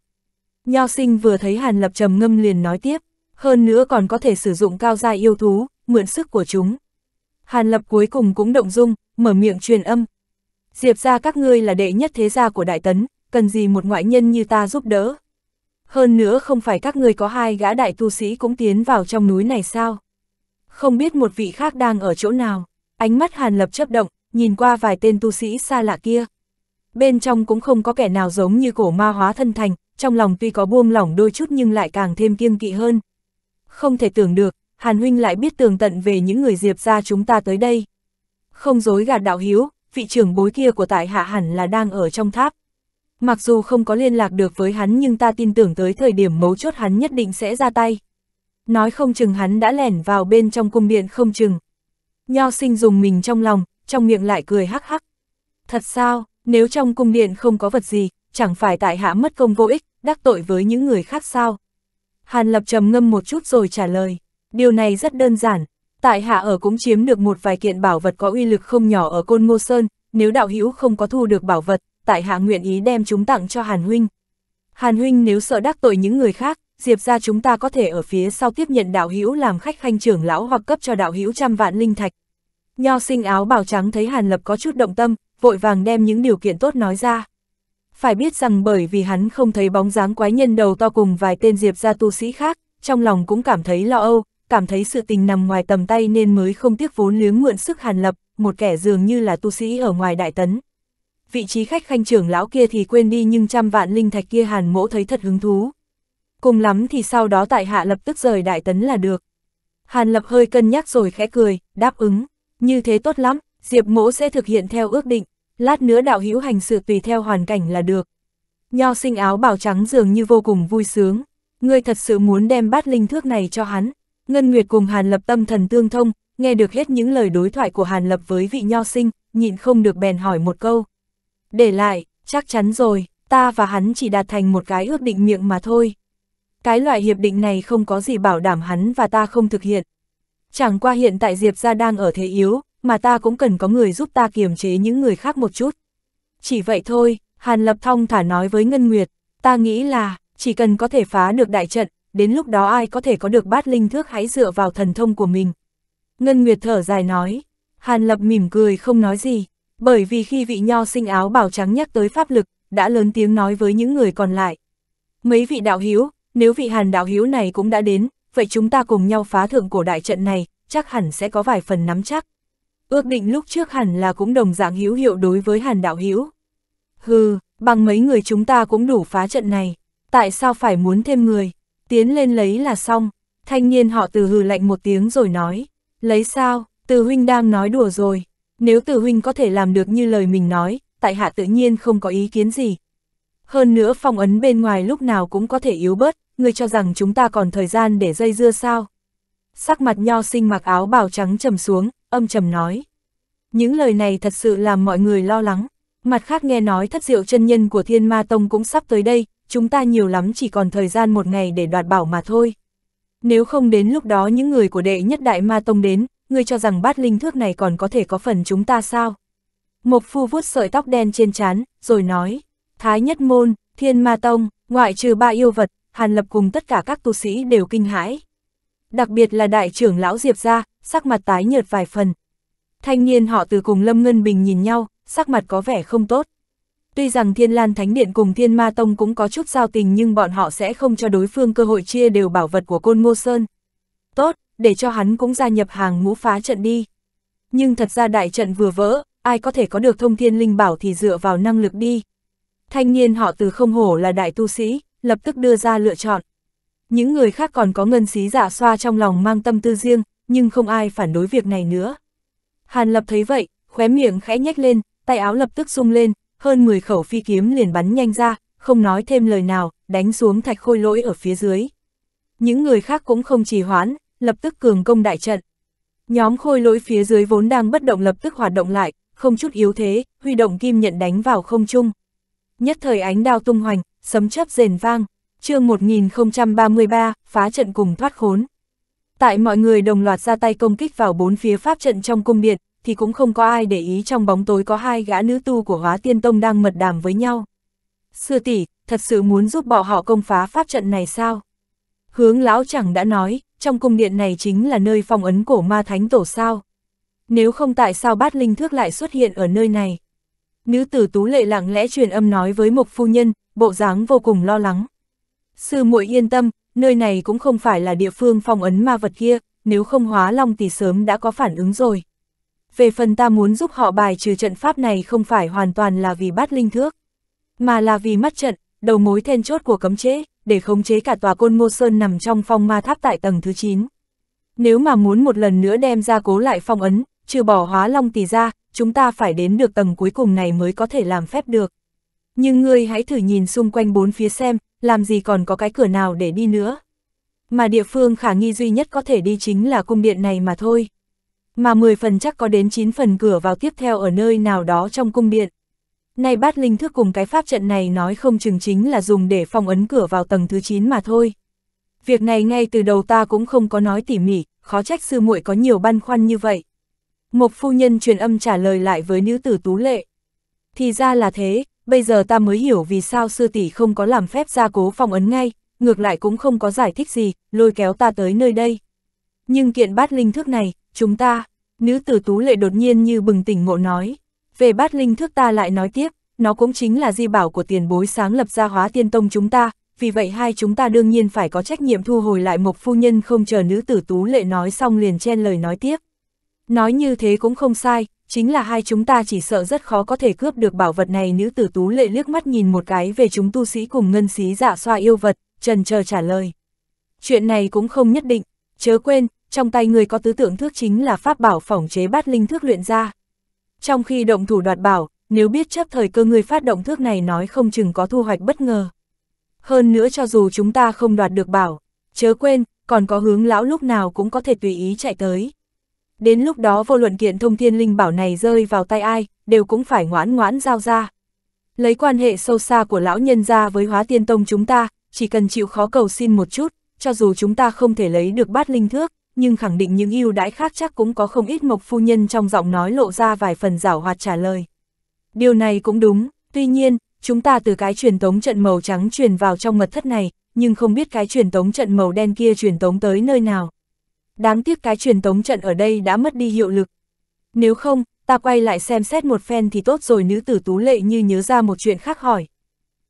S1: Nho sinh vừa thấy Hàn Lập trầm ngâm liền nói tiếp, hơn nữa còn có thể sử dụng cao gia yêu thú, mượn sức của chúng. Hàn Lập cuối cùng cũng động dung, mở miệng truyền âm. Diệp ra các ngươi là đệ nhất thế gia của Đại Tấn, cần gì một ngoại nhân như ta giúp đỡ. Hơn nữa không phải các người có hai gã đại tu sĩ cũng tiến vào trong núi này sao? Không biết một vị khác đang ở chỗ nào, ánh mắt Hàn Lập chấp động, nhìn qua vài tên tu sĩ xa lạ kia. Bên trong cũng không có kẻ nào giống như cổ ma hóa thân thành, trong lòng tuy có buông lỏng đôi chút nhưng lại càng thêm kiêng kỵ hơn. Không thể tưởng được, Hàn Huynh lại biết tường tận về những người diệp ra chúng ta tới đây. Không dối gạt đạo hiếu, vị trưởng bối kia của tại hạ hẳn là đang ở trong tháp. Mặc dù không có liên lạc được với hắn nhưng ta tin tưởng tới thời điểm mấu chốt hắn nhất định sẽ ra tay. Nói không chừng hắn đã lẻn vào bên trong cung điện không chừng. Nho sinh dùng mình trong lòng, trong miệng lại cười hắc hắc. Thật sao, nếu trong cung điện không có vật gì, chẳng phải tại hạ mất công vô ích, đắc tội với những người khác sao? Hàn Lập trầm ngâm một chút rồi trả lời. Điều này rất đơn giản, tại hạ ở cũng chiếm được một vài kiện bảo vật có uy lực không nhỏ ở Côn Ngô Sơn, nếu đạo hữu không có thu được bảo vật, tại hạ nguyện ý đem chúng tặng cho Hàn Huynh. Hàn Huynh nếu sợ đắc tội những người khác, Diệp ra chúng ta có thể ở phía sau tiếp nhận đạo hữu làm khách khanh trưởng lão hoặc cấp cho đạo hữu trăm vạn linh thạch. Nho sinh áo bào trắng thấy Hàn Lập có chút động tâm, vội vàng đem những điều kiện tốt nói ra. Phải biết rằng bởi vì hắn không thấy bóng dáng quái nhân đầu to cùng vài tên Diệp ra tu sĩ khác, trong lòng cũng cảm thấy lo âu, cảm thấy sự tình nằm ngoài tầm tay nên mới không tiếc vốn liếng mượn sức Hàn Lập, một kẻ dường như là tu sĩ ở ngoài đại tấn vị trí khách khanh trưởng lão kia thì quên đi nhưng trăm vạn linh thạch kia hàn mỗ thấy thật hứng thú. Cùng lắm thì sau đó tại hạ lập tức rời đại tấn là được. Hàn lập hơi cân nhắc rồi khẽ cười, đáp ứng, như thế tốt lắm, diệp mỗ sẽ thực hiện theo ước định, lát nữa đạo hữu hành sự tùy theo hoàn cảnh là được. Nho sinh áo bảo trắng dường như vô cùng vui sướng, ngươi thật sự muốn đem bát linh thước này cho hắn. Ngân Nguyệt cùng Hàn Lập tâm thần tương thông, nghe được hết những lời đối thoại của Hàn Lập với vị nho sinh, nhịn không được bèn hỏi một câu để lại, chắc chắn rồi, ta và hắn chỉ đạt thành một cái ước định miệng mà thôi. Cái loại hiệp định này không có gì bảo đảm hắn và ta không thực hiện. Chẳng qua hiện tại Diệp ra đang ở thế yếu, mà ta cũng cần có người giúp ta kiềm chế những người khác một chút. Chỉ vậy thôi, Hàn Lập Thong thả nói với Ngân Nguyệt, ta nghĩ là, chỉ cần có thể phá được đại trận, đến lúc đó ai có thể có được bát linh thước hãy dựa vào thần thông của mình. Ngân Nguyệt thở dài nói, Hàn Lập mỉm cười không nói gì, bởi vì khi vị nho sinh áo bảo trắng nhắc tới pháp lực, đã lớn tiếng nói với những người còn lại. Mấy vị đạo hiếu, nếu vị hàn đạo hiếu này cũng đã đến, vậy chúng ta cùng nhau phá thượng cổ đại trận này, chắc hẳn sẽ có vài phần nắm chắc. Ước định lúc trước hẳn là cũng đồng dạng hiếu hiệu đối với hàn đạo hiếu. Hừ, bằng mấy người chúng ta cũng đủ phá trận này, tại sao phải muốn thêm người, tiến lên lấy là xong. Thanh niên họ từ hừ lạnh một tiếng rồi nói, lấy sao, từ huynh đang nói đùa rồi, nếu tử huynh có thể làm được như lời mình nói, tại hạ tự nhiên không có ý kiến gì. Hơn nữa phong ấn bên ngoài lúc nào cũng có thể yếu bớt, người cho rằng chúng ta còn thời gian để dây dưa sao. Sắc mặt nho sinh mặc áo bào trắng trầm xuống, âm trầm nói. Những lời này thật sự làm mọi người lo lắng. Mặt khác nghe nói thất diệu chân nhân của Thiên Ma Tông cũng sắp tới đây, chúng ta nhiều lắm chỉ còn thời gian một ngày để đoạt bảo mà thôi. Nếu không đến lúc đó những người của đệ nhất đại ma tông đến, ngươi cho rằng bát linh thước này còn có thể có phần chúng ta sao? Mộc phu vuốt sợi tóc đen trên trán, rồi nói, Thái Nhất Môn, Thiên Ma Tông, ngoại trừ ba yêu vật, Hàn Lập cùng tất cả các tu sĩ đều kinh hãi. Đặc biệt là đại trưởng lão Diệp gia, sắc mặt tái nhợt vài phần. Thanh niên họ từ cùng Lâm Ngân Bình nhìn nhau, sắc mặt có vẻ không tốt. Tuy rằng Thiên Lan Thánh Điện cùng Thiên Ma Tông cũng có chút giao tình nhưng bọn họ sẽ không cho đối phương cơ hội chia đều bảo vật của Côn Ngô Sơn. Tốt, để cho hắn cũng gia nhập hàng ngũ phá trận đi. Nhưng thật ra đại trận vừa vỡ, ai có thể có được thông thiên linh bảo thì dựa vào năng lực đi. Thanh niên họ từ không hổ là đại tu sĩ, lập tức đưa ra lựa chọn. Những người khác còn có ngân xí giả dạ xoa trong lòng mang tâm tư riêng, nhưng không ai phản đối việc này nữa. Hàn lập thấy vậy, khóe miệng khẽ nhếch lên, tay áo lập tức rung lên, hơn 10 khẩu phi kiếm liền bắn nhanh ra, không nói thêm lời nào, đánh xuống thạch khôi lỗi ở phía dưới. Những người khác cũng không trì hoãn, lập tức cường công đại trận. Nhóm khôi lỗi phía dưới vốn đang bất động lập tức hoạt động lại, không chút yếu thế, huy động kim nhận đánh vào không trung. Nhất thời ánh đao tung hoành, sấm chớp rền vang, chương 1033, phá trận cùng thoát khốn. Tại mọi người đồng loạt ra tay công kích vào bốn phía pháp trận trong cung biệt thì cũng không có ai để ý trong bóng tối có hai gã nữ tu của hóa tiên tông đang mật đàm với nhau. Sư tỷ thật sự muốn giúp bọn họ công phá pháp trận này sao? Hướng lão chẳng đã nói, trong cung điện này chính là nơi phong ấn cổ ma thánh tổ sao. Nếu không tại sao bát linh thước lại xuất hiện ở nơi này? Nữ tử tú lệ lặng lẽ truyền âm nói với mục phu nhân, bộ dáng vô cùng lo lắng. Sư muội yên tâm, nơi này cũng không phải là địa phương phong ấn ma vật kia, nếu không hóa long thì sớm đã có phản ứng rồi. Về phần ta muốn giúp họ bài trừ trận pháp này không phải hoàn toàn là vì bát linh thước, mà là vì mắt trận, đầu mối then chốt của cấm chế để khống chế cả tòa côn ngô sơn nằm trong phong ma tháp tại tầng thứ 9. Nếu mà muốn một lần nữa đem ra cố lại phong ấn, trừ bỏ hóa long tỷ ra, chúng ta phải đến được tầng cuối cùng này mới có thể làm phép được. Nhưng ngươi hãy thử nhìn xung quanh bốn phía xem, làm gì còn có cái cửa nào để đi nữa. Mà địa phương khả nghi duy nhất có thể đi chính là cung điện này mà thôi. Mà 10 phần chắc có đến 9 phần cửa vào tiếp theo ở nơi nào đó trong cung điện. Nay bát linh thức cùng cái pháp trận này nói không chừng chính là dùng để phòng ấn cửa vào tầng thứ 9 mà thôi. Việc này ngay từ đầu ta cũng không có nói tỉ mỉ, khó trách sư muội có nhiều băn khoăn như vậy. Một phu nhân truyền âm trả lời lại với nữ tử tú lệ. Thì ra là thế, bây giờ ta mới hiểu vì sao sư tỷ không có làm phép gia cố phòng ấn ngay, ngược lại cũng không có giải thích gì, lôi kéo ta tới nơi đây. Nhưng kiện bát linh thức này, chúng ta, nữ tử tú lệ đột nhiên như bừng tỉnh ngộ nói. Về bát linh thước ta lại nói tiếp, nó cũng chính là di bảo của tiền bối sáng lập ra hóa tiên tông chúng ta, vì vậy hai chúng ta đương nhiên phải có trách nhiệm thu hồi lại một phu nhân không chờ nữ tử tú lệ nói xong liền chen lời nói tiếp. Nói như thế cũng không sai, chính là hai chúng ta chỉ sợ rất khó có thể cướp được bảo vật này nữ tử tú lệ liếc mắt nhìn một cái về chúng tu sĩ cùng ngân xí dạ xoa yêu vật, trần chờ trả lời. Chuyện này cũng không nhất định, chớ quên, trong tay người có tứ tượng thước chính là pháp bảo phỏng chế bát linh thước luyện ra, trong khi động thủ đoạt bảo, nếu biết chấp thời cơ người phát động thước này nói không chừng có thu hoạch bất ngờ. Hơn nữa cho dù chúng ta không đoạt được bảo, chớ quên, còn có hướng lão lúc nào cũng có thể tùy ý chạy tới. Đến lúc đó vô luận kiện thông thiên linh bảo này rơi vào tay ai, đều cũng phải ngoãn ngoãn giao ra. Lấy quan hệ sâu xa của lão nhân ra với hóa tiên tông chúng ta, chỉ cần chịu khó cầu xin một chút, cho dù chúng ta không thể lấy được bát linh thước, nhưng khẳng định những ưu đãi khác chắc cũng có không ít Mộc Phu Nhân trong giọng nói lộ ra vài phần giảo hoạt trả lời. Điều này cũng đúng, tuy nhiên, chúng ta từ cái truyền tống trận màu trắng truyền vào trong mật thất này, nhưng không biết cái truyền tống trận màu đen kia truyền tống tới nơi nào. Đáng tiếc cái truyền tống trận ở đây đã mất đi hiệu lực. Nếu không, ta quay lại xem xét một phen thì tốt rồi nữ tử tú lệ như nhớ ra một chuyện khác hỏi.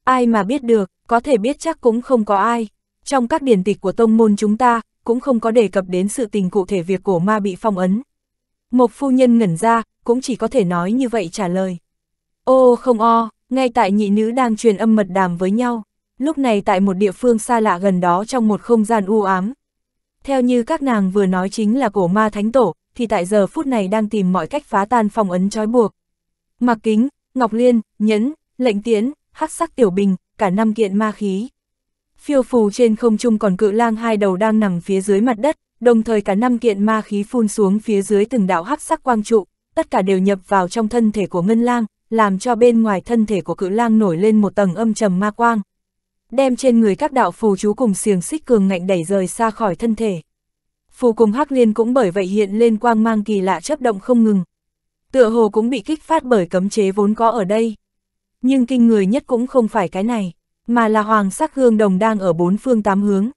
S1: Ai mà biết được, có thể biết chắc cũng không có ai. Trong các điển tịch của tông môn chúng ta, cũng không có đề cập đến sự tình cụ thể việc cổ ma bị phong ấn. Một phu nhân ngẩn ra, cũng chỉ có thể nói như vậy trả lời. Ô không o, ngay tại nhị nữ đang truyền âm mật đàm với nhau, lúc này tại một địa phương xa lạ gần đó trong một không gian u ám. Theo như các nàng vừa nói chính là cổ ma thánh tổ, thì tại giờ phút này đang tìm mọi cách phá tan phong ấn trói buộc. Mặc kính, Ngọc Liên, Nhẫn, Lệnh Tiến, hắc sắc tiểu bình, cả năm kiện ma khí, Phiêu phù trên không trung còn cự lang hai đầu đang nằm phía dưới mặt đất, đồng thời cả năm kiện ma khí phun xuống phía dưới từng đạo hắc sắc quang trụ, tất cả đều nhập vào trong thân thể của ngân lang, làm cho bên ngoài thân thể của cự lang nổi lên một tầng âm trầm ma quang. Đem trên người các đạo phù chú cùng xiềng xích cường ngạnh đẩy rời xa khỏi thân thể. Phù cùng hắc liên cũng bởi vậy hiện lên quang mang kỳ lạ chấp động không ngừng. Tựa hồ cũng bị kích phát bởi cấm chế vốn có ở đây. Nhưng kinh người nhất cũng không phải cái này mà là hoàng sắc hương đồng đang ở bốn phương tám hướng.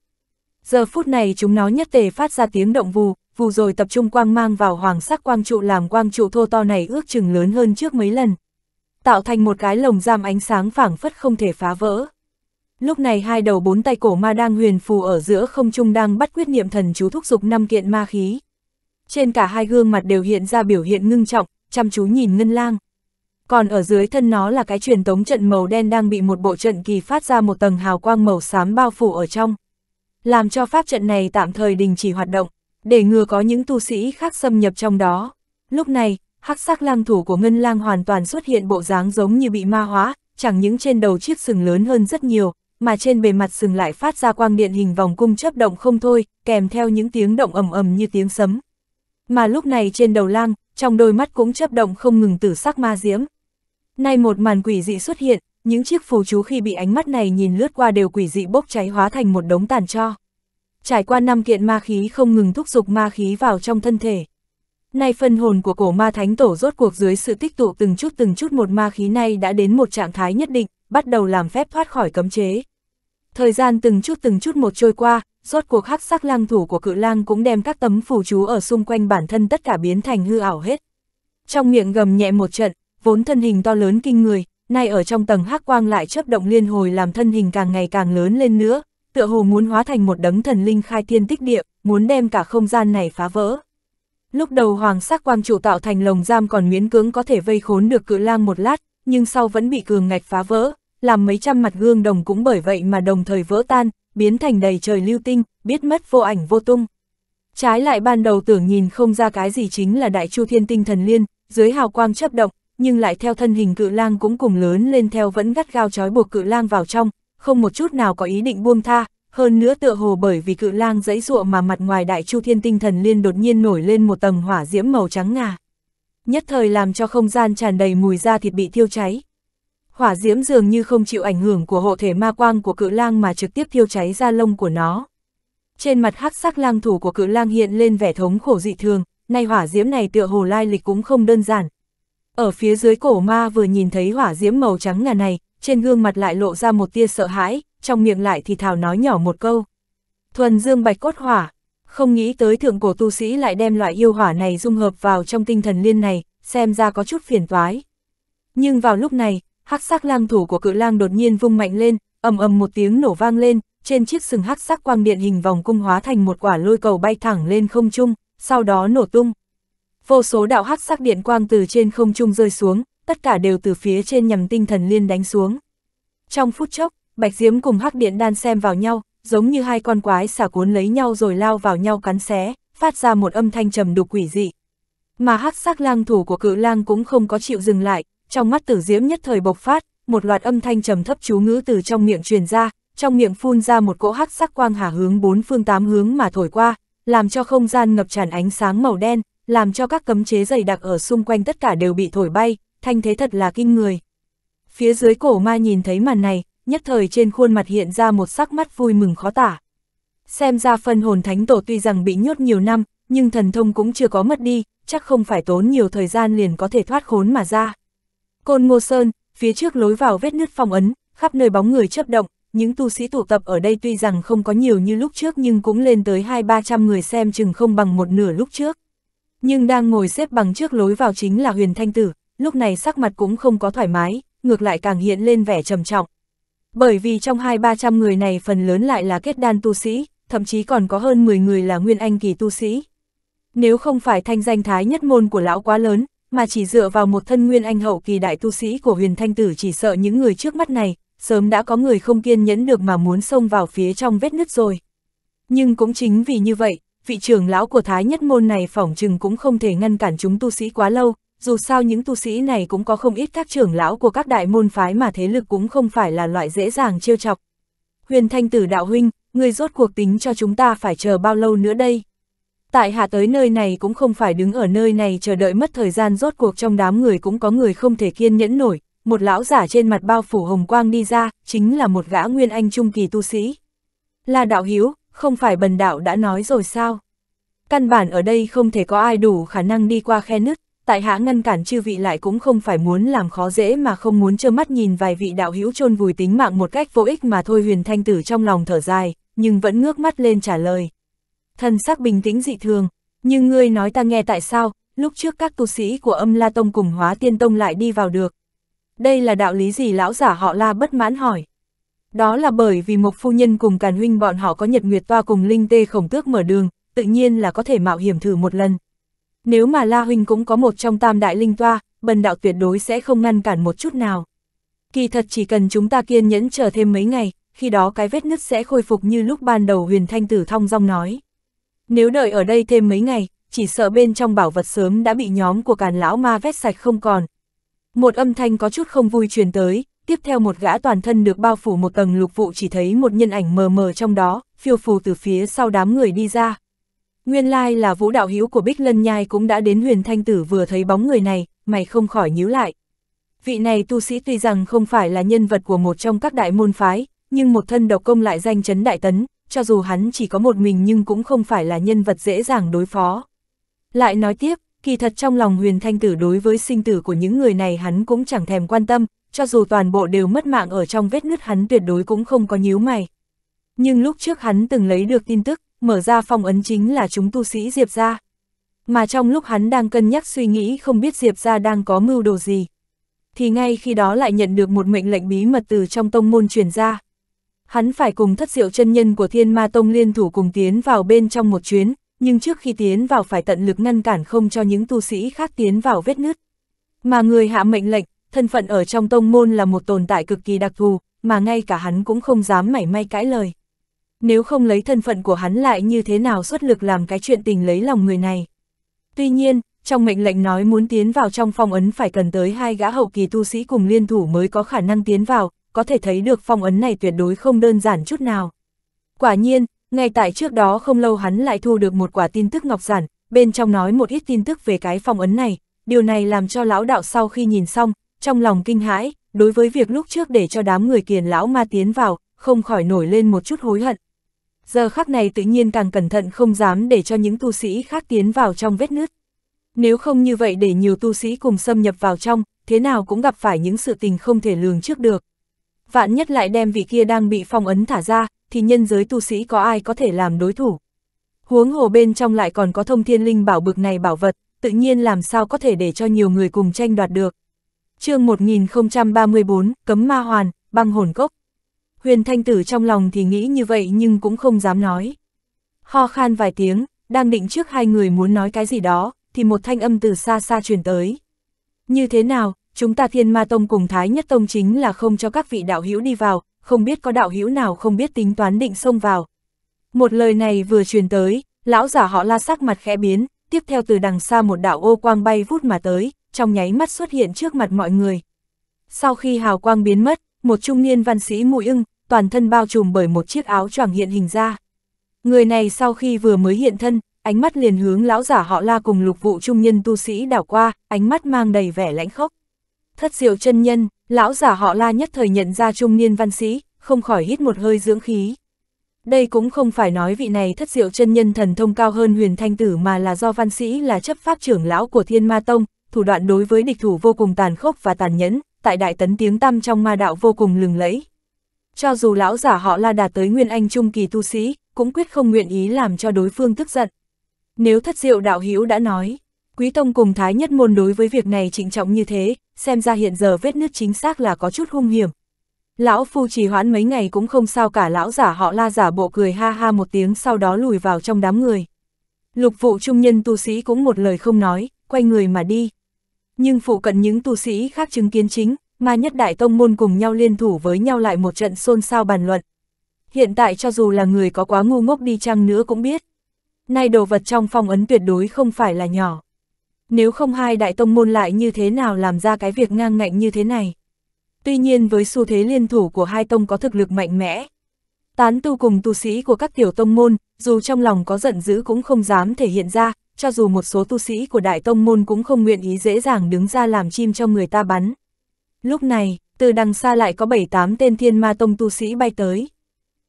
S1: Giờ phút này chúng nó nhất tề phát ra tiếng động vù, vù rồi tập trung quang mang vào hoàng sắc quang trụ làm quang trụ thô to này ước chừng lớn hơn trước mấy lần. Tạo thành một cái lồng giam ánh sáng phảng phất không thể phá vỡ. Lúc này hai đầu bốn tay cổ ma đang huyền phù ở giữa không trung đang bắt quyết niệm thần chú thúc dục năm kiện ma khí. Trên cả hai gương mặt đều hiện ra biểu hiện ngưng trọng, chăm chú nhìn ngân lang còn ở dưới thân nó là cái truyền tống trận màu đen đang bị một bộ trận kỳ phát ra một tầng hào quang màu xám bao phủ ở trong. Làm cho pháp trận này tạm thời đình chỉ hoạt động, để ngừa có những tu sĩ khác xâm nhập trong đó. Lúc này, hắc sắc lang thủ của Ngân Lang hoàn toàn xuất hiện bộ dáng giống như bị ma hóa, chẳng những trên đầu chiếc sừng lớn hơn rất nhiều, mà trên bề mặt sừng lại phát ra quang điện hình vòng cung chớp động không thôi, kèm theo những tiếng động ầm ầm như tiếng sấm. Mà lúc này trên đầu lang, trong đôi mắt cũng chớp động không ngừng tử sắc ma diễm. Nay một màn quỷ dị xuất hiện, những chiếc phù chú khi bị ánh mắt này nhìn lướt qua đều quỷ dị bốc cháy hóa thành một đống tàn cho. Trải qua năm kiện ma khí không ngừng thúc giục ma khí vào trong thân thể. Nay phân hồn của cổ ma thánh tổ rốt cuộc dưới sự tích tụ từng chút từng chút một ma khí này đã đến một trạng thái nhất định, bắt đầu làm phép thoát khỏi cấm chế. Thời gian từng chút từng chút một trôi qua, rốt cuộc hắc sắc lang thủ của cự lang cũng đem các tấm phù chú ở xung quanh bản thân tất cả biến thành hư ảo hết. Trong miệng gầm nhẹ một trận, vốn thân hình to lớn kinh người, nay ở trong tầng hắc quang lại chớp động liên hồi làm thân hình càng ngày càng lớn lên nữa, tựa hồ muốn hóa thành một đấng thần linh khai thiên tích địa, muốn đem cả không gian này phá vỡ. Lúc đầu hoàng sắc quang chủ tạo thành lồng giam còn miễn cưỡng có thể vây khốn được cự lang một lát, nhưng sau vẫn bị cường ngạch phá vỡ, làm mấy trăm mặt gương đồng cũng bởi vậy mà đồng thời vỡ tan, biến thành đầy trời lưu tinh, biết mất vô ảnh vô tung. Trái lại ban đầu tưởng nhìn không ra cái gì chính là đại chu thiên tinh thần liên, dưới hào quang chấp động, nhưng lại theo thân hình cự lang cũng cùng lớn lên theo vẫn gắt gao trói buộc cự lang vào trong, không một chút nào có ý định buông tha, hơn nữa tựa hồ bởi vì cự lang dãy dụa mà mặt ngoài đại chu thiên tinh thần liên đột nhiên nổi lên một tầng hỏa diễm màu trắng ngà. Nhất thời làm cho không gian tràn đầy mùi da thịt bị thiêu cháy. Hỏa diễm dường như không chịu ảnh hưởng của hộ thể ma quang của cự lang mà trực tiếp thiêu cháy da lông của nó. Trên mặt hắc sắc lang thủ của cự lang hiện lên vẻ thống khổ dị thường, nay hỏa diễm này tựa hồ lai lịch cũng không đơn giản, ở phía dưới cổ ma vừa nhìn thấy hỏa diễm màu trắng ngà này, trên gương mặt lại lộ ra một tia sợ hãi, trong miệng lại thì thào nói nhỏ một câu. Thuần dương bạch cốt hỏa, không nghĩ tới thượng cổ tu sĩ lại đem loại yêu hỏa này dung hợp vào trong tinh thần liên này, xem ra có chút phiền toái. Nhưng vào lúc này, hắc sắc lang thủ của cự lang đột nhiên vung mạnh lên, ầm ầm một tiếng nổ vang lên, trên chiếc sừng hắc sắc quang điện hình vòng cung hóa thành một quả lôi cầu bay thẳng lên không trung, sau đó nổ tung vô số đạo hắc sắc điện quang từ trên không trung rơi xuống, tất cả đều từ phía trên nhằm tinh thần liên đánh xuống. Trong phút chốc, Bạch Diễm cùng hắc điện đan xem vào nhau, giống như hai con quái xả cuốn lấy nhau rồi lao vào nhau cắn xé, phát ra một âm thanh trầm đục quỷ dị. Mà hắc sắc lang thủ của cự lang cũng không có chịu dừng lại, trong mắt tử diễm nhất thời bộc phát, một loạt âm thanh trầm thấp chú ngữ từ trong miệng truyền ra, trong miệng phun ra một cỗ hắc sắc quang hà hướng bốn phương tám hướng mà thổi qua, làm cho không gian ngập tràn ánh sáng màu đen, làm cho các cấm chế dày đặc ở xung quanh tất cả đều bị thổi bay, thanh thế thật là kinh người. Phía dưới cổ ma nhìn thấy màn này, nhất thời trên khuôn mặt hiện ra một sắc mắt vui mừng khó tả. Xem ra phân hồn thánh tổ tuy rằng bị nhốt nhiều năm, nhưng thần thông cũng chưa có mất đi, chắc không phải tốn nhiều thời gian liền có thể thoát khốn mà ra. Côn Ngô Sơn, phía trước lối vào vết nứt phong ấn, khắp nơi bóng người chấp động, những tu sĩ tụ tập ở đây tuy rằng không có nhiều như lúc trước nhưng cũng lên tới hai ba trăm người xem chừng không bằng một nửa lúc trước. Nhưng đang ngồi xếp bằng trước lối vào chính là huyền thanh tử, lúc này sắc mặt cũng không có thoải mái, ngược lại càng hiện lên vẻ trầm trọng. Bởi vì trong hai ba trăm người này phần lớn lại là kết đan tu sĩ, thậm chí còn có hơn 10 người là nguyên anh kỳ tu sĩ. Nếu không phải thanh danh thái nhất môn của lão quá lớn, mà chỉ dựa vào một thân nguyên anh hậu kỳ đại tu sĩ của huyền thanh tử chỉ sợ những người trước mắt này, sớm đã có người không kiên nhẫn được mà muốn xông vào phía trong vết nứt rồi. Nhưng cũng chính vì như vậy, vị trưởng lão của Thái Nhất Môn này phỏng chừng cũng không thể ngăn cản chúng tu sĩ quá lâu, dù sao những tu sĩ này cũng có không ít các trưởng lão của các đại môn phái mà thế lực cũng không phải là loại dễ dàng trêu chọc. Huyền Thanh Tử Đạo Huynh, người rốt cuộc tính cho chúng ta phải chờ bao lâu nữa đây? Tại hạ tới nơi này cũng không phải đứng ở nơi này chờ đợi mất thời gian rốt cuộc trong đám người cũng có người không thể kiên nhẫn nổi, một lão giả trên mặt bao phủ hồng quang đi ra, chính là một gã nguyên anh trung kỳ tu sĩ. Là đạo hiếu, không phải bần đạo đã nói rồi sao? Căn bản ở đây không thể có ai đủ khả năng đi qua khe nứt, tại hạ ngăn cản chư vị lại cũng không phải muốn làm khó dễ mà không muốn trơ mắt nhìn vài vị đạo hữu chôn vùi tính mạng một cách vô ích mà thôi huyền thanh tử trong lòng thở dài, nhưng vẫn ngước mắt lên trả lời. Thần sắc bình tĩnh dị thường, nhưng ngươi nói ta nghe tại sao, lúc trước các tu sĩ của âm La Tông cùng hóa tiên tông lại đi vào được. Đây là đạo lý gì lão giả họ la bất mãn hỏi. Đó là bởi vì một phu nhân cùng Càn Huynh bọn họ có nhật nguyệt toa cùng Linh Tê khổng tước mở đường, tự nhiên là có thể mạo hiểm thử một lần. Nếu mà La Huynh cũng có một trong tam đại linh toa, bần đạo tuyệt đối sẽ không ngăn cản một chút nào. Kỳ thật chỉ cần chúng ta kiên nhẫn chờ thêm mấy ngày, khi đó cái vết nứt sẽ khôi phục như lúc ban đầu huyền thanh tử thong dong nói. Nếu đợi ở đây thêm mấy ngày, chỉ sợ bên trong bảo vật sớm đã bị nhóm của càn lão ma vét sạch không còn. Một âm thanh có chút không vui truyền tới, tiếp theo một gã toàn thân được bao phủ một tầng lục vụ chỉ thấy một nhân ảnh mờ mờ trong đó, phiêu phù từ phía sau đám người đi ra. Nguyên lai là vũ đạo hiếu của Bích Lân Nhai cũng đã đến huyền thanh tử vừa thấy bóng người này, mày không khỏi nhíu lại. Vị này tu sĩ tuy rằng không phải là nhân vật của một trong các đại môn phái, nhưng một thân độc công lại danh chấn đại tấn, cho dù hắn chỉ có một mình nhưng cũng không phải là nhân vật dễ dàng đối phó. Lại nói tiếp, kỳ thật trong lòng huyền thanh tử đối với sinh tử của những người này hắn cũng chẳng thèm quan tâm, cho dù toàn bộ đều mất mạng ở trong vết nứt hắn tuyệt đối cũng không có nhíu mày. Nhưng lúc trước hắn từng lấy được tin tức, mở ra phong ấn chính là chúng tu sĩ Diệp gia. Mà trong lúc hắn đang cân nhắc suy nghĩ không biết Diệp gia đang có mưu đồ gì. Thì ngay khi đó lại nhận được một mệnh lệnh bí mật từ trong tông môn truyền ra. Hắn phải cùng thất diệu chân nhân của thiên ma tông liên thủ cùng tiến vào bên trong một chuyến, nhưng trước khi tiến vào phải tận lực ngăn cản không cho những tu sĩ khác tiến vào vết nứt. Mà người hạ mệnh lệnh thân phận ở trong tông môn là một tồn tại cực kỳ đặc thù, mà ngay cả hắn cũng không dám mảy may cãi lời. Nếu không lấy thân phận của hắn lại như thế nào xuất lực làm cái chuyện tình lấy lòng người này. Tuy nhiên, trong mệnh lệnh nói muốn tiến vào trong phong ấn phải cần tới hai gã hậu kỳ tu sĩ cùng liên thủ mới có khả năng tiến vào, có thể thấy được phong ấn này tuyệt đối không đơn giản chút nào. Quả nhiên, ngay tại trước đó không lâu hắn lại thu được một quả tin tức ngọc giản, bên trong nói một ít tin tức về cái phong ấn này, điều này làm cho lão đạo sau khi nhìn xong, trong lòng kinh hãi, đối với việc lúc trước để cho đám người kiền lão ma tiến vào, không khỏi nổi lên một chút hối hận. Giờ khắc này tự nhiên càng cẩn thận không dám để cho những tu sĩ khác tiến vào trong vết nứt. Nếu không như vậy để nhiều tu sĩ cùng xâm nhập vào trong, thế nào cũng gặp phải những sự tình không thể lường trước được. Vạn nhất lại đem vị kia đang bị phong ấn thả ra, thì nhân giới tu sĩ có ai có thể làm đối thủ. Huống hồ bên trong lại còn có thông thiên linh bảo bực này bảo vật, tự nhiên làm sao có thể để cho nhiều người cùng tranh đoạt được chương 1034, cấm ma hoàn, băng hồn cốc. Huyền Thanh Tử trong lòng thì nghĩ như vậy nhưng cũng không dám nói. Ho khan vài tiếng, đang định trước hai người muốn nói cái gì đó, thì một thanh âm từ xa xa truyền tới. Như thế nào, chúng ta Thiên Ma Tông cùng Thái Nhất Tông chính là không cho các vị đạo hữu đi vào, không biết có đạo hữu nào không biết tính toán định xông vào. Một lời này vừa truyền tới, lão giả họ la sắc mặt khẽ biến, tiếp theo từ đằng xa một đạo ô quang bay vút mà tới, trong nháy mắt xuất hiện trước mặt mọi người. Sau khi hào quang biến mất, một trung niên văn sĩ mũi ưng, toàn thân bao trùm bởi một chiếc áo choàng hiện hình ra. Người này sau khi vừa mới hiện thân, ánh mắt liền hướng lão giả họ la cùng lục vụ trung nhân tu sĩ đảo qua, ánh mắt mang đầy vẻ lãnh khốc. Thất diệu chân nhân, lão giả họ la nhất thời nhận ra trung niên văn sĩ, không khỏi hít một hơi dưỡng khí. Đây cũng không phải nói vị này thất diệu chân nhân thần thông cao hơn huyền thanh tử mà là do văn sĩ là chấp pháp trưởng lão của thiên ma tông, thủ đoạn đối với địch thủ vô cùng tàn khốc và tàn nhẫn, tại đại tấn tiếng tăm trong ma đạo vô cùng lừng lẫy. Cho dù lão giả họ la đạt tới nguyên anh trung kỳ tu sĩ, cũng quyết không nguyện ý làm cho đối phương tức giận. Nếu thất diệu đạo hữu đã nói, quý tông cùng thái nhất môn đối với việc này trịnh trọng như thế, xem ra hiện giờ vết nứt chính xác là có chút hung hiểm. Lão phu trì hoãn mấy ngày cũng không sao cả lão giả họ la giả bộ cười ha ha một tiếng sau đó lùi vào trong đám người. Lục vụ trung nhân tu sĩ cũng một lời không nói, quay người mà đi nhưng phụ cận những tu sĩ khác chứng kiến chính, mà nhất đại tông môn cùng nhau liên thủ với nhau lại một trận xôn xao bàn luận. Hiện tại cho dù là người có quá ngu ngốc đi chăng nữa cũng biết, nay đồ vật trong phong ấn tuyệt đối không phải là nhỏ. Nếu không hai đại tông môn lại như thế nào làm ra cái việc ngang ngạnh như thế này. Tuy nhiên với xu thế liên thủ của hai tông có thực lực mạnh mẽ, tán tu cùng tu sĩ của các tiểu tông môn, dù trong lòng có giận dữ cũng không dám thể hiện ra, cho dù một số tu sĩ của Đại Tông Môn cũng không nguyện ý dễ dàng đứng ra làm chim cho người ta bắn. Lúc này, từ đằng xa lại có 7-8 tên thiên ma tông tu sĩ bay tới.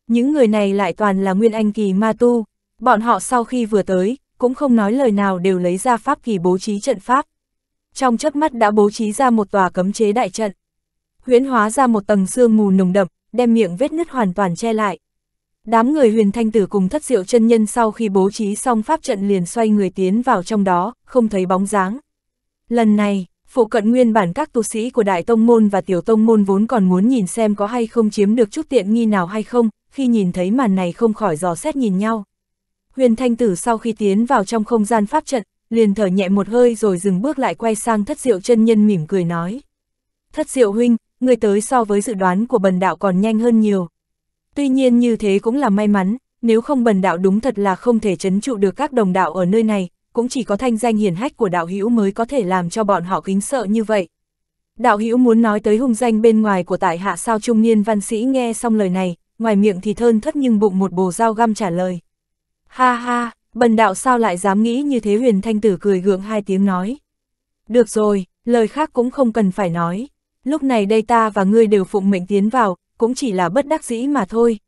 S1: Những người này lại toàn là nguyên anh kỳ ma tu, bọn họ sau khi vừa tới, cũng không nói lời nào đều lấy ra pháp kỳ bố trí trận pháp. Trong chớp mắt đã bố trí ra một tòa cấm chế đại trận. Huyễn hóa ra một tầng sương mù nồng đậm, đem miệng vết nứt hoàn toàn che lại. Đám người huyền thanh tử cùng thất diệu chân nhân sau khi bố trí xong pháp trận liền xoay người tiến vào trong đó, không thấy bóng dáng. Lần này, phụ cận nguyên bản các tu sĩ của Đại Tông Môn và Tiểu Tông Môn vốn còn muốn nhìn xem có hay không chiếm được chút tiện nghi nào hay không, khi nhìn thấy màn này không khỏi dò xét nhìn nhau. Huyền Thanh Tử sau khi tiến vào trong không gian pháp trận, liền thở nhẹ một hơi rồi dừng bước lại quay sang thất diệu chân nhân mỉm cười nói. Thất diệu huynh, người tới so với dự đoán của bần đạo còn nhanh hơn nhiều, Tuy nhiên như thế cũng là may mắn, nếu không bần đạo đúng thật là không thể chấn trụ được các đồng đạo ở nơi này, cũng chỉ có thanh danh hiển hách của đạo hữu mới có thể làm cho bọn họ kính sợ như vậy. Đạo hữu muốn nói tới hung danh bên ngoài của tại hạ sao trung niên văn sĩ nghe xong lời này, ngoài miệng thì thơn thất nhưng bụng một bồ dao găm trả lời. Ha ha, bần đạo sao lại dám nghĩ như thế huyền thanh tử cười gượng hai tiếng nói. Được rồi, lời khác cũng không cần phải nói. Lúc này đây ta và ngươi đều phụng mệnh tiến vào, cũng chỉ là bất đắc dĩ mà thôi.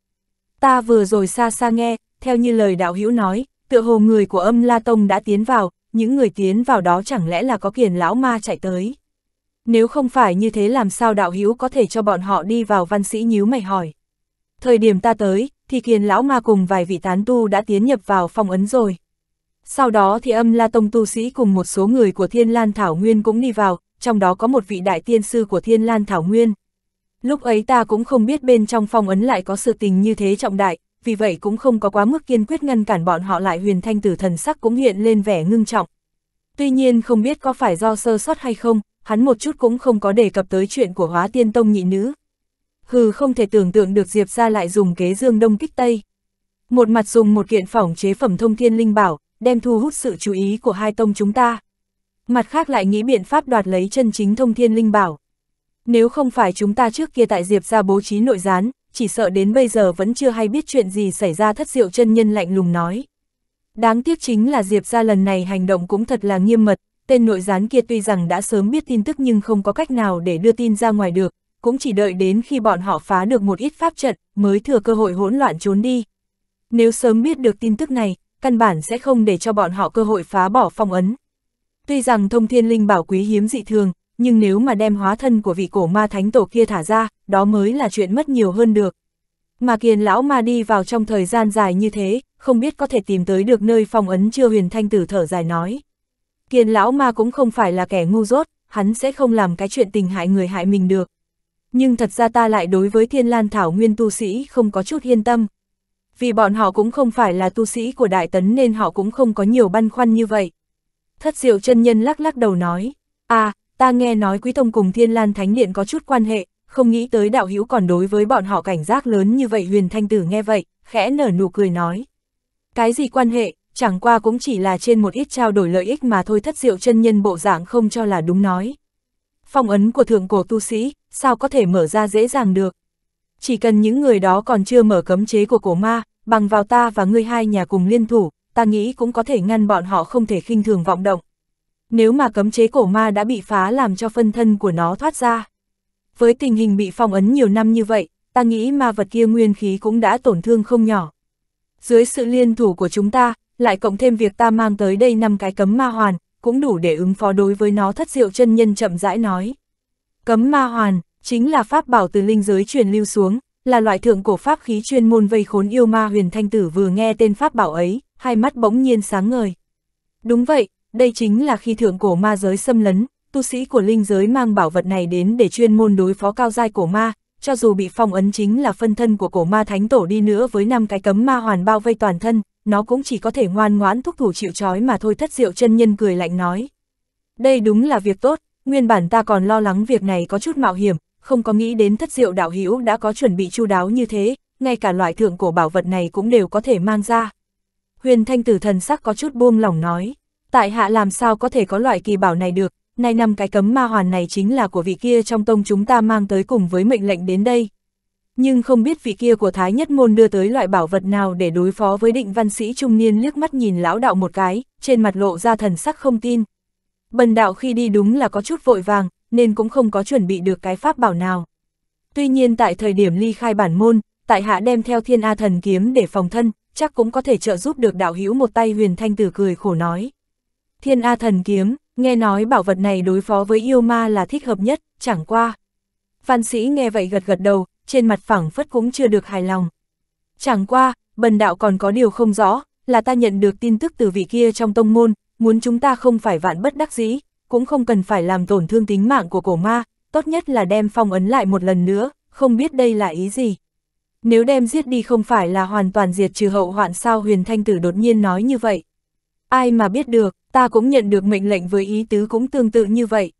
S1: Ta vừa rồi xa xa nghe, theo như lời đạo hữu nói, tựa hồ người của âm La Tông đã tiến vào, những người tiến vào đó chẳng lẽ là có kiền lão ma chạy tới. Nếu không phải như thế làm sao đạo hữu có thể cho bọn họ đi vào văn sĩ nhíu mày hỏi. Thời điểm ta tới, thì kiền lão ma cùng vài vị tán tu đã tiến nhập vào phong ấn rồi. Sau đó thì âm la tông tu sĩ cùng một số người của Thiên Lan Thảo Nguyên cũng đi vào, trong đó có một vị đại tiên sư của Thiên Lan Thảo Nguyên, Lúc ấy ta cũng không biết bên trong phong ấn lại có sự tình như thế trọng đại, vì vậy cũng không có quá mức kiên quyết ngăn cản bọn họ lại huyền thanh tử thần sắc cũng hiện lên vẻ ngưng trọng. Tuy nhiên không biết có phải do sơ sót hay không, hắn một chút cũng không có đề cập tới chuyện của hóa tiên tông nhị nữ. Hừ không thể tưởng tượng được Diệp ra lại dùng kế dương đông kích Tây. Một mặt dùng một kiện phỏng chế phẩm thông thiên linh bảo, đem thu hút sự chú ý của hai tông chúng ta. Mặt khác lại nghĩ biện pháp đoạt lấy chân chính thông thiên linh bảo. Nếu không phải chúng ta trước kia tại Diệp ra bố trí nội gián, chỉ sợ đến bây giờ vẫn chưa hay biết chuyện gì xảy ra thất diệu chân nhân lạnh lùng nói. Đáng tiếc chính là Diệp ra lần này hành động cũng thật là nghiêm mật, tên nội gián kia tuy rằng đã sớm biết tin tức nhưng không có cách nào để đưa tin ra ngoài được, cũng chỉ đợi đến khi bọn họ phá được một ít pháp trận mới thừa cơ hội hỗn loạn trốn đi. Nếu sớm biết được tin tức này, căn bản sẽ không để cho bọn họ cơ hội phá bỏ phong ấn. Tuy rằng thông thiên linh bảo quý hiếm dị thường, nhưng nếu mà đem hóa thân của vị cổ ma thánh tổ kia thả ra, đó mới là chuyện mất nhiều hơn được. Mà kiền lão ma đi vào trong thời gian dài như thế, không biết có thể tìm tới được nơi phong ấn chưa huyền thanh tử thở dài nói. Kiền lão ma cũng không phải là kẻ ngu dốt, hắn sẽ không làm cái chuyện tình hại người hại mình được. Nhưng thật ra ta lại đối với thiên lan thảo nguyên tu sĩ không có chút yên tâm. Vì bọn họ cũng không phải là tu sĩ của đại tấn nên họ cũng không có nhiều băn khoăn như vậy. Thất diệu chân nhân lắc lắc đầu nói, à, ta nghe nói Quý Tông cùng Thiên Lan Thánh Điện có chút quan hệ, không nghĩ tới đạo hữu còn đối với bọn họ cảnh giác lớn như vậy huyền thanh tử nghe vậy, khẽ nở nụ cười nói. Cái gì quan hệ, chẳng qua cũng chỉ là trên một ít trao đổi lợi ích mà thôi thất diệu chân nhân bộ dạng không cho là đúng nói. Phong ấn của thượng cổ tu sĩ, sao có thể mở ra dễ dàng được. Chỉ cần những người đó còn chưa mở cấm chế của cổ ma, bằng vào ta và ngươi hai nhà cùng liên thủ, ta nghĩ cũng có thể ngăn bọn họ không thể khinh thường vọng động nếu mà cấm chế cổ ma đã bị phá làm cho phân thân của nó thoát ra. Với tình hình bị phong ấn nhiều năm như vậy, ta nghĩ ma vật kia nguyên khí cũng đã tổn thương không nhỏ. Dưới sự liên thủ của chúng ta, lại cộng thêm việc ta mang tới đây năm cái cấm ma hoàn, cũng đủ để ứng phó đối với nó thất diệu chân nhân chậm rãi nói. Cấm ma hoàn, chính là pháp bảo từ linh giới truyền lưu xuống, là loại thượng cổ pháp khí chuyên môn vây khốn yêu ma huyền thanh tử vừa nghe tên pháp bảo ấy, hai mắt bỗng nhiên sáng ngời. Đúng vậy, đây chính là khi thượng cổ ma giới xâm lấn, tu sĩ của linh giới mang bảo vật này đến để chuyên môn đối phó cao giai cổ ma, cho dù bị phong ấn chính là phân thân của cổ ma thánh tổ đi nữa với năm cái cấm ma hoàn bao vây toàn thân, nó cũng chỉ có thể ngoan ngoãn thúc thủ chịu trói mà thôi thất diệu chân nhân cười lạnh nói. Đây đúng là việc tốt, nguyên bản ta còn lo lắng việc này có chút mạo hiểm, không có nghĩ đến thất diệu đạo hữu đã có chuẩn bị chu đáo như thế, ngay cả loại thượng cổ bảo vật này cũng đều có thể mang ra. Huyền thanh tử thần sắc có chút buông lòng nói tại hạ làm sao có thể có loại kỳ bảo này được, nay năm cái cấm ma hoàn này chính là của vị kia trong tông chúng ta mang tới cùng với mệnh lệnh đến đây. Nhưng không biết vị kia của Thái Nhất Môn đưa tới loại bảo vật nào để đối phó với định văn sĩ trung niên liếc mắt nhìn lão đạo một cái, trên mặt lộ ra thần sắc không tin. Bần đạo khi đi đúng là có chút vội vàng, nên cũng không có chuẩn bị được cái pháp bảo nào. Tuy nhiên tại thời điểm ly khai bản môn, tại hạ đem theo thiên A thần kiếm để phòng thân, chắc cũng có thể trợ giúp được đạo hữu một tay huyền thanh tử cười khổ nói. Thiên A thần kiếm, nghe nói bảo vật này đối phó với yêu ma là thích hợp nhất, chẳng qua. Phan sĩ nghe vậy gật gật đầu, trên mặt phẳng phất cũng chưa được hài lòng. Chẳng qua, bần đạo còn có điều không rõ, là ta nhận được tin tức từ vị kia trong tông môn, muốn chúng ta không phải vạn bất đắc dĩ, cũng không cần phải làm tổn thương tính mạng của cổ ma, tốt nhất là đem phong ấn lại một lần nữa, không biết đây là ý gì. Nếu đem giết đi không phải là hoàn toàn diệt trừ hậu hoạn sao huyền thanh tử đột nhiên nói như vậy. Ai mà biết được, ta cũng nhận được mệnh lệnh với ý tứ cũng tương tự như vậy.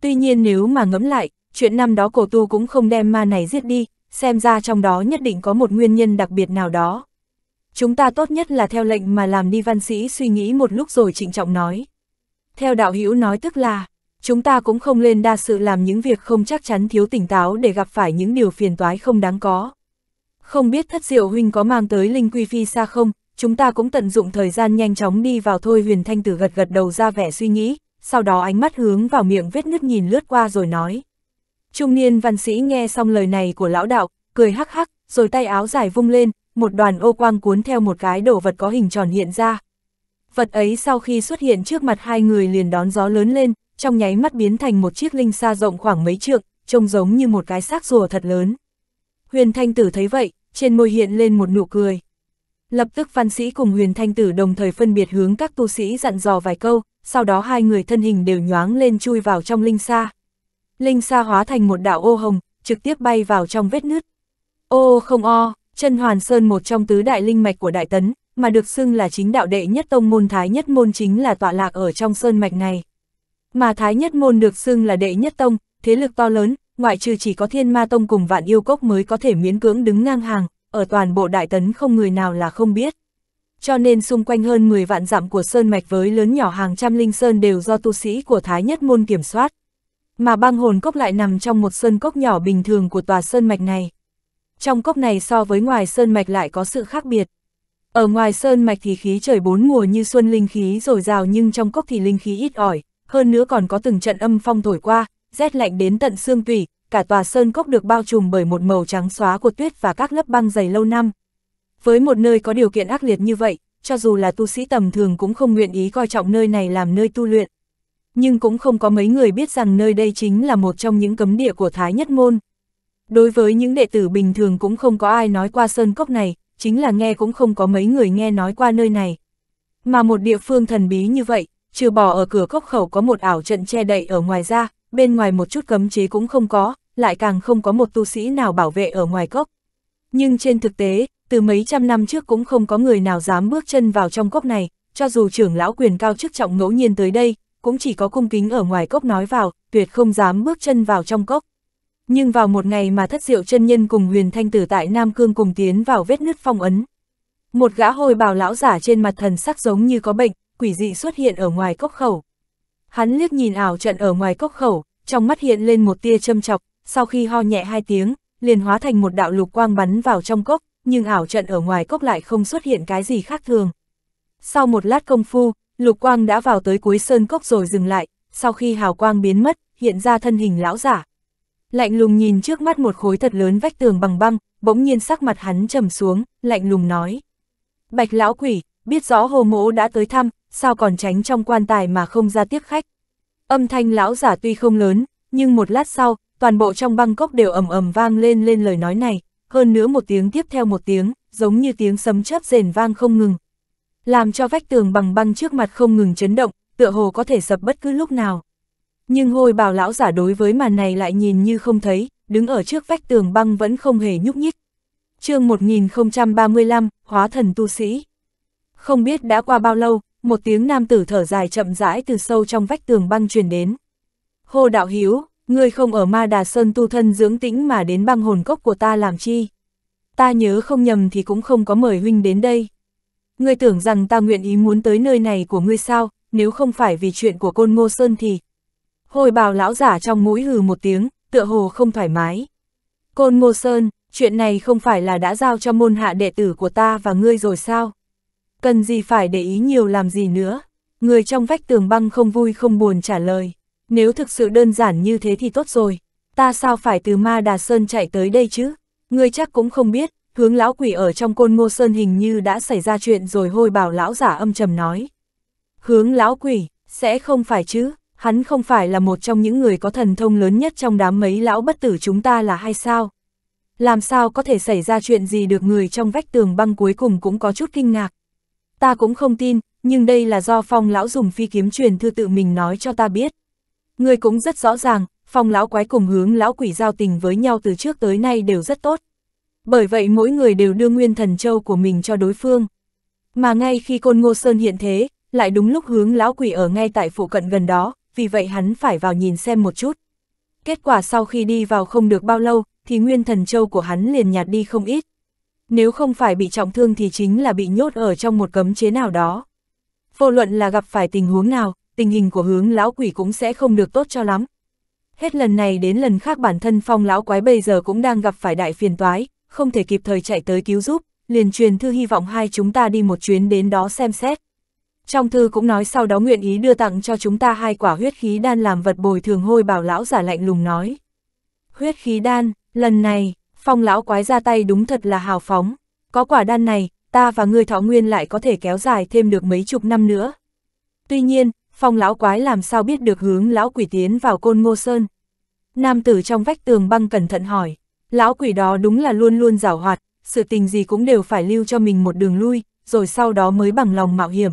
S1: Tuy nhiên nếu mà ngẫm lại, chuyện năm đó cổ tu cũng không đem ma này giết đi, xem ra trong đó nhất định có một nguyên nhân đặc biệt nào đó. Chúng ta tốt nhất là theo lệnh mà làm đi văn sĩ suy nghĩ một lúc rồi trịnh trọng nói. Theo đạo hữu nói tức là, chúng ta cũng không lên đa sự làm những việc không chắc chắn thiếu tỉnh táo để gặp phải những điều phiền toái không đáng có. Không biết thất diệu huynh có mang tới Linh Quy Phi xa không, chúng ta cũng tận dụng thời gian nhanh chóng đi vào thôi huyền thanh tử gật gật đầu ra vẻ suy nghĩ, sau đó ánh mắt hướng vào miệng vết nứt nhìn lướt qua rồi nói. Trung niên văn sĩ nghe xong lời này của lão đạo, cười hắc hắc, rồi tay áo dài vung lên, một đoàn ô quang cuốn theo một cái đồ vật có hình tròn hiện ra. Vật ấy sau khi xuất hiện trước mặt hai người liền đón gió lớn lên, trong nháy mắt biến thành một chiếc linh xa rộng khoảng mấy trượng, trông giống như một cái xác rùa thật lớn. Huyền Thanh Tử thấy vậy, trên môi hiện lên một nụ cười. Lập tức văn sĩ cùng huyền thanh tử đồng thời phân biệt hướng các tu sĩ dặn dò vài câu, sau đó hai người thân hình đều nhoáng lên chui vào trong linh sa. Linh sa hóa thành một đạo ô hồng, trực tiếp bay vào trong vết nứt. Ô không o, chân hoàn sơn một trong tứ đại linh mạch của đại tấn, mà được xưng là chính đạo đệ nhất tông môn thái nhất môn chính là tọa lạc ở trong sơn mạch này. Mà thái nhất môn được xưng là đệ nhất tông, thế lực to lớn, ngoại trừ chỉ có thiên ma tông cùng vạn yêu cốc mới có thể miễn cưỡng đứng ngang hàng, ở toàn bộ đại tấn không người nào là không biết. Cho nên xung quanh hơn 10 vạn dặm của Sơn Mạch với lớn nhỏ hàng trăm linh sơn đều do tu sĩ của Thái Nhất Môn kiểm soát. Mà băng hồn cốc lại nằm trong một sơn cốc nhỏ bình thường của tòa Sơn Mạch này. Trong cốc này so với ngoài Sơn Mạch lại có sự khác biệt. Ở ngoài Sơn Mạch thì khí trời bốn mùa như xuân linh khí dồi rào nhưng trong cốc thì linh khí ít ỏi, hơn nữa còn có từng trận âm phong thổi qua, rét lạnh đến tận xương tủy, cả tòa sơn cốc được bao trùm bởi một màu trắng xóa của tuyết và các lớp băng dày lâu năm. Với một nơi có điều kiện ác liệt như vậy, cho dù là tu sĩ tầm thường cũng không nguyện ý coi trọng nơi này làm nơi tu luyện. Nhưng cũng không có mấy người biết rằng nơi đây chính là một trong những cấm địa của Thái Nhất Môn. Đối với những đệ tử bình thường cũng không có ai nói qua sơn cốc này, chính là nghe cũng không có mấy người nghe nói qua nơi này. Mà một địa phương thần bí như vậy, trừ bỏ ở cửa cốc khẩu có một ảo trận che đậy ở ngoài ra, bên ngoài một chút cấm chế cũng không có, lại càng không có một tu sĩ nào bảo vệ ở ngoài cốc. Nhưng trên thực tế, từ mấy trăm năm trước cũng không có người nào dám bước chân vào trong cốc này, cho dù trưởng lão quyền cao chức trọng ngẫu nhiên tới đây, cũng chỉ có cung kính ở ngoài cốc nói vào, tuyệt không dám bước chân vào trong cốc. Nhưng vào một ngày mà thất diệu chân nhân cùng huyền thanh tử tại Nam Cương cùng tiến vào vết nứt phong ấn. Một gã hồi bào lão giả trên mặt thần sắc giống như có bệnh, quỷ dị xuất hiện ở ngoài cốc khẩu. Hắn liếc nhìn ảo trận ở ngoài cốc khẩu, trong mắt hiện lên một tia châm chọc, sau khi ho nhẹ hai tiếng, liền hóa thành một đạo lục quang bắn vào trong cốc, nhưng ảo trận ở ngoài cốc lại không xuất hiện cái gì khác thường. Sau một lát công phu, lục quang đã vào tới cuối sơn cốc rồi dừng lại, sau khi hào quang biến mất, hiện ra thân hình lão giả. Lạnh lùng nhìn trước mắt một khối thật lớn vách tường bằng băng, bỗng nhiên sắc mặt hắn trầm xuống, lạnh lùng nói. Bạch lão quỷ, biết rõ hồ mỗ đã tới thăm, sao còn tránh trong quan tài mà không ra tiếp khách. Âm thanh lão giả tuy không lớn, nhưng một lát sau, toàn bộ trong Bangkok đều ầm ầm vang lên lên lời nói này, hơn nữa một tiếng tiếp theo một tiếng, giống như tiếng sấm chớp rền vang không ngừng. Làm cho vách tường bằng băng trước mặt không ngừng chấn động, tựa hồ có thể sập bất cứ lúc nào. Nhưng hôi bào lão giả đối với màn này lại nhìn như không thấy, đứng ở trước vách tường băng vẫn không hề nhúc nhích. chương 1035, Hóa thần tu sĩ. Không biết đã qua bao lâu, một tiếng nam tử thở dài chậm rãi từ sâu trong vách tường băng truyền đến. Hồ đạo hiếu, ngươi không ở Ma Đà Sơn tu thân dưỡng tĩnh mà đến băng hồn cốc của ta làm chi? Ta nhớ không nhầm thì cũng không có mời huynh đến đây. Ngươi tưởng rằng ta nguyện ý muốn tới nơi này của ngươi sao, nếu không phải vì chuyện của côn ngô sơn thì... Hồi bào lão giả trong mũi hừ một tiếng, tựa hồ không thoải mái. Côn ngô sơn, chuyện này không phải là đã giao cho môn hạ đệ tử của ta và ngươi rồi sao? Cần gì phải để ý nhiều làm gì nữa? Người trong vách tường băng không vui không buồn trả lời. Nếu thực sự đơn giản như thế thì tốt rồi, ta sao phải từ Ma Đà Sơn chạy tới đây chứ? Ngươi chắc cũng không biết, hướng lão quỷ ở trong côn ngô sơn hình như đã xảy ra chuyện rồi hôi bảo lão giả âm trầm nói. Hướng lão quỷ, sẽ không phải chứ, hắn không phải là một trong những người có thần thông lớn nhất trong đám mấy lão bất tử chúng ta là hay sao? Làm sao có thể xảy ra chuyện gì được người trong vách tường băng cuối cùng cũng có chút kinh ngạc. Ta cũng không tin, nhưng đây là do phong lão dùng phi kiếm truyền thư tự mình nói cho ta biết. Ngươi cũng rất rõ ràng, phong lão quái cùng hướng lão quỷ giao tình với nhau từ trước tới nay đều rất tốt. Bởi vậy mỗi người đều đưa nguyên thần châu của mình cho đối phương. Mà ngay khi Côn Ngô Sơn hiện thế, lại đúng lúc hướng lão quỷ ở ngay tại phụ cận gần đó, vì vậy hắn phải vào nhìn xem một chút. Kết quả sau khi đi vào không được bao lâu, thì nguyên thần châu của hắn liền nhạt đi không ít. Nếu không phải bị trọng thương thì chính là bị nhốt ở trong một cấm chế nào đó. Vô luận là gặp phải tình huống nào, tình hình của hướng lão quỷ cũng sẽ không được tốt cho lắm. Hết lần này đến lần khác bản thân phong lão quái bây giờ cũng đang gặp phải đại phiền toái, không thể kịp thời chạy tới cứu giúp, liền truyền thư hy vọng hai chúng ta đi một chuyến đến đó xem xét. Trong thư cũng nói sau đó nguyện ý đưa tặng cho chúng ta hai quả huyết khí đan làm vật bồi thường hôi bảo lão giả lạnh lùng nói. Huyết khí đan, lần này, phong lão quái ra tay đúng thật là hào phóng. Có quả đan này, ta và người thọ nguyên lại có thể kéo dài thêm được mấy chục năm nữa. Tuy nhiên, phong lão quái làm sao biết được hướng lão quỷ tiến vào côn ngô sơn. Nam tử trong vách tường băng cẩn thận hỏi, lão quỷ đó đúng là luôn luôn rảo hoạt, sự tình gì cũng đều phải lưu cho mình một đường lui, rồi sau đó mới bằng lòng mạo hiểm.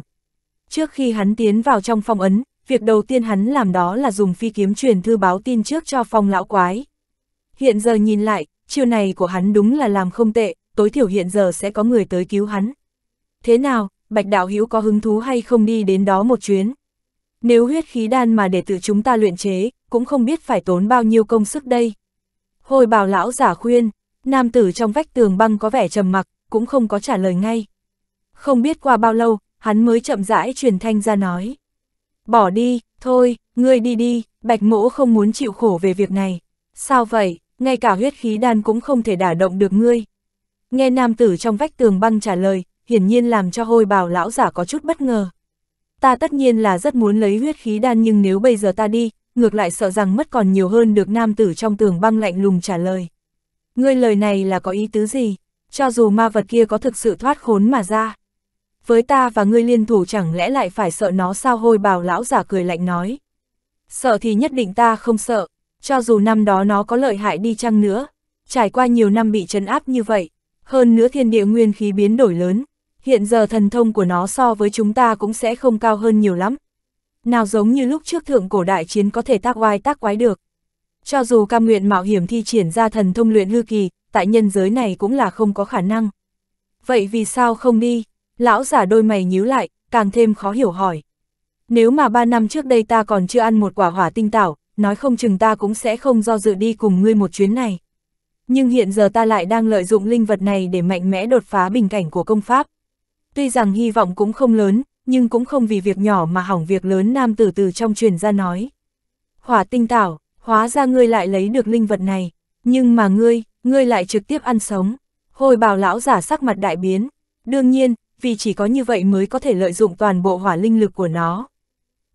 S1: Trước khi hắn tiến vào trong phong ấn, việc đầu tiên hắn làm đó là dùng phi kiếm truyền thư báo tin trước cho phong lão quái. Hiện giờ nhìn lại, chiêu này của hắn đúng là làm không tệ, tối thiểu hiện giờ sẽ có người tới cứu hắn. Thế nào, Bạch Đạo Hữu có hứng thú hay không đi đến đó một chuyến? Nếu huyết khí đan mà để tự chúng ta luyện chế, cũng không biết phải tốn bao nhiêu công sức đây. Hồi bào lão giả khuyên, nam tử trong vách tường băng có vẻ trầm mặc, cũng không có trả lời ngay. Không biết qua bao lâu, hắn mới chậm rãi truyền thanh ra nói. Bỏ đi, thôi, ngươi đi đi, bạch mỗ không muốn chịu khổ về việc này. Sao vậy, ngay cả huyết khí đan cũng không thể đả động được ngươi. Nghe nam tử trong vách tường băng trả lời, hiển nhiên làm cho hôi bào lão giả có chút bất ngờ ta tất nhiên là rất muốn lấy huyết khí đan nhưng nếu bây giờ ta đi, ngược lại sợ rằng mất còn nhiều hơn được nam tử trong tường băng lạnh lùng trả lời. Ngươi lời này là có ý tứ gì? Cho dù ma vật kia có thực sự thoát khốn mà ra. Với ta và ngươi liên thủ chẳng lẽ lại phải sợ nó sao hôi bào lão giả cười lạnh nói. Sợ thì nhất định ta không sợ, cho dù năm đó nó có lợi hại đi chăng nữa. Trải qua nhiều năm bị trấn áp như vậy, hơn nữa thiên địa nguyên khí biến đổi lớn, hiện giờ thần thông của nó so với chúng ta cũng sẽ không cao hơn nhiều lắm. Nào giống như lúc trước thượng cổ đại chiến có thể tác oai tác quái được. Cho dù cam nguyện mạo hiểm thi triển ra thần thông luyện hư kỳ, tại nhân giới này cũng là không có khả năng. Vậy vì sao không đi? Lão giả đôi mày nhíu lại, càng thêm khó hiểu hỏi. Nếu mà ba năm trước đây ta còn chưa ăn một quả hỏa tinh tảo, nói không chừng ta cũng sẽ không do dự đi cùng ngươi một chuyến này. Nhưng hiện giờ ta lại đang lợi dụng linh vật này để mạnh mẽ đột phá bình cảnh của công pháp. Tuy rằng hy vọng cũng không lớn, nhưng cũng không vì việc nhỏ mà hỏng việc lớn nam tử từ trong truyền ra nói. Hỏa tinh tảo, hóa ra ngươi lại lấy được linh vật này, nhưng mà ngươi, ngươi lại trực tiếp ăn sống. Hồi bào lão giả sắc mặt đại biến, đương nhiên, vì chỉ có như vậy mới có thể lợi dụng toàn bộ hỏa linh lực của nó.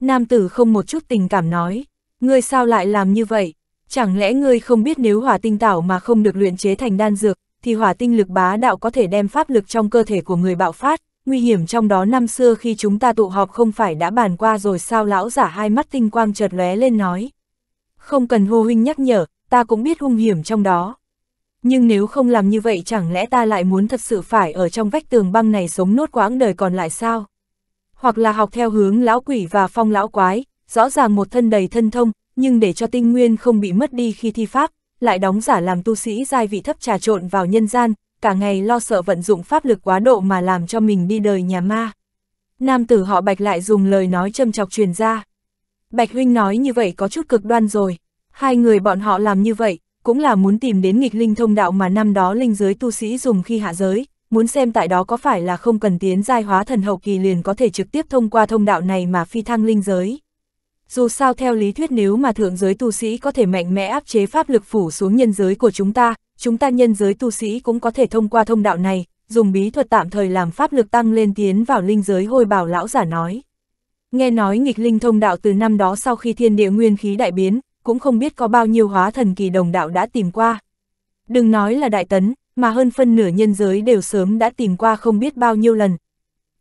S1: Nam tử không một chút tình cảm nói, ngươi sao lại làm như vậy? Chẳng lẽ ngươi không biết nếu hỏa tinh tảo mà không được luyện chế thành đan dược, thì hỏa tinh lực bá đạo có thể đem pháp lực trong cơ thể của người bạo phát, nguy hiểm trong đó năm xưa khi chúng ta tụ họp không phải đã bàn qua rồi sao lão giả hai mắt tinh quang chợt lóe lên nói. Không cần hô huynh nhắc nhở, ta cũng biết hung hiểm trong đó. Nhưng nếu không làm như vậy chẳng lẽ ta lại muốn thật sự phải ở trong vách tường băng này sống nốt quãng đời còn lại sao? Hoặc là học theo hướng lão quỷ và phong lão quái, rõ ràng một thân đầy thân thông, nhưng để cho tinh nguyên không bị mất đi khi thi pháp, lại đóng giả làm tu sĩ giai vị thấp trà trộn vào nhân gian, cả ngày lo sợ vận dụng pháp lực quá độ mà làm cho mình đi đời nhà ma. Nam tử họ Bạch lại dùng lời nói châm chọc truyền ra. Bạch huynh nói như vậy có chút cực đoan rồi, hai người bọn họ làm như vậy, cũng là muốn tìm đến nghịch linh thông đạo mà năm đó linh giới tu sĩ dùng khi hạ giới, muốn xem tại đó có phải là không cần tiến giai hóa thần hậu kỳ liền có thể trực tiếp thông qua thông đạo này mà phi thăng linh giới. Dù sao theo lý thuyết nếu mà thượng giới tu sĩ có thể mạnh mẽ áp chế pháp lực phủ xuống nhân giới của chúng ta, chúng ta nhân giới tu sĩ cũng có thể thông qua thông đạo này, dùng bí thuật tạm thời làm pháp lực tăng lên tiến vào linh giới hôi bảo lão giả nói. Nghe nói nghịch linh thông đạo từ năm đó sau khi thiên địa nguyên khí đại biến, cũng không biết có bao nhiêu hóa thần kỳ đồng đạo đã tìm qua. Đừng nói là đại tấn, mà hơn phân nửa nhân giới đều sớm đã tìm qua không biết bao nhiêu lần.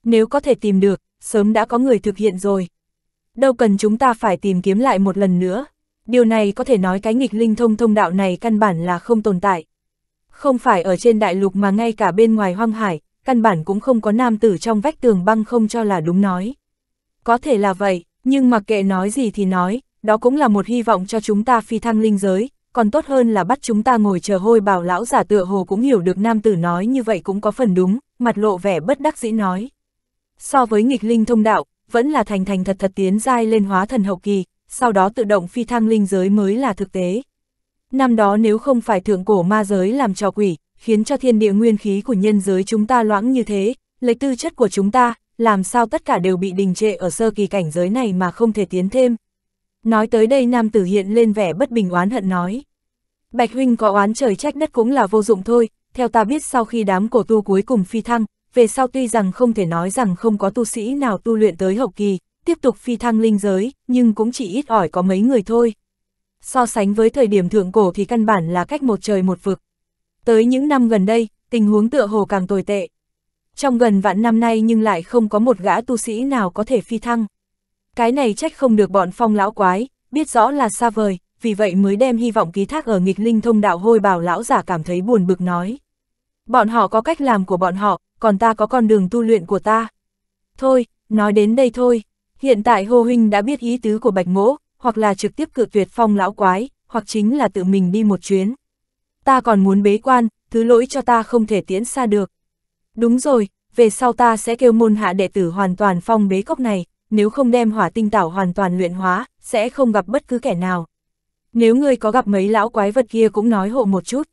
S1: Nếu có thể tìm được, sớm đã có người thực hiện rồi. Đâu cần chúng ta phải tìm kiếm lại một lần nữa điều này có thể nói cái nghịch linh thông thông đạo này căn bản là không tồn tại. Không phải ở trên đại lục mà ngay cả bên ngoài hoang hải, căn bản cũng không có nam tử trong vách tường băng không cho là đúng nói. Có thể là vậy, nhưng mặc kệ nói gì thì nói, đó cũng là một hy vọng cho chúng ta phi thăng linh giới, còn tốt hơn là bắt chúng ta ngồi chờ hôi bảo lão giả tựa hồ cũng hiểu được nam tử nói như vậy cũng có phần đúng, mặt lộ vẻ bất đắc dĩ nói. So với nghịch linh thông đạo, vẫn là thành thành thật thật tiến dai lên hóa thần hậu kỳ, sau đó tự động phi thăng linh giới mới là thực tế. Năm đó nếu không phải thượng cổ ma giới làm trò quỷ, khiến cho thiên địa nguyên khí của nhân giới chúng ta loãng như thế, lấy tư chất của chúng ta, làm sao tất cả đều bị đình trệ ở sơ kỳ cảnh giới này mà không thể tiến thêm. Nói tới đây nam tử hiện lên vẻ bất bình oán hận nói. Bạch huynh có oán trời trách đất cũng là vô dụng thôi, theo ta biết sau khi đám cổ tu cuối cùng phi thăng, về sau tuy rằng không thể nói rằng không có tu sĩ nào tu luyện tới hậu kỳ, tiếp tục phi thăng linh giới, nhưng cũng chỉ ít ỏi có mấy người thôi. So sánh với thời điểm thượng cổ thì căn bản là cách một trời một vực. Tới những năm gần đây, tình huống tựa hồ càng tồi tệ. Trong gần vạn năm nay nhưng lại không có một gã tu sĩ nào có thể phi thăng. Cái này trách không được bọn phong lão quái, biết rõ là xa vời, vì vậy mới đem hy vọng ký thác ở nghịch linh thông đạo hôi bảo lão giả cảm thấy buồn bực nói. Bọn họ có cách làm của bọn họ, còn ta có con đường tu luyện của ta. Thôi, nói đến đây thôi. Hiện tại Hồ Huynh đã biết ý tứ của Bạch Mỗ, hoặc là trực tiếp cự tuyệt phong lão quái, hoặc chính là tự mình đi một chuyến. Ta còn muốn bế quan, thứ lỗi cho ta không thể tiến xa được. Đúng rồi, về sau ta sẽ kêu môn hạ đệ tử hoàn toàn phong bế cốc này, nếu không đem hỏa tinh tảo hoàn toàn luyện hóa, sẽ không gặp bất cứ kẻ nào. Nếu ngươi có gặp mấy lão quái vật kia cũng nói hộ một chút.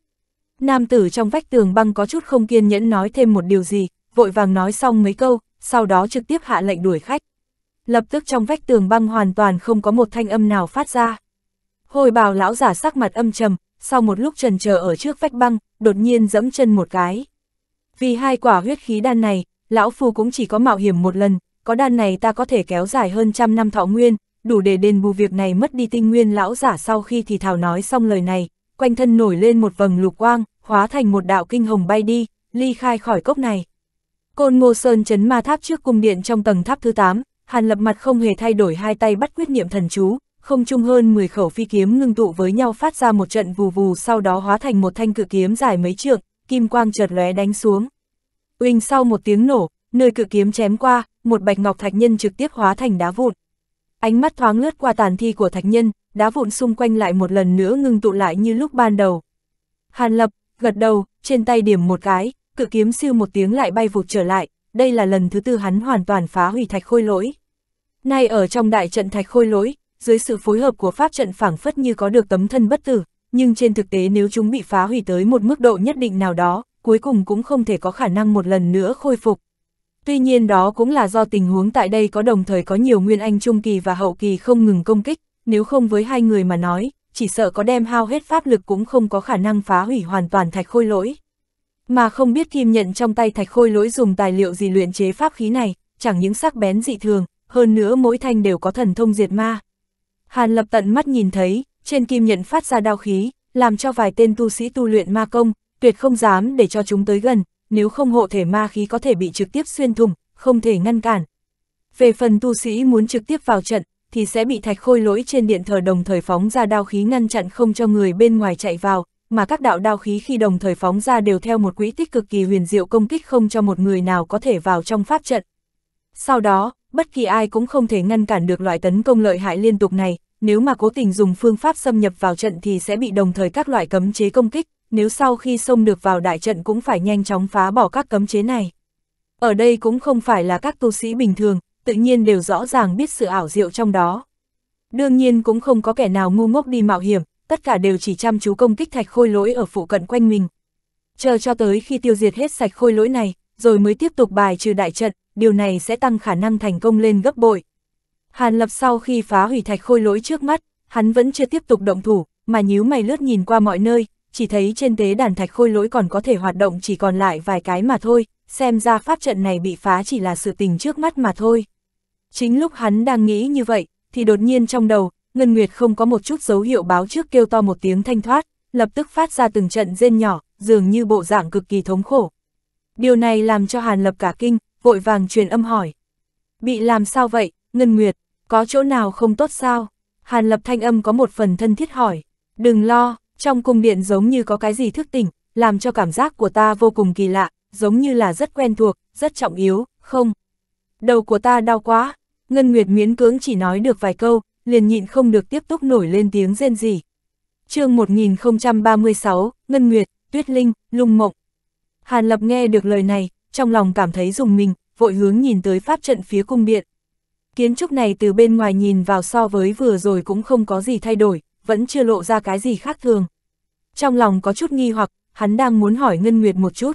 S1: Nam tử trong vách tường băng có chút không kiên nhẫn nói thêm một điều gì, vội vàng nói xong mấy câu, sau đó trực tiếp hạ lệnh đuổi khách lập tức trong vách tường băng hoàn toàn không có một thanh âm nào phát ra. Hồi bào lão giả sắc mặt âm trầm, sau một lúc trần chờ ở trước vách băng, đột nhiên dẫm chân một cái. Vì hai quả huyết khí đan này, lão phu cũng chỉ có mạo hiểm một lần, có đan này ta có thể kéo dài hơn trăm năm thọ nguyên, đủ để đền bù việc này mất đi tinh nguyên lão giả sau khi thì thảo nói xong lời này, quanh thân nổi lên một vầng lục quang, hóa thành một đạo kinh hồng bay đi, ly khai khỏi cốc này. Côn Ngô Sơn chấn ma tháp trước cung điện trong tầng tháp thứ 8, Hàn lập mặt không hề thay đổi hai tay bắt quyết niệm thần chú, không chung hơn 10 khẩu phi kiếm ngưng tụ với nhau phát ra một trận vù vù sau đó hóa thành một thanh cự kiếm dài mấy trượng, kim quang chợt lóe đánh xuống. Uỳnh sau một tiếng nổ, nơi cự kiếm chém qua, một bạch ngọc thạch nhân trực tiếp hóa thành đá vụn. Ánh mắt thoáng lướt qua tàn thi của thạch nhân, đá vụn xung quanh lại một lần nữa ngưng tụ lại như lúc ban đầu. Hàn lập, gật đầu, trên tay điểm một cái, cự kiếm siêu một tiếng lại bay vụt trở lại, đây là lần thứ tư hắn hoàn toàn phá hủy thạch khôi lỗi. Nay ở trong đại trận thạch khôi lỗi, dưới sự phối hợp của pháp trận phảng phất như có được tấm thân bất tử, nhưng trên thực tế nếu chúng bị phá hủy tới một mức độ nhất định nào đó, cuối cùng cũng không thể có khả năng một lần nữa khôi phục. Tuy nhiên đó cũng là do tình huống tại đây có đồng thời có nhiều nguyên anh trung kỳ và hậu kỳ không ngừng công kích, nếu không với hai người mà nói, chỉ sợ có đem hao hết pháp lực cũng không có khả năng phá hủy hoàn toàn thạch khôi lỗi mà không biết kim nhận trong tay thạch khôi lỗi dùng tài liệu gì luyện chế pháp khí này, chẳng những sắc bén dị thường, hơn nữa mỗi thanh đều có thần thông diệt ma. Hàn lập tận mắt nhìn thấy, trên kim nhận phát ra đao khí, làm cho vài tên tu sĩ tu luyện ma công, tuyệt không dám để cho chúng tới gần, nếu không hộ thể ma khí có thể bị trực tiếp xuyên thủng, không thể ngăn cản. Về phần tu sĩ muốn trực tiếp vào trận, thì sẽ bị thạch khôi lỗi trên điện thờ đồng thời phóng ra đao khí ngăn chặn không cho người bên ngoài chạy vào, mà các đạo đao khí khi đồng thời phóng ra đều theo một quỹ tích cực kỳ huyền diệu công kích không cho một người nào có thể vào trong pháp trận. Sau đó, bất kỳ ai cũng không thể ngăn cản được loại tấn công lợi hại liên tục này, nếu mà cố tình dùng phương pháp xâm nhập vào trận thì sẽ bị đồng thời các loại cấm chế công kích, nếu sau khi xông được vào đại trận cũng phải nhanh chóng phá bỏ các cấm chế này. Ở đây cũng không phải là các tu sĩ bình thường, tự nhiên đều rõ ràng biết sự ảo diệu trong đó. Đương nhiên cũng không có kẻ nào ngu ngốc đi mạo hiểm, tất cả đều chỉ chăm chú công kích thạch khôi lỗi ở phụ cận quanh mình. Chờ cho tới khi tiêu diệt hết sạch khôi lỗi này, rồi mới tiếp tục bài trừ đại trận, điều này sẽ tăng khả năng thành công lên gấp bội. Hàn Lập sau khi phá hủy thạch khôi lỗi trước mắt, hắn vẫn chưa tiếp tục động thủ, mà nhíu mày lướt nhìn qua mọi nơi, chỉ thấy trên tế đàn thạch khôi lỗi còn có thể hoạt động chỉ còn lại vài cái mà thôi, xem ra pháp trận này bị phá chỉ là sự tình trước mắt mà thôi. Chính lúc hắn đang nghĩ như vậy, thì đột nhiên trong đầu, Ngân Nguyệt không có một chút dấu hiệu báo trước kêu to một tiếng thanh thoát, lập tức phát ra từng trận rên nhỏ, dường như bộ dạng cực kỳ thống khổ. Điều này làm cho Hàn Lập cả kinh, vội vàng truyền âm hỏi. Bị làm sao vậy, Ngân Nguyệt, có chỗ nào không tốt sao? Hàn Lập thanh âm có một phần thân thiết hỏi. Đừng lo, trong cung điện giống như có cái gì thức tỉnh, làm cho cảm giác của ta vô cùng kỳ lạ, giống như là rất quen thuộc, rất trọng yếu, không? Đầu của ta đau quá. Ngân Nguyệt miễn cưỡng chỉ nói được vài câu, liền nhịn không được tiếp tục nổi lên tiếng rên rỉ. chương 1036, Ngân Nguyệt, Tuyết Linh, Lung Mộng. Hàn Lập nghe được lời này, trong lòng cảm thấy dùng mình, vội hướng nhìn tới pháp trận phía cung điện. Kiến trúc này từ bên ngoài nhìn vào so với vừa rồi cũng không có gì thay đổi, vẫn chưa lộ ra cái gì khác thường. Trong lòng có chút nghi hoặc, hắn đang muốn hỏi Ngân Nguyệt một chút.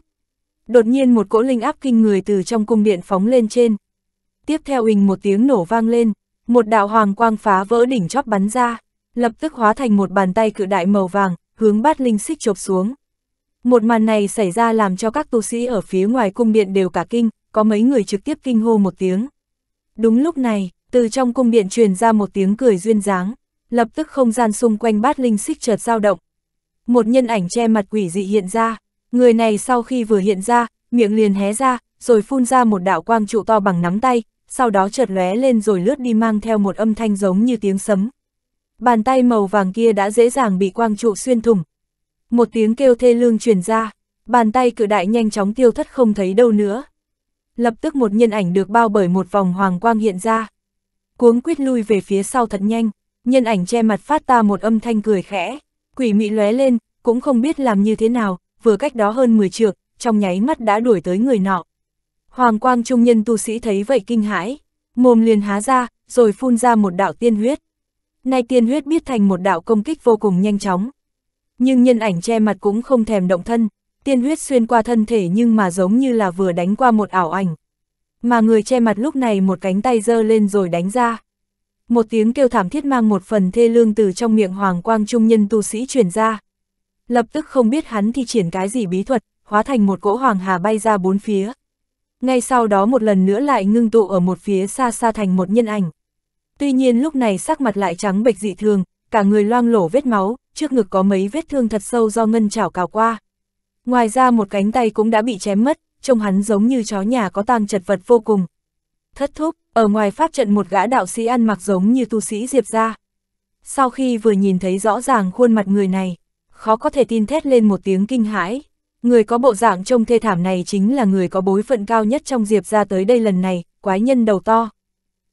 S1: Đột nhiên một cỗ linh áp kinh người từ trong cung điện phóng lên trên. Tiếp theo hình một tiếng nổ vang lên, một đạo hoàng quang phá vỡ đỉnh chóp bắn ra, lập tức hóa thành một bàn tay cự đại màu vàng, hướng bát linh xích chộp xuống. Một màn này xảy ra làm cho các tu sĩ ở phía ngoài cung điện đều cả kinh, có mấy người trực tiếp kinh hô một tiếng. Đúng lúc này, từ trong cung điện truyền ra một tiếng cười duyên dáng, lập tức không gian xung quanh bát linh xích chợt dao động. Một nhân ảnh che mặt quỷ dị hiện ra, người này sau khi vừa hiện ra, miệng liền hé ra, rồi phun ra một đạo quang trụ to bằng nắm tay, sau đó chợt lóe lên rồi lướt đi mang theo một âm thanh giống như tiếng sấm. Bàn tay màu vàng kia đã dễ dàng bị quang trụ xuyên thủng. Một tiếng kêu thê lương truyền ra, bàn tay cự đại nhanh chóng tiêu thất không thấy đâu nữa. Lập tức một nhân ảnh được bao bởi một vòng hoàng quang hiện ra. Cuống quýt lui về phía sau thật nhanh, nhân ảnh che mặt phát ta một âm thanh cười khẽ, quỷ mị lóe lên, cũng không biết làm như thế nào, vừa cách đó hơn 10 trượng, trong nháy mắt đã đuổi tới người nọ. Hoàng quang trung nhân tu sĩ thấy vậy kinh hãi, mồm liền há ra, rồi phun ra một đạo tiên huyết. Nay tiên huyết biết thành một đạo công kích vô cùng nhanh chóng. Nhưng nhân ảnh che mặt cũng không thèm động thân, tiên huyết xuyên qua thân thể nhưng mà giống như là vừa đánh qua một ảo ảnh. Mà người che mặt lúc này một cánh tay giơ lên rồi đánh ra. Một tiếng kêu thảm thiết mang một phần thê lương từ trong miệng hoàng quang trung nhân tu sĩ truyền ra. Lập tức không biết hắn thì triển cái gì bí thuật, hóa thành một cỗ hoàng hà bay ra bốn phía ngay sau đó một lần nữa lại ngưng tụ ở một phía xa xa thành một nhân ảnh. Tuy nhiên lúc này sắc mặt lại trắng bệch dị thường, cả người loang lổ vết máu, trước ngực có mấy vết thương thật sâu do ngân chảo cào qua. Ngoài ra một cánh tay cũng đã bị chém mất, trông hắn giống như chó nhà có tang chật vật vô cùng. Thất thúc, ở ngoài pháp trận một gã đạo sĩ ăn mặc giống như tu sĩ Diệp ra. Sau khi vừa nhìn thấy rõ ràng khuôn mặt người này, khó có thể tin thét lên một tiếng kinh hãi. Người có bộ dạng trông thê thảm này chính là người có bối phận cao nhất trong Diệp ra tới đây lần này, quái nhân đầu to.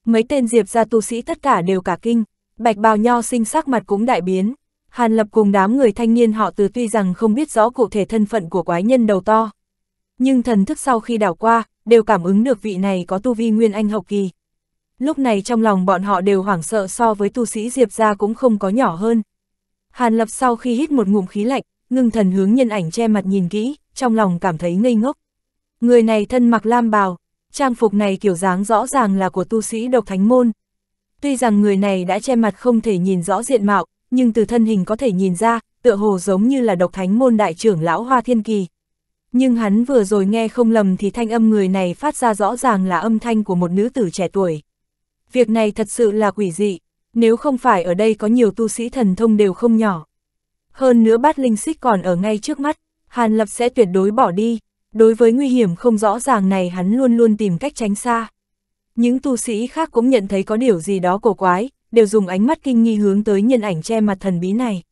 S1: Mấy tên Diệp ra tu sĩ tất cả đều cả kinh, bạch bào nho sinh sắc mặt cũng đại biến. Hàn Lập cùng đám người thanh niên họ từ tuy rằng không biết rõ cụ thể thân phận của quái nhân đầu to. Nhưng thần thức sau khi đảo qua, đều cảm ứng được vị này có tu vi nguyên anh hậu kỳ. Lúc này trong lòng bọn họ đều hoảng sợ so với tu sĩ Diệp ra cũng không có nhỏ hơn. Hàn Lập sau khi hít một ngụm khí lạnh, ngưng thần hướng nhân ảnh che mặt nhìn kỹ, trong lòng cảm thấy ngây ngốc. Người này thân mặc lam bào, trang phục này kiểu dáng rõ ràng là của tu sĩ độc thánh môn. Tuy rằng người này đã che mặt không thể nhìn rõ diện mạo, nhưng từ thân hình có thể nhìn ra, tựa hồ giống như là độc thánh môn đại trưởng lão Hoa Thiên Kỳ. Nhưng hắn vừa rồi nghe không lầm thì thanh âm người này phát ra rõ ràng là âm thanh của một nữ tử trẻ tuổi. Việc này thật sự là quỷ dị, nếu không phải ở đây có nhiều tu sĩ thần thông đều không nhỏ, hơn nữa bát linh xích còn ở ngay trước mắt, Hàn Lập sẽ tuyệt đối bỏ đi. Đối với nguy hiểm không rõ ràng này hắn luôn luôn tìm cách tránh xa. Những tu sĩ khác cũng nhận thấy có điều gì đó cổ quái, đều dùng ánh mắt kinh nghi hướng tới nhân ảnh che mặt thần bí này.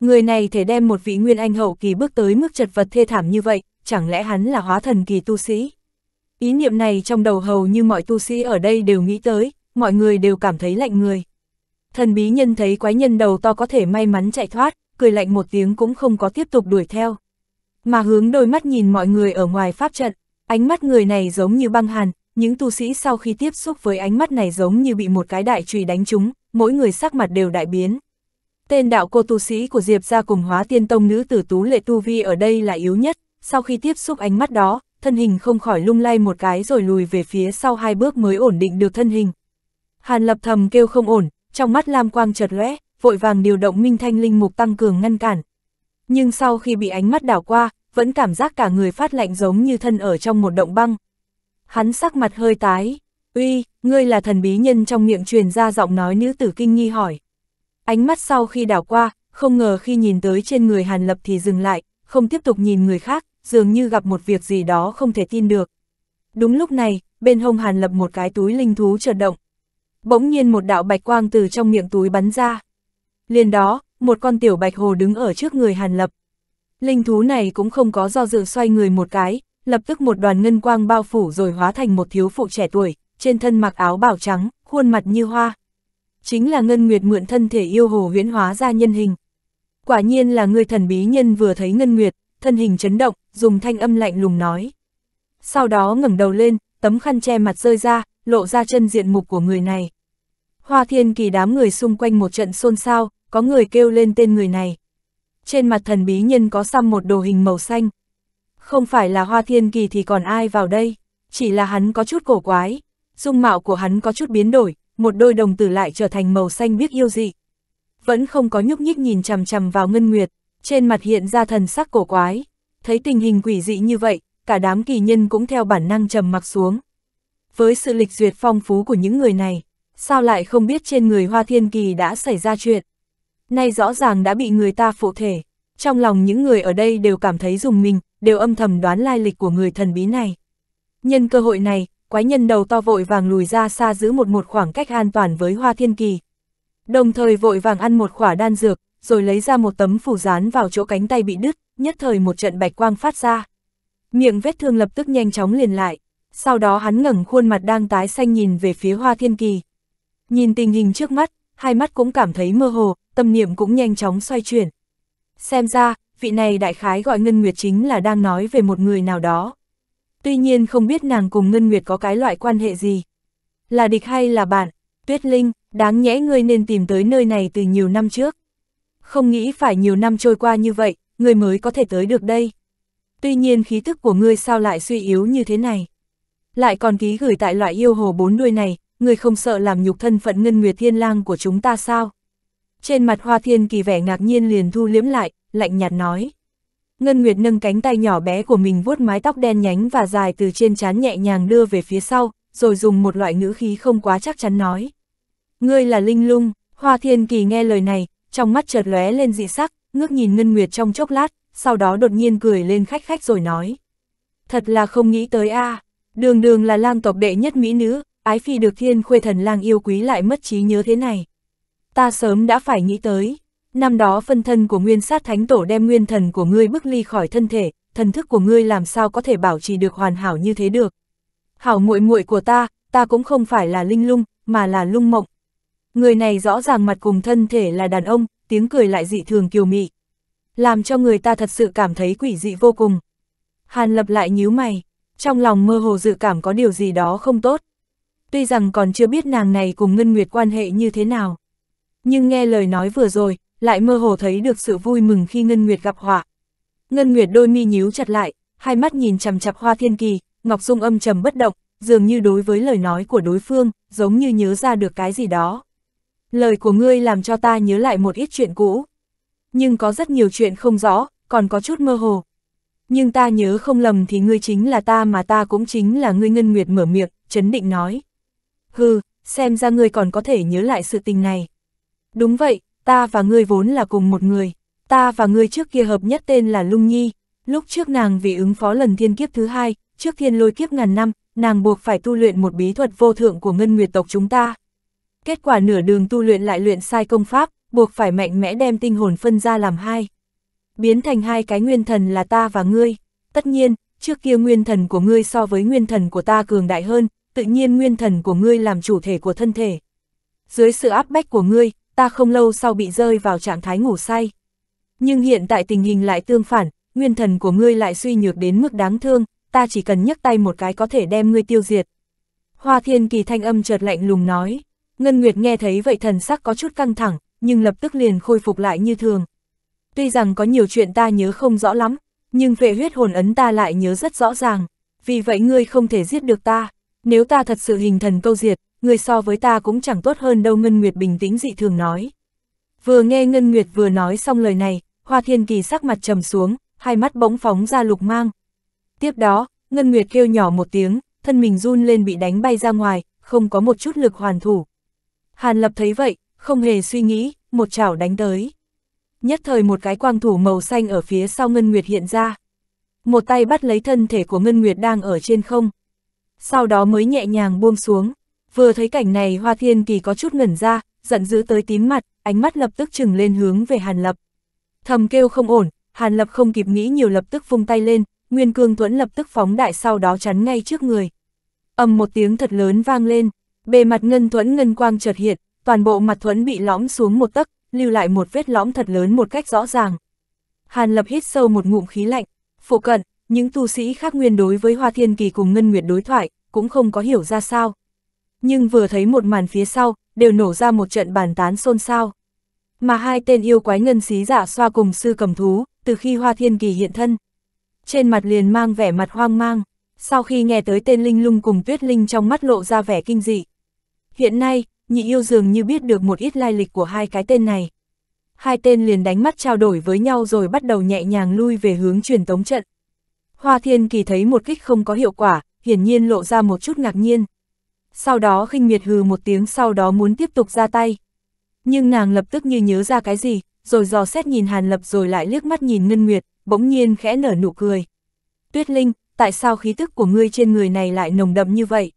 S1: Người này thể đem một vị nguyên anh hậu kỳ bước tới mức chật vật thê thảm như vậy, chẳng lẽ hắn là hóa thần kỳ tu sĩ? Ý niệm này trong đầu hầu như mọi tu sĩ ở đây đều nghĩ tới, mọi người đều cảm thấy lạnh người. Thần bí nhân thấy quái nhân đầu to có thể may mắn chạy thoát, cười lạnh một tiếng cũng không có tiếp tục đuổi theo. Mà hướng đôi mắt nhìn mọi người ở ngoài pháp trận, ánh mắt người này giống như băng hàn, những tu sĩ sau khi tiếp xúc với ánh mắt này giống như bị một cái đại trùy đánh trúng, mỗi người sắc mặt đều đại biến. Tên đạo cô tu sĩ của Diệp ra cùng hóa tiên tông nữ tử Tú Lệ Tu Vi ở đây là yếu nhất, sau khi tiếp xúc ánh mắt đó, thân hình không khỏi lung lay một cái rồi lùi về phía sau hai bước mới ổn định được thân hình. Hàn lập thầm kêu không ổn, trong mắt lam quang chợt lóe, vội vàng điều động minh thanh linh mục tăng cường ngăn cản. Nhưng sau khi bị ánh mắt đảo qua, vẫn cảm giác cả người phát lạnh giống như thân ở trong một động băng. Hắn sắc mặt hơi tái, uy, ngươi là thần bí nhân trong miệng truyền ra giọng nói nữ tử kinh nghi hỏi. Ánh mắt sau khi đảo qua, không ngờ khi nhìn tới trên người Hàn Lập thì dừng lại, không tiếp tục nhìn người khác, dường như gặp một việc gì đó không thể tin được. Đúng lúc này, bên hông Hàn Lập một cái túi linh thú chợt động. Bỗng nhiên một đạo bạch quang từ trong miệng túi bắn ra. Liền đó, một con tiểu bạch hồ đứng ở trước người Hàn Lập. Linh thú này cũng không có do dự xoay người một cái, lập tức một đoàn ngân quang bao phủ rồi hóa thành một thiếu phụ trẻ tuổi, trên thân mặc áo bảo trắng, khuôn mặt như hoa. Chính là Ngân Nguyệt mượn thân thể yêu hồ huyễn hóa ra nhân hình. Quả nhiên là người thần bí nhân vừa thấy Ngân Nguyệt, thân hình chấn động, dùng thanh âm lạnh lùng nói. Sau đó ngẩng đầu lên, tấm khăn che mặt rơi ra, lộ ra chân diện mục của người này. Hoa thiên kỳ đám người xung quanh một trận xôn xao, có người kêu lên tên người này. Trên mặt thần bí nhân có xăm một đồ hình màu xanh. Không phải là hoa thiên kỳ thì còn ai vào đây, chỉ là hắn có chút cổ quái, dung mạo của hắn có chút biến đổi, một đôi đồng tử lại trở thành màu xanh biết yêu dị. Vẫn không có nhúc nhích nhìn chằm chằm vào Ngân Nguyệt, trên mặt hiện ra thần sắc cổ quái. Thấy tình hình quỷ dị như vậy, cả đám kỳ nhân cũng theo bản năng trầm mặc xuống. Với sự lịch duyệt phong phú của những người này, sao lại không biết trên người Hoa Thiên Kỳ đã xảy ra chuyện? nay rõ ràng đã bị người ta phụ thể. Trong lòng những người ở đây đều cảm thấy dùng mình, đều âm thầm đoán lai lịch của người thần bí này. Nhân cơ hội này, quái nhân đầu to vội vàng lùi ra xa giữ một một khoảng cách an toàn với Hoa Thiên Kỳ. Đồng thời vội vàng ăn một khỏa đan dược, rồi lấy ra một tấm phủ dán vào chỗ cánh tay bị đứt, nhất thời một trận bạch quang phát ra. Miệng vết thương lập tức nhanh chóng liền lại, sau đó hắn ngẩng khuôn mặt đang tái xanh nhìn về phía Hoa Thiên Kỳ. Nhìn tình hình trước mắt, hai mắt cũng cảm thấy mơ hồ, tâm niệm cũng nhanh chóng xoay chuyển. Xem ra, vị này đại khái gọi Ngân Nguyệt chính là đang nói về một người nào đó. Tuy nhiên không biết nàng cùng Ngân Nguyệt có cái loại quan hệ gì. Là địch hay là bạn, Tuyết Linh, đáng nhẽ ngươi nên tìm tới nơi này từ nhiều năm trước. Không nghĩ phải nhiều năm trôi qua như vậy, ngươi mới có thể tới được đây. Tuy nhiên khí thức của ngươi sao lại suy yếu như thế này. Lại còn ký gửi tại loại yêu hồ bốn đuôi này, ngươi không sợ làm nhục thân phận ngân nguyệt thiên lang của chúng ta sao? Trên mặt hoa thiên kỳ vẻ ngạc nhiên liền thu liếm lại, lạnh nhạt nói. Ngân Nguyệt nâng cánh tay nhỏ bé của mình vuốt mái tóc đen nhánh và dài từ trên trán nhẹ nhàng đưa về phía sau, rồi dùng một loại ngữ khí không quá chắc chắn nói. Ngươi là Linh Lung, Hoa Thiên Kỳ nghe lời này, trong mắt chợt lóe lên dị sắc, ngước nhìn Ngân Nguyệt trong chốc lát, sau đó đột nhiên cười lên khách khách rồi nói. Thật là không nghĩ tới a à, đường đường là lang tộc đệ nhất mỹ nữ, ái phi được thiên khuê thần lang yêu quý lại mất trí nhớ thế này. Ta sớm đã phải nghĩ tới, năm đó phân thân của nguyên sát thánh tổ đem nguyên thần của ngươi bức ly khỏi thân thể, thần thức của ngươi làm sao có thể bảo trì được hoàn hảo như thế được. Hảo muội muội của ta, ta cũng không phải là linh lung, mà là lung mộng. Người này rõ ràng mặt cùng thân thể là đàn ông, tiếng cười lại dị thường kiều mị. Làm cho người ta thật sự cảm thấy quỷ dị vô cùng. Hàn lập lại nhíu mày, trong lòng mơ hồ dự cảm có điều gì đó không tốt tuy rằng còn chưa biết nàng này cùng Ngân Nguyệt quan hệ như thế nào. Nhưng nghe lời nói vừa rồi, lại mơ hồ thấy được sự vui mừng khi Ngân Nguyệt gặp họa. Ngân Nguyệt đôi mi nhíu chặt lại, hai mắt nhìn chằm chặp Hoa Thiên Kỳ, Ngọc Dung âm trầm bất động, dường như đối với lời nói của đối phương, giống như nhớ ra được cái gì đó. Lời của ngươi làm cho ta nhớ lại một ít chuyện cũ. Nhưng có rất nhiều chuyện không rõ, còn có chút mơ hồ. Nhưng ta nhớ không lầm thì ngươi chính là ta mà ta cũng chính là ngươi Ngân Nguyệt mở miệng, chấn định nói hừ, xem ra ngươi còn có thể nhớ lại sự tình này. Đúng vậy, ta và ngươi vốn là cùng một người, ta và ngươi trước kia hợp nhất tên là Lung Nhi, lúc trước nàng vì ứng phó lần thiên kiếp thứ hai, trước thiên lôi kiếp ngàn năm, nàng buộc phải tu luyện một bí thuật vô thượng của ngân nguyệt tộc chúng ta. Kết quả nửa đường tu luyện lại luyện sai công pháp, buộc phải mạnh mẽ đem tinh hồn phân ra làm hai. Biến thành hai cái nguyên thần là ta và ngươi. Tất nhiên, trước kia nguyên thần của ngươi so với nguyên thần của ta cường đại hơn, tự nhiên nguyên thần của ngươi làm chủ thể của thân thể. Dưới sự áp bách của ngươi, ta không lâu sau bị rơi vào trạng thái ngủ say. Nhưng hiện tại tình hình lại tương phản, nguyên thần của ngươi lại suy nhược đến mức đáng thương, ta chỉ cần nhấc tay một cái có thể đem ngươi tiêu diệt. Hoa thiên kỳ thanh âm chợt lạnh lùng nói, Ngân Nguyệt nghe thấy vậy thần sắc có chút căng thẳng, nhưng lập tức liền khôi phục lại như thường. Tuy rằng có nhiều chuyện ta nhớ không rõ lắm, nhưng về huyết hồn ấn ta lại nhớ rất rõ ràng, vì vậy ngươi không thể giết được ta. Nếu ta thật sự hình thần câu diệt, người so với ta cũng chẳng tốt hơn đâu Ngân Nguyệt bình tĩnh dị thường nói. Vừa nghe Ngân Nguyệt vừa nói xong lời này, Hoa Thiên Kỳ sắc mặt trầm xuống, hai mắt bỗng phóng ra lục mang. Tiếp đó, Ngân Nguyệt kêu nhỏ một tiếng, thân mình run lên bị đánh bay ra ngoài, không có một chút lực hoàn thủ. Hàn Lập thấy vậy, không hề suy nghĩ, một chảo đánh tới. Nhất thời một cái quang thủ màu xanh ở phía sau Ngân Nguyệt hiện ra. Một tay bắt lấy thân thể của Ngân Nguyệt đang ở trên không sau đó mới nhẹ nhàng buông xuống. Vừa thấy cảnh này Hoa Thiên Kỳ có chút ngẩn ra, giận dữ tới tím mặt, ánh mắt lập tức chừng lên hướng về Hàn Lập. Thầm kêu không ổn, Hàn Lập không kịp nghĩ nhiều lập tức vung tay lên, Nguyên Cương Thuẫn lập tức phóng đại sau đó chắn ngay trước người. ầm một tiếng thật lớn vang lên, bề mặt ngân thuẫn ngân quang chợt hiện, toàn bộ mặt thuẫn bị lõm xuống một tấc, lưu lại một vết lõm thật lớn một cách rõ ràng. Hàn Lập hít sâu một ngụm khí lạnh, phụ cận, những tu sĩ khác nguyên đối với Hoa Thiên Kỳ cùng Ngân Nguyệt đối thoại, cũng không có hiểu ra sao. Nhưng vừa thấy một màn phía sau, đều nổ ra một trận bàn tán xôn xao. Mà hai tên yêu quái ngân xí giả xoa cùng sư cầm thú, từ khi Hoa Thiên Kỳ hiện thân. Trên mặt liền mang vẻ mặt hoang mang, sau khi nghe tới tên Linh Lung cùng Tuyết Linh trong mắt lộ ra vẻ kinh dị. Hiện nay, nhị yêu dường như biết được một ít lai lịch của hai cái tên này. Hai tên liền đánh mắt trao đổi với nhau rồi bắt đầu nhẹ nhàng lui về hướng truyền tống trận, Hoa Thiên Kỳ thấy một kích không có hiệu quả, hiển nhiên lộ ra một chút ngạc nhiên. Sau đó khinh miệt hừ một tiếng sau đó muốn tiếp tục ra tay. Nhưng nàng lập tức như nhớ ra cái gì, rồi dò xét nhìn Hàn Lập rồi lại liếc mắt nhìn Ngân Nguyệt, bỗng nhiên khẽ nở nụ cười. Tuyết Linh, tại sao khí tức của ngươi trên người này lại nồng đậm như vậy?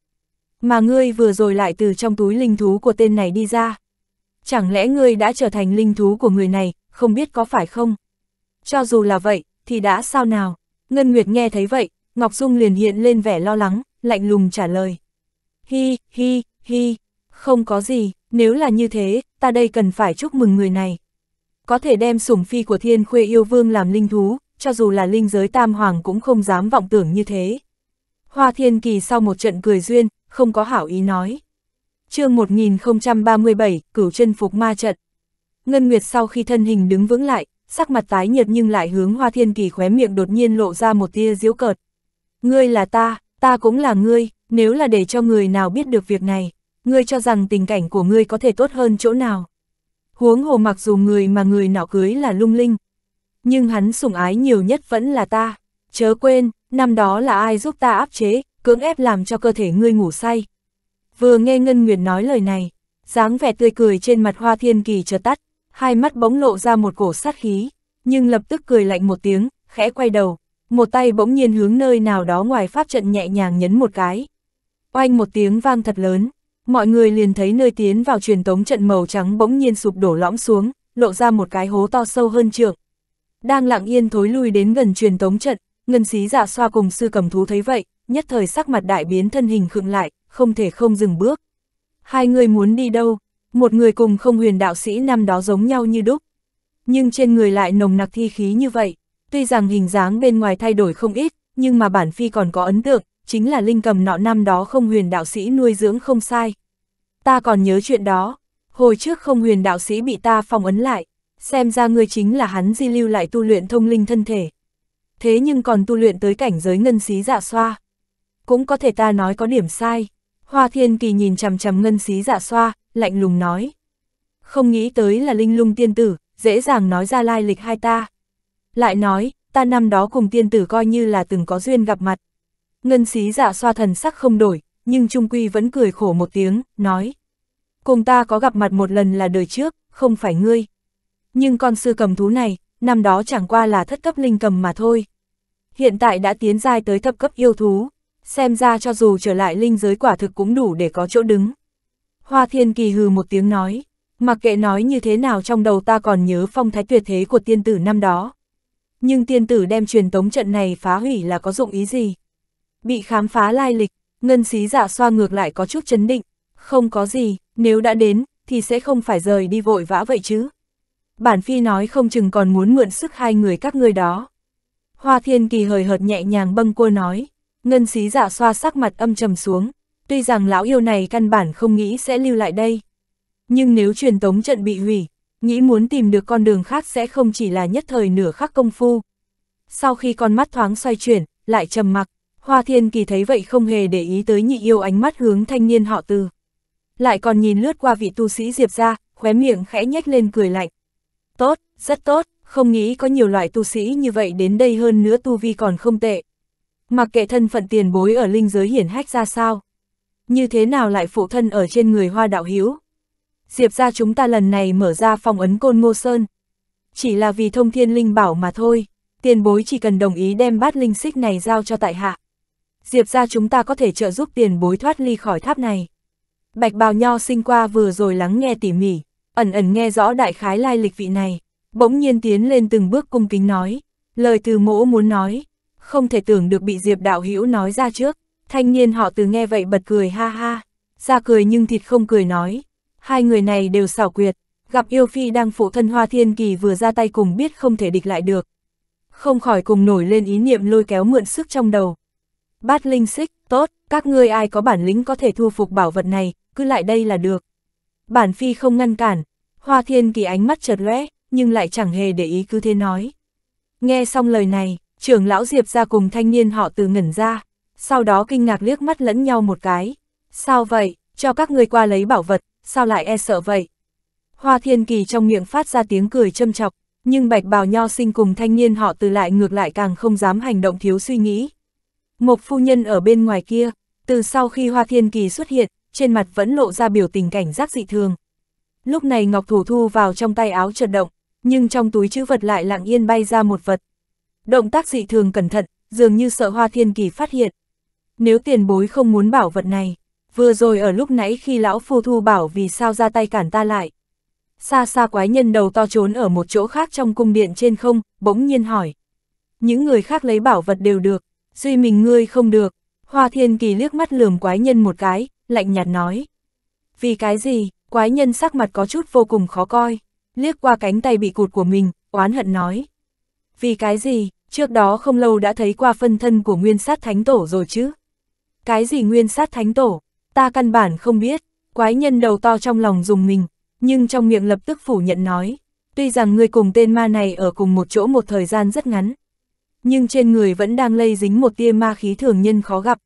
S1: Mà ngươi vừa rồi lại từ trong túi linh thú của tên này đi ra. Chẳng lẽ ngươi đã trở thành linh thú của người này, không biết có phải không? Cho dù là vậy, thì đã sao nào? Ngân Nguyệt nghe thấy vậy, Ngọc Dung liền hiện lên vẻ lo lắng, lạnh lùng trả lời. Hi, hi, hi, không có gì, nếu là như thế, ta đây cần phải chúc mừng người này. Có thể đem sủng phi của thiên khuê yêu vương làm linh thú, cho dù là linh giới tam hoàng cũng không dám vọng tưởng như thế. Hoa thiên kỳ sau một trận cười duyên, không có hảo ý nói. chương 1037, cửu chân phục ma trận. Ngân Nguyệt sau khi thân hình đứng vững lại, sắc mặt tái nhiệt nhưng lại hướng Hoa Thiên Kỳ khóe miệng đột nhiên lộ ra một tia diễu cợt. Ngươi là ta, ta cũng là ngươi, nếu là để cho người nào biết được việc này, ngươi cho rằng tình cảnh của ngươi có thể tốt hơn chỗ nào. Huống hồ mặc dù người mà người nào cưới là lung linh, nhưng hắn sủng ái nhiều nhất vẫn là ta. Chớ quên, năm đó là ai giúp ta áp chế, cưỡng ép làm cho cơ thể ngươi ngủ say. Vừa nghe Ngân Nguyệt nói lời này, dáng vẻ tươi cười trên mặt Hoa Thiên Kỳ chợt tắt, hai mắt bỗng lộ ra một cổ sát khí, nhưng lập tức cười lạnh một tiếng, khẽ quay đầu, một tay bỗng nhiên hướng nơi nào đó ngoài pháp trận nhẹ nhàng nhấn một cái. Oanh một tiếng vang thật lớn, mọi người liền thấy nơi tiến vào truyền tống trận màu trắng bỗng nhiên sụp đổ lõm xuống, lộ ra một cái hố to sâu hơn trượng. Đang lặng yên thối lui đến gần truyền tống trận, ngân xí giả dạ xoa cùng sư cầm thú thấy vậy, nhất thời sắc mặt đại biến thân hình khựng lại, không thể không dừng bước. Hai người muốn đi đâu, một người cùng không huyền đạo sĩ năm đó giống nhau như đúc. Nhưng trên người lại nồng nặc thi khí như vậy. Tuy rằng hình dáng bên ngoài thay đổi không ít, nhưng mà bản phi còn có ấn tượng, chính là linh cầm nọ năm đó không huyền đạo sĩ nuôi dưỡng không sai. Ta còn nhớ chuyện đó, hồi trước không huyền đạo sĩ bị ta phong ấn lại, xem ra ngươi chính là hắn di lưu lại tu luyện thông linh thân thể. Thế nhưng còn tu luyện tới cảnh giới ngân xí dạ xoa. Cũng có thể ta nói có điểm sai. Hoa Thiên Kỳ nhìn chằm chằm ngân xí dạ xoa, lạnh lùng nói. Không nghĩ tới là linh lung tiên tử, dễ dàng nói ra lai lịch hai ta. Lại nói, ta năm đó cùng tiên tử coi như là từng có duyên gặp mặt. Ngân xí dạ xoa thần sắc không đổi, nhưng Trung Quy vẫn cười khổ một tiếng, nói. Cùng ta có gặp mặt một lần là đời trước, không phải ngươi. Nhưng con sư cầm thú này, năm đó chẳng qua là thất cấp linh cầm mà thôi. Hiện tại đã tiến giai tới thập cấp yêu thú, xem ra cho dù trở lại linh giới quả thực cũng đủ để có chỗ đứng. Hoa Thiên Kỳ hừ một tiếng nói, mặc kệ nói như thế nào trong đầu ta còn nhớ phong thái tuyệt thế của tiên tử năm đó. Nhưng tiên tử đem truyền tống trận này phá hủy là có dụng ý gì? Bị khám phá lai lịch, ngân xí dạ xoa ngược lại có chút chấn định, không có gì, nếu đã đến, thì sẽ không phải rời đi vội vã vậy chứ. Bản phi nói không chừng còn muốn mượn sức hai người các ngươi đó. Hoa Thiên Kỳ hời hợt nhẹ nhàng bâng cua nói, ngân xí dạ xoa sắc mặt âm trầm xuống, Tuy rằng lão yêu này căn bản không nghĩ sẽ lưu lại đây. Nhưng nếu truyền tống trận bị hủy, nghĩ muốn tìm được con đường khác sẽ không chỉ là nhất thời nửa khắc công phu. Sau khi con mắt thoáng xoay chuyển, lại trầm mặc, Hoa Thiên Kỳ thấy vậy không hề để ý tới nhị yêu ánh mắt hướng thanh niên họ từ. Lại còn nhìn lướt qua vị tu sĩ Diệp ra, khóe miệng khẽ nhếch lên cười lạnh. Tốt, rất tốt, không nghĩ có nhiều loại tu sĩ như vậy đến đây hơn nữa tu vi còn không tệ. Mặc kệ thân phận tiền bối ở linh giới hiển hách ra sao như thế nào lại phụ thân ở trên người hoa đạo hiếu? Diệp ra chúng ta lần này mở ra phong ấn côn ngô sơn. Chỉ là vì thông thiên linh bảo mà thôi, tiền bối chỉ cần đồng ý đem bát linh xích này giao cho tại hạ. Diệp ra chúng ta có thể trợ giúp tiền bối thoát ly khỏi tháp này. Bạch bào nho sinh qua vừa rồi lắng nghe tỉ mỉ, ẩn ẩn nghe rõ đại khái lai lịch vị này, bỗng nhiên tiến lên từng bước cung kính nói, lời từ mỗ muốn nói, không thể tưởng được bị Diệp đạo hữu nói ra trước. Thanh niên họ từ nghe vậy bật cười ha ha, ra cười nhưng thịt không cười nói. Hai người này đều xảo quyệt, gặp yêu phi đang phụ thân hoa thiên kỳ vừa ra tay cùng biết không thể địch lại được. Không khỏi cùng nổi lên ý niệm lôi kéo mượn sức trong đầu. Bát linh xích, tốt, các ngươi ai có bản lĩnh có thể thu phục bảo vật này, cứ lại đây là được. Bản phi không ngăn cản, hoa thiên kỳ ánh mắt chợt lóe nhưng lại chẳng hề để ý cứ thế nói. Nghe xong lời này, trưởng lão Diệp ra cùng thanh niên họ từ ngẩn ra, sau đó kinh ngạc liếc mắt lẫn nhau một cái. Sao vậy, cho các ngươi qua lấy bảo vật, sao lại e sợ vậy? Hoa Thiên Kỳ trong miệng phát ra tiếng cười châm chọc, nhưng bạch bào nho sinh cùng thanh niên họ từ lại ngược lại càng không dám hành động thiếu suy nghĩ. Một phu nhân ở bên ngoài kia, từ sau khi Hoa Thiên Kỳ xuất hiện, trên mặt vẫn lộ ra biểu tình cảnh giác dị thường. Lúc này Ngọc Thủ Thu vào trong tay áo chợt động, nhưng trong túi chữ vật lại lặng yên bay ra một vật. Động tác dị thường cẩn thận, dường như sợ Hoa Thiên Kỳ phát hiện. Nếu tiền bối không muốn bảo vật này, vừa rồi ở lúc nãy khi lão phu thu bảo vì sao ra tay cản ta lại. Xa xa quái nhân đầu to trốn ở một chỗ khác trong cung điện trên không, bỗng nhiên hỏi. Những người khác lấy bảo vật đều được, duy mình ngươi không được. Hoa thiên kỳ liếc mắt lườm quái nhân một cái, lạnh nhạt nói. Vì cái gì, quái nhân sắc mặt có chút vô cùng khó coi, liếc qua cánh tay bị cụt của mình, oán hận nói. Vì cái gì, trước đó không lâu đã thấy qua phân thân của nguyên sát thánh tổ rồi chứ. Cái gì nguyên sát thánh tổ? Ta căn bản không biết, quái nhân đầu to trong lòng dùng mình, nhưng trong miệng lập tức phủ nhận nói. Tuy rằng người cùng tên ma này ở cùng một chỗ một thời gian rất ngắn, nhưng trên người vẫn đang lây dính một tia ma khí thường nhân khó gặp.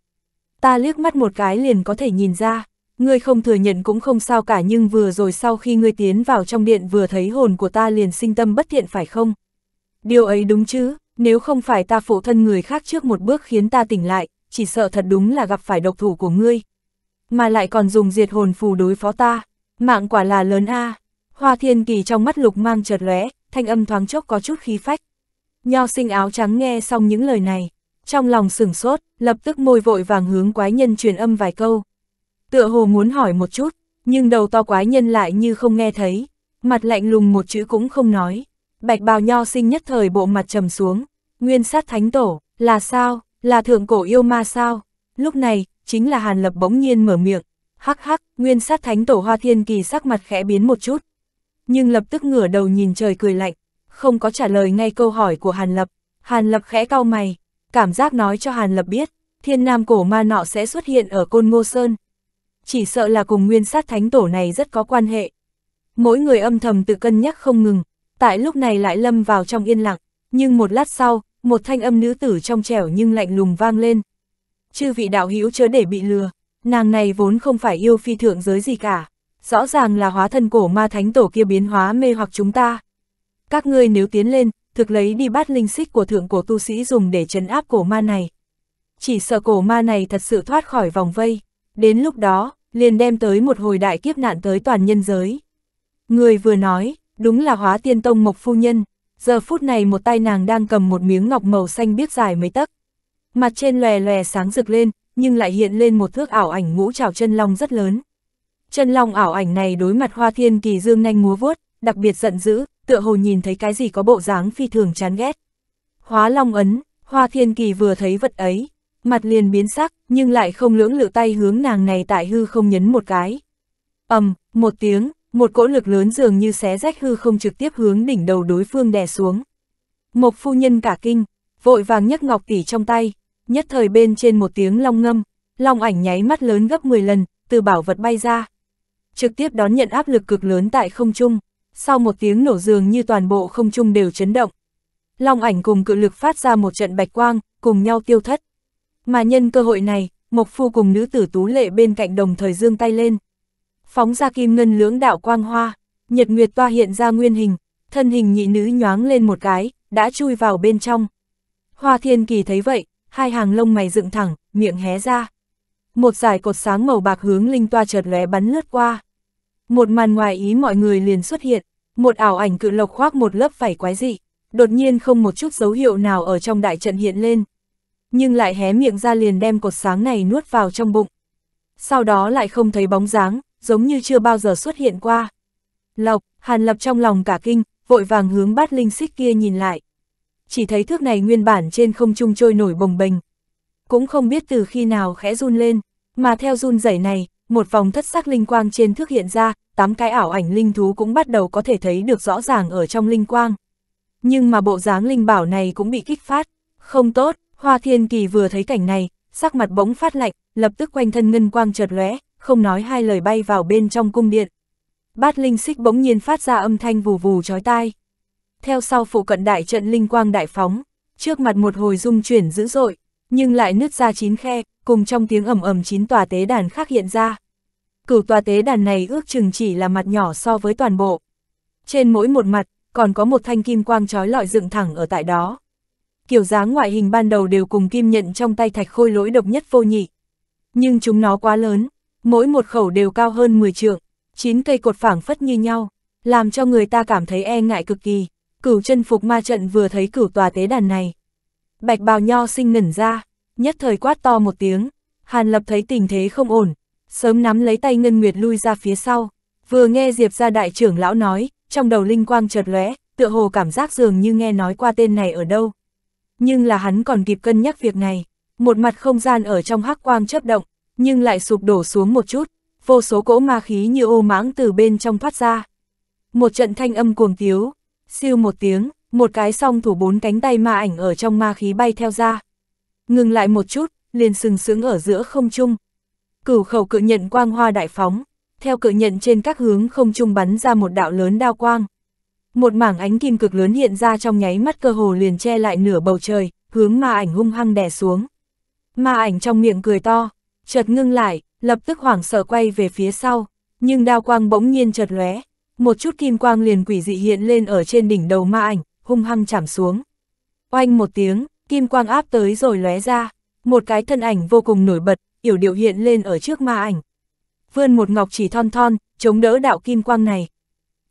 S1: Ta liếc mắt một cái liền có thể nhìn ra, ngươi không thừa nhận cũng không sao cả nhưng vừa rồi sau khi ngươi tiến vào trong điện vừa thấy hồn của ta liền sinh tâm bất thiện phải không? Điều ấy đúng chứ, nếu không phải ta phụ thân người khác trước một bước khiến ta tỉnh lại, chỉ sợ thật đúng là gặp phải độc thủ của ngươi. Mà lại còn dùng diệt hồn phù đối phó ta, mạng quả là lớn a. Hoa thiên kỳ trong mắt lục mang chợt lóe, thanh âm thoáng chốc có chút khí phách. Nho sinh áo trắng nghe xong những lời này, trong lòng sửng sốt, lập tức môi vội vàng hướng quái nhân truyền âm vài câu. Tựa hồ muốn hỏi một chút, nhưng đầu to quái nhân lại như không nghe thấy, mặt lạnh lùng một chữ cũng không nói. Bạch bào nho sinh nhất thời bộ mặt trầm xuống, nguyên sát thánh tổ, là sao, là thượng cổ yêu ma sao? Lúc này, chính là Hàn Lập bỗng nhiên mở miệng. Hắc hắc, nguyên sát thánh tổ hoa thiên kỳ sắc mặt khẽ biến một chút. Nhưng lập tức ngửa đầu nhìn trời cười lạnh, không có trả lời ngay câu hỏi của Hàn Lập. Hàn Lập khẽ cau mày, cảm giác nói cho Hàn Lập biết, thiên nam cổ ma nọ sẽ xuất hiện ở Côn Ngô Sơn. Chỉ sợ là cùng nguyên sát thánh tổ này rất có quan hệ. Mỗi người âm thầm tự cân nhắc không ngừng, tại lúc này lại lâm vào trong yên lặng, nhưng một lát sau, một thanh âm nữ tử trong trẻo nhưng lạnh lùng vang lên. Chư vị đạo hữu chớ để bị lừa, nàng này vốn không phải yêu phi thượng giới gì cả, rõ ràng là hóa thân cổ ma thánh tổ kia biến hóa mê hoặc chúng ta. Các ngươi nếu tiến lên, thực lấy đi bát linh xích của thượng cổ tu sĩ dùng để trấn áp cổ ma này. Chỉ sợ cổ ma này thật sự thoát khỏi vòng vây, đến lúc đó, liền đem tới một hồi đại kiếp nạn tới toàn nhân giới. Người vừa nói, đúng là hóa tiên tông mộc phu nhân giờ phút này một tay nàng đang cầm một miếng ngọc màu xanh biết dài mấy tấc. Mặt trên lòe lòe sáng rực lên, nhưng lại hiện lên một thước ảo ảnh ngũ trảo chân long rất lớn. Chân long ảo ảnh này đối mặt Hoa Thiên Kỳ dương nhanh múa vuốt, đặc biệt giận dữ, tựa hồ nhìn thấy cái gì có bộ dáng phi thường chán ghét. Hóa long ấn, Hoa Thiên Kỳ vừa thấy vật ấy, mặt liền biến sắc, nhưng lại không lưỡng lự tay hướng nàng này tại hư không nhấn một cái. ầm, một tiếng, một cỗ lực lớn dường như xé rách hư không trực tiếp hướng đỉnh đầu đối phương đè xuống. Mộc phu nhân cả kinh, vội vàng nhấc ngọc tỷ trong tay, nhất thời bên trên một tiếng long ngâm, long ảnh nháy mắt lớn gấp 10 lần, từ bảo vật bay ra. Trực tiếp đón nhận áp lực cực lớn tại không trung, sau một tiếng nổ dường như toàn bộ không trung đều chấn động. Long ảnh cùng cự lực phát ra một trận bạch quang, cùng nhau tiêu thất. Mà nhân cơ hội này, Mộc Phu cùng nữ tử Tú Lệ bên cạnh đồng thời dương tay lên phóng ra kim ngân lưỡng đạo quang hoa, nhật nguyệt toa hiện ra nguyên hình, thân hình nhị nữ nhoáng lên một cái, đã chui vào bên trong. Hoa thiên kỳ thấy vậy, hai hàng lông mày dựng thẳng, miệng hé ra. Một dải cột sáng màu bạc hướng linh toa chợt lóe bắn lướt qua. Một màn ngoài ý mọi người liền xuất hiện, một ảo ảnh cự lộc khoác một lớp vảy quái dị, đột nhiên không một chút dấu hiệu nào ở trong đại trận hiện lên. Nhưng lại hé miệng ra liền đem cột sáng này nuốt vào trong bụng. Sau đó lại không thấy bóng dáng, giống như chưa bao giờ xuất hiện qua. Lộc, Hàn Lập trong lòng cả kinh, vội vàng hướng bát linh xích kia nhìn lại. Chỉ thấy thước này nguyên bản trên không trung trôi nổi bồng bềnh. Cũng không biết từ khi nào khẽ run lên, mà theo run rẩy này, một vòng thất sắc linh quang trên thước hiện ra, tám cái ảo ảnh linh thú cũng bắt đầu có thể thấy được rõ ràng ở trong linh quang. Nhưng mà bộ dáng linh bảo này cũng bị kích phát, không tốt, Hoa Thiên Kỳ vừa thấy cảnh này, sắc mặt bỗng phát lạnh, lập tức quanh thân ngân quang chợt lóe, không nói hai lời bay vào bên trong cung điện. Bát linh xích bỗng nhiên phát ra âm thanh vù vù chói tai. Theo sau phụ cận đại trận linh quang đại phóng, trước mặt một hồi dung chuyển dữ dội, nhưng lại nứt ra chín khe, cùng trong tiếng ầm ầm chín tòa tế đàn khác hiện ra. Cửu tòa tế đàn này ước chừng chỉ là mặt nhỏ so với toàn bộ. Trên mỗi một mặt, còn có một thanh kim quang trói lọi dựng thẳng ở tại đó. Kiểu dáng ngoại hình ban đầu đều cùng kim nhận trong tay thạch khôi lỗi độc nhất vô nhị. Nhưng chúng nó quá lớn, mỗi một khẩu đều cao hơn 10 trượng, chín cây cột phảng phất như nhau, làm cho người ta cảm thấy e ngại cực kỳ. Cửu chân phục ma trận vừa thấy cửu tòa tế đàn này. Bạch bào nho sinh ngẩn ra, nhất thời quát to một tiếng, Hàn Lập thấy tình thế không ổn, sớm nắm lấy tay Ngân Nguyệt lui ra phía sau, vừa nghe Diệp gia đại trưởng lão nói, trong đầu linh quang chợt lóe, tựa hồ cảm giác dường như nghe nói qua tên này ở đâu. Nhưng là hắn còn kịp cân nhắc việc này, một mặt không gian ở trong hắc quang chớp động, nhưng lại sụp đổ xuống một chút, vô số cỗ ma khí như ô mãng từ bên trong thoát ra. Một trận thanh âm cuồng tiếu, siêu một tiếng, một cái song thủ bốn cánh tay ma ảnh ở trong ma khí bay theo ra. Ngừng lại một chút, liền sừng sững ở giữa không trung. Cửu khẩu cự nhận quang hoa đại phóng, theo cự nhận trên các hướng không trung bắn ra một đạo lớn đao quang. Một mảng ánh kim cực lớn hiện ra trong nháy mắt cơ hồ liền che lại nửa bầu trời, hướng ma ảnh hung hăng đè xuống. Ma ảnh trong miệng cười to, chợt ngưng lại, lập tức hoảng sợ quay về phía sau, nhưng đao quang bỗng nhiên chợt lóe, một chút kim quang liền quỷ dị hiện lên ở trên đỉnh đầu ma ảnh, hung hăng chạm xuống. Oanh một tiếng, kim quang áp tới rồi lóe ra, một cái thân ảnh vô cùng nổi bật, yểu điệu hiện lên ở trước ma ảnh. Vươn một ngọc chỉ thon thon, chống đỡ đạo kim quang này.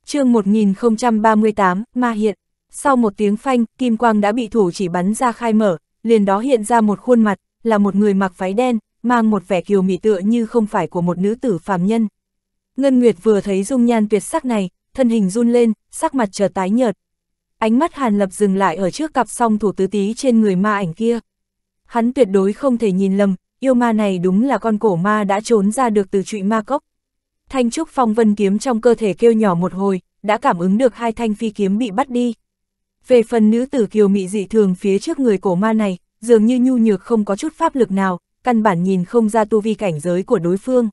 S1: chương 1038, ma hiện. Sau một tiếng phanh, kim quang đã bị thủ chỉ bắn ra khai mở, liền đó hiện ra một khuôn mặt, là một người mặc váy đen, mang một vẻ kiều mị tựa như không phải của một nữ tử phàm nhân. Ngân Nguyệt vừa thấy dung nhan tuyệt sắc này, thân hình run lên, sắc mặt trở tái nhợt. Ánh mắt Hàn Lập dừng lại ở trước cặp song thủ tứ tí trên người ma ảnh kia. Hắn tuyệt đối không thể nhìn lầm, yêu ma này đúng là con cổ ma đã trốn ra được từ trụy ma cốc. Thanh trúc phong vân kiếm trong cơ thể kêu nhỏ một hồi, đã cảm ứng được hai thanh phi kiếm bị bắt đi. Về phần nữ tử kiều mị dị thường phía trước người cổ ma này, dường như nhu nhược không có chút pháp lực nào, căn bản nhìn không ra tu vi cảnh giới của đối phương.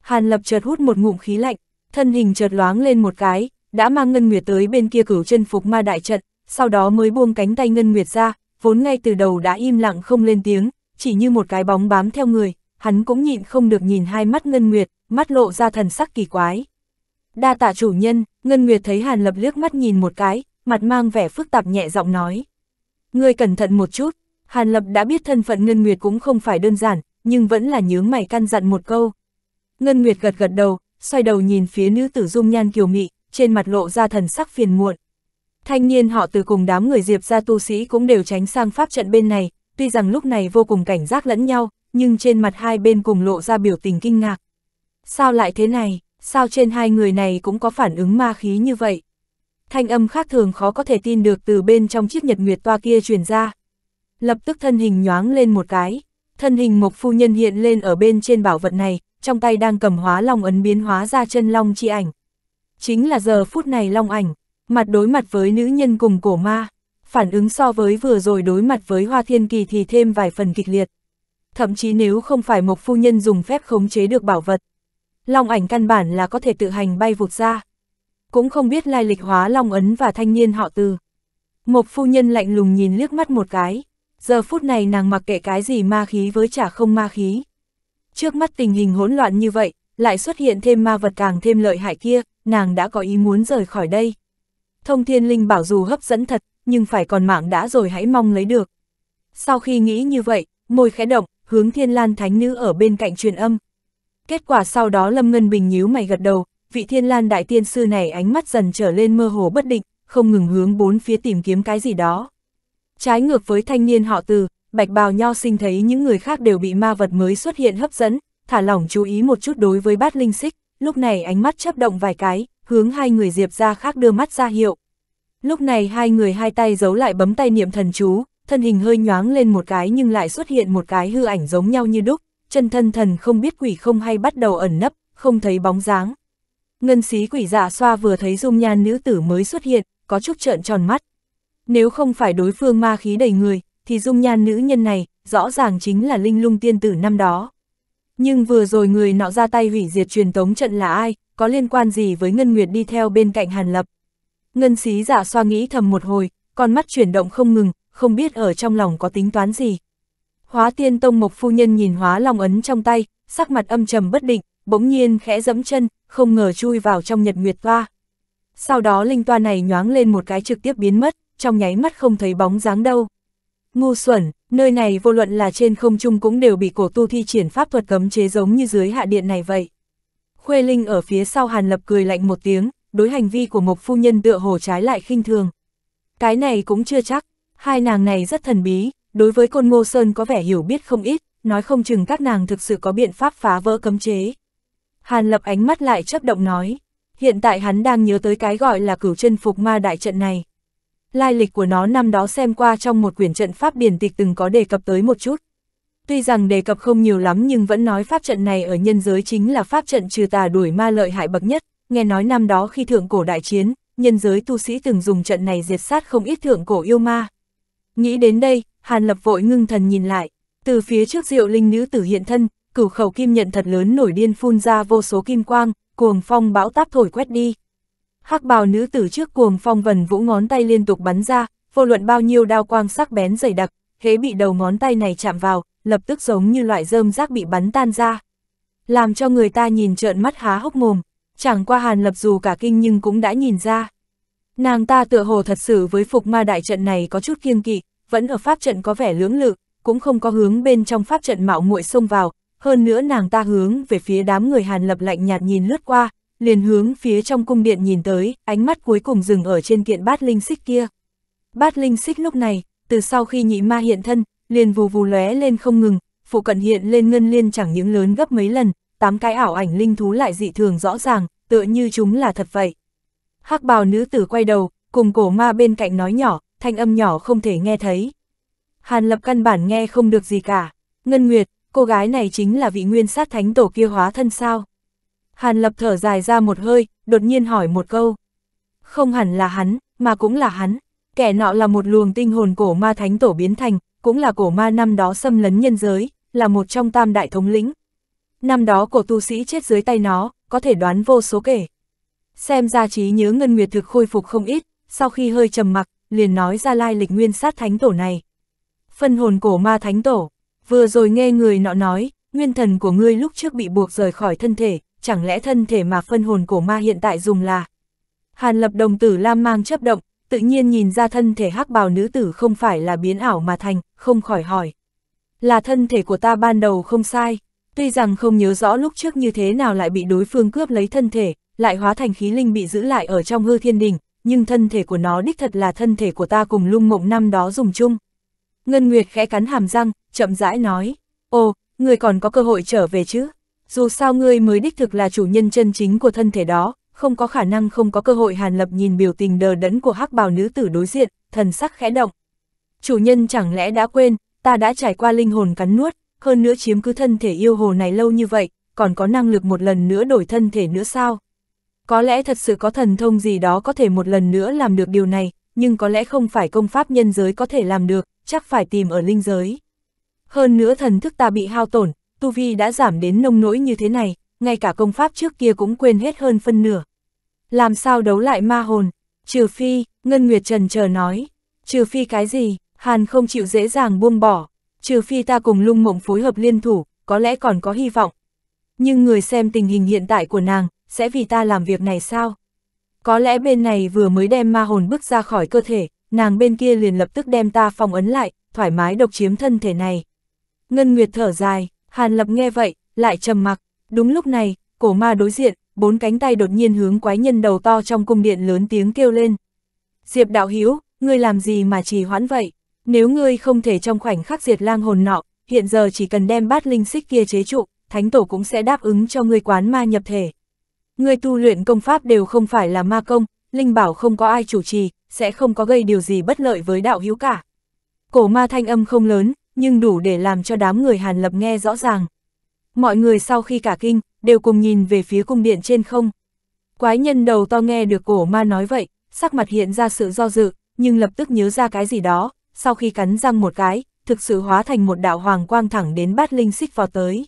S1: Hàn Lập chợt hút một ngụm khí lạnh, thân hình chợt loáng lên một cái, đã mang Ngân Nguyệt tới bên kia cửu chân phục ma đại trận, sau đó mới buông cánh tay Ngân Nguyệt ra, vốn ngay từ đầu đã im lặng không lên tiếng, chỉ như một cái bóng bám theo người, hắn cũng nhịn không được nhìn hai mắt Ngân Nguyệt, mắt lộ ra thần sắc kỳ quái. Đa tạ chủ nhân, Ngân Nguyệt thấy Hàn Lập liếc mắt nhìn một cái, mặt mang vẻ phức tạp nhẹ giọng nói. người cẩn thận một chút, Hàn Lập đã biết thân phận Ngân Nguyệt cũng không phải đơn giản, nhưng vẫn là nhướng mày căn dặn một câu. Ngân Nguyệt gật gật đầu, xoay đầu nhìn phía nữ tử dung nhan kiều mị, trên mặt lộ ra thần sắc phiền muộn. Thanh niên họ từ cùng đám người Diệp ra tu sĩ cũng đều tránh sang pháp trận bên này, tuy rằng lúc này vô cùng cảnh giác lẫn nhau, nhưng trên mặt hai bên cùng lộ ra biểu tình kinh ngạc. Sao lại thế này, sao trên hai người này cũng có phản ứng ma khí như vậy? Thanh âm khác thường khó có thể tin được từ bên trong chiếc nhật nguyệt toa kia truyền ra lập tức thân hình nhoáng lên một cái, thân hình Mộc Phu Nhân hiện lên ở bên trên bảo vật này, trong tay đang cầm hóa long ấn biến hóa ra chân long chi ảnh. Chính là giờ phút này long ảnh, mặt đối mặt với nữ nhân cùng cổ ma, phản ứng so với vừa rồi đối mặt với Hoa Thiên Kỳ thì thêm vài phần kịch liệt. Thậm chí nếu không phải Mộc Phu Nhân dùng phép khống chế được bảo vật, long ảnh căn bản là có thể tự hành bay vụt ra. Cũng không biết lai lịch hóa long ấn và thanh niên họ từ. Mộc Phu Nhân lạnh lùng nhìn liếc mắt một cái, giờ phút này nàng mặc kệ cái gì ma khí với chả không ma khí. Trước mắt tình hình hỗn loạn như vậy, lại xuất hiện thêm ma vật càng thêm lợi hại kia, nàng đã có ý muốn rời khỏi đây. Thông thiên linh bảo dù hấp dẫn thật, nhưng phải còn mạng đã rồi hãy mong lấy được. Sau khi nghĩ như vậy, môi khẽ động, hướng thiên lan thánh nữ ở bên cạnh truyền âm. Kết quả sau đó Lâm Ngân Bình nhíu mày gật đầu, vị thiên lan đại tiên sư này ánh mắt dần trở lên mơ hồ bất định, không ngừng hướng bốn phía tìm kiếm cái gì đó. Trái ngược với thanh niên họ từ, bạch bào nho sinh thấy những người khác đều bị ma vật mới xuất hiện hấp dẫn, thả lỏng chú ý một chút đối với bát linh xích, lúc này ánh mắt chấp động vài cái, hướng hai người diệp ra khác đưa mắt ra hiệu. Lúc này hai người hai tay giấu lại bấm tay niệm thần chú, thân hình hơi nhoáng lên một cái nhưng lại xuất hiện một cái hư ảnh giống nhau như đúc, chân thân thần không biết quỷ không hay bắt đầu ẩn nấp, không thấy bóng dáng. Ngân xí quỷ dạ xoa vừa thấy dung nhan nữ tử mới xuất hiện, có chút trợn tròn mắt. Nếu không phải đối phương ma khí đầy người, thì dung nhan nữ nhân này, rõ ràng chính là linh lung tiên tử năm đó. Nhưng vừa rồi người nọ ra tay hủy diệt truyền tống trận là ai, có liên quan gì với Ngân Nguyệt đi theo bên cạnh Hàn Lập. Ngân xí giả soa nghĩ thầm một hồi, con mắt chuyển động không ngừng, không biết ở trong lòng có tính toán gì. Hóa tiên tông mộc phu nhân nhìn hóa long ấn trong tay, sắc mặt âm trầm bất định, bỗng nhiên khẽ dẫm chân, không ngờ chui vào trong nhật nguyệt toa. Sau đó linh toa này nhoáng lên một cái trực tiếp biến mất trong nháy mắt không thấy bóng dáng đâu. Ngu xuẩn, nơi này vô luận là trên không trung cũng đều bị cổ tu thi triển pháp thuật cấm chế giống như dưới hạ điện này vậy. Khuê Linh ở phía sau Hàn Lập cười lạnh một tiếng, đối hành vi của Mộc Phu Nhân tựa hồ trái lại khinh thường. Cái này cũng chưa chắc, hai nàng này rất thần bí, đối với côn ngô sơn có vẻ hiểu biết không ít, nói không chừng các nàng thực sự có biện pháp phá vỡ cấm chế. Hàn Lập ánh mắt lại chấp động nói, hiện tại hắn đang nhớ tới cái gọi là cửu chân phục ma đại trận này lai lịch của nó năm đó xem qua trong một quyển trận pháp điển tịch từng có đề cập tới một chút. Tuy rằng đề cập không nhiều lắm nhưng vẫn nói pháp trận này ở nhân giới chính là pháp trận trừ tà đuổi ma lợi hại bậc nhất, nghe nói năm đó khi thượng cổ đại chiến, nhân giới tu sĩ từng dùng trận này diệt sát không ít thượng cổ yêu ma. Nghĩ đến đây, Hàn Lập vội ngưng thần nhìn lại, từ phía trước diệu linh nữ tử hiện thân, cửu khẩu kim nhận thật lớn nổi điên phun ra vô số kim quang, cuồng phong bão táp thổi quét đi hắc bào nữ tử trước cuồng phong vần vũ ngón tay liên tục bắn ra, vô luận bao nhiêu đao quang sắc bén dày đặc, hế bị đầu ngón tay này chạm vào, lập tức giống như loại rơm rác bị bắn tan ra. Làm cho người ta nhìn trợn mắt há hốc mồm, chẳng qua Hàn Lập dù cả kinh nhưng cũng đã nhìn ra. Nàng ta tựa hồ thật sự với phục ma đại trận này có chút kiêng kỵ, vẫn ở pháp trận có vẻ lưỡng lự, cũng không có hướng bên trong pháp trận mạo muội xông vào, hơn nữa nàng ta hướng về phía đám người Hàn Lập lạnh nhạt nhìn lướt qua, liền hướng phía trong cung điện nhìn tới, ánh mắt cuối cùng dừng ở trên kiện bát linh xích kia. Bát linh xích lúc này, từ sau khi nhị ma hiện thân, liền vù vù lóe lên không ngừng, phụ cận hiện lên ngân liên chẳng những lớn gấp mấy lần, tám cái ảo ảnh linh thú lại dị thường rõ ràng, tựa như chúng là thật vậy. hắc bào nữ tử quay đầu, cùng cổ ma bên cạnh nói nhỏ, thanh âm nhỏ không thể nghe thấy. Hàn lập căn bản nghe không được gì cả. Ngân Nguyệt, cô gái này chính là vị nguyên sát thánh tổ kia hóa thân sao? Hàn Lập thở dài ra một hơi, đột nhiên hỏi một câu. Không hẳn là hắn, mà cũng là hắn. Kẻ nọ là một luồng tinh hồn cổ ma thánh tổ biến thành, cũng là cổ ma năm đó xâm lấn nhân giới, là một trong tam đại thống lĩnh. Năm đó cổ tu sĩ chết dưới tay nó, có thể đoán vô số kể. Xem ra trí nhớ Ngân Nguyệt thực khôi phục không ít, sau khi hơi trầm mặc, liền nói ra lai lịch nguyên sát thánh tổ này. Phân hồn cổ ma thánh tổ, vừa rồi nghe người nọ nói, nguyên thần của ngươi lúc trước bị buộc rời khỏi thân thể, chẳng lẽ thân thể mà phân hồn của ma hiện tại dùng là. Hàn lập đồng tử lam mang chấp động, tự nhiên nhìn ra thân thể hắc bào nữ tử không phải là biến ảo mà thành, không khỏi hỏi. Là thân thể của ta ban đầu không sai, tuy rằng không nhớ rõ lúc trước như thế nào lại bị đối phương cướp lấy thân thể, lại hóa thành khí linh bị giữ lại ở trong hư thiên đình, nhưng thân thể của nó đích thật là thân thể của ta cùng lung mộng năm đó dùng chung. Ngân Nguyệt khẽ cắn hàm răng, chậm rãi nói, ồ, người còn có cơ hội trở về chứ? dù sao ngươi mới đích thực là chủ nhân chân chính của thân thể đó, không có khả năng không có cơ hội Hàn Lập nhìn biểu tình đờ đẫn của hắc bào nữ tử đối diện, thần sắc khẽ động. Chủ nhân chẳng lẽ đã quên, ta đã trải qua linh hồn cắn nuốt, hơn nữa chiếm cứ thân thể yêu hồ này lâu như vậy, còn có năng lực một lần nữa đổi thân thể nữa sao? Có lẽ thật sự có thần thông gì đó có thể một lần nữa làm được điều này, nhưng có lẽ không phải công pháp nhân giới có thể làm được, chắc phải tìm ở linh giới. Hơn nữa thần thức ta bị hao tổn, tu vi đã giảm đến nông nỗi như thế này, ngay cả công pháp trước kia cũng quên hết hơn phân nửa. Làm sao đấu lại ma hồn? Trừ phi, Ngân Nguyệt Trần chờ nói. Trừ phi cái gì, Hàn không chịu dễ dàng buông bỏ. Trừ phi ta cùng lung mộng phối hợp liên thủ, có lẽ còn có hy vọng. Nhưng người xem tình hình hiện tại của nàng, sẽ vì ta làm việc này sao? Có lẽ bên này vừa mới đem ma hồn bước ra khỏi cơ thể, nàng bên kia liền lập tức đem ta phong ấn lại, thoải mái độc chiếm thân thể này. Ngân Nguyệt thở dài, Hàn Lập nghe vậy, lại trầm mặc. Đúng lúc này, cổ ma đối diện, bốn cánh tay đột nhiên hướng quái nhân đầu to trong cung điện lớn tiếng kêu lên. Diệp đạo hiếu, ngươi làm gì mà trì hoãn vậy? Nếu ngươi không thể trong khoảnh khắc diệt lang hồn nọ, hiện giờ chỉ cần đem bát linh xích kia chế trụ, thánh tổ cũng sẽ đáp ứng cho ngươi quán ma nhập thể. Ngươi tu luyện công pháp đều không phải là ma công, linh bảo không có ai chủ trì, sẽ không có gây điều gì bất lợi với đạo hữu cả. Cổ ma thanh âm không lớn, nhưng đủ để làm cho đám người Hàn Lập nghe rõ ràng. Mọi người sau khi cả kinh, đều cùng nhìn về phía cung điện trên không. Quái nhân đầu to nghe được cổ ma nói vậy, sắc mặt hiện ra sự do dự, nhưng lập tức nhớ ra cái gì đó, sau khi cắn răng một cái, thực sự hóa thành một đạo hoàng quang thẳng đến bát linh xích vào tới.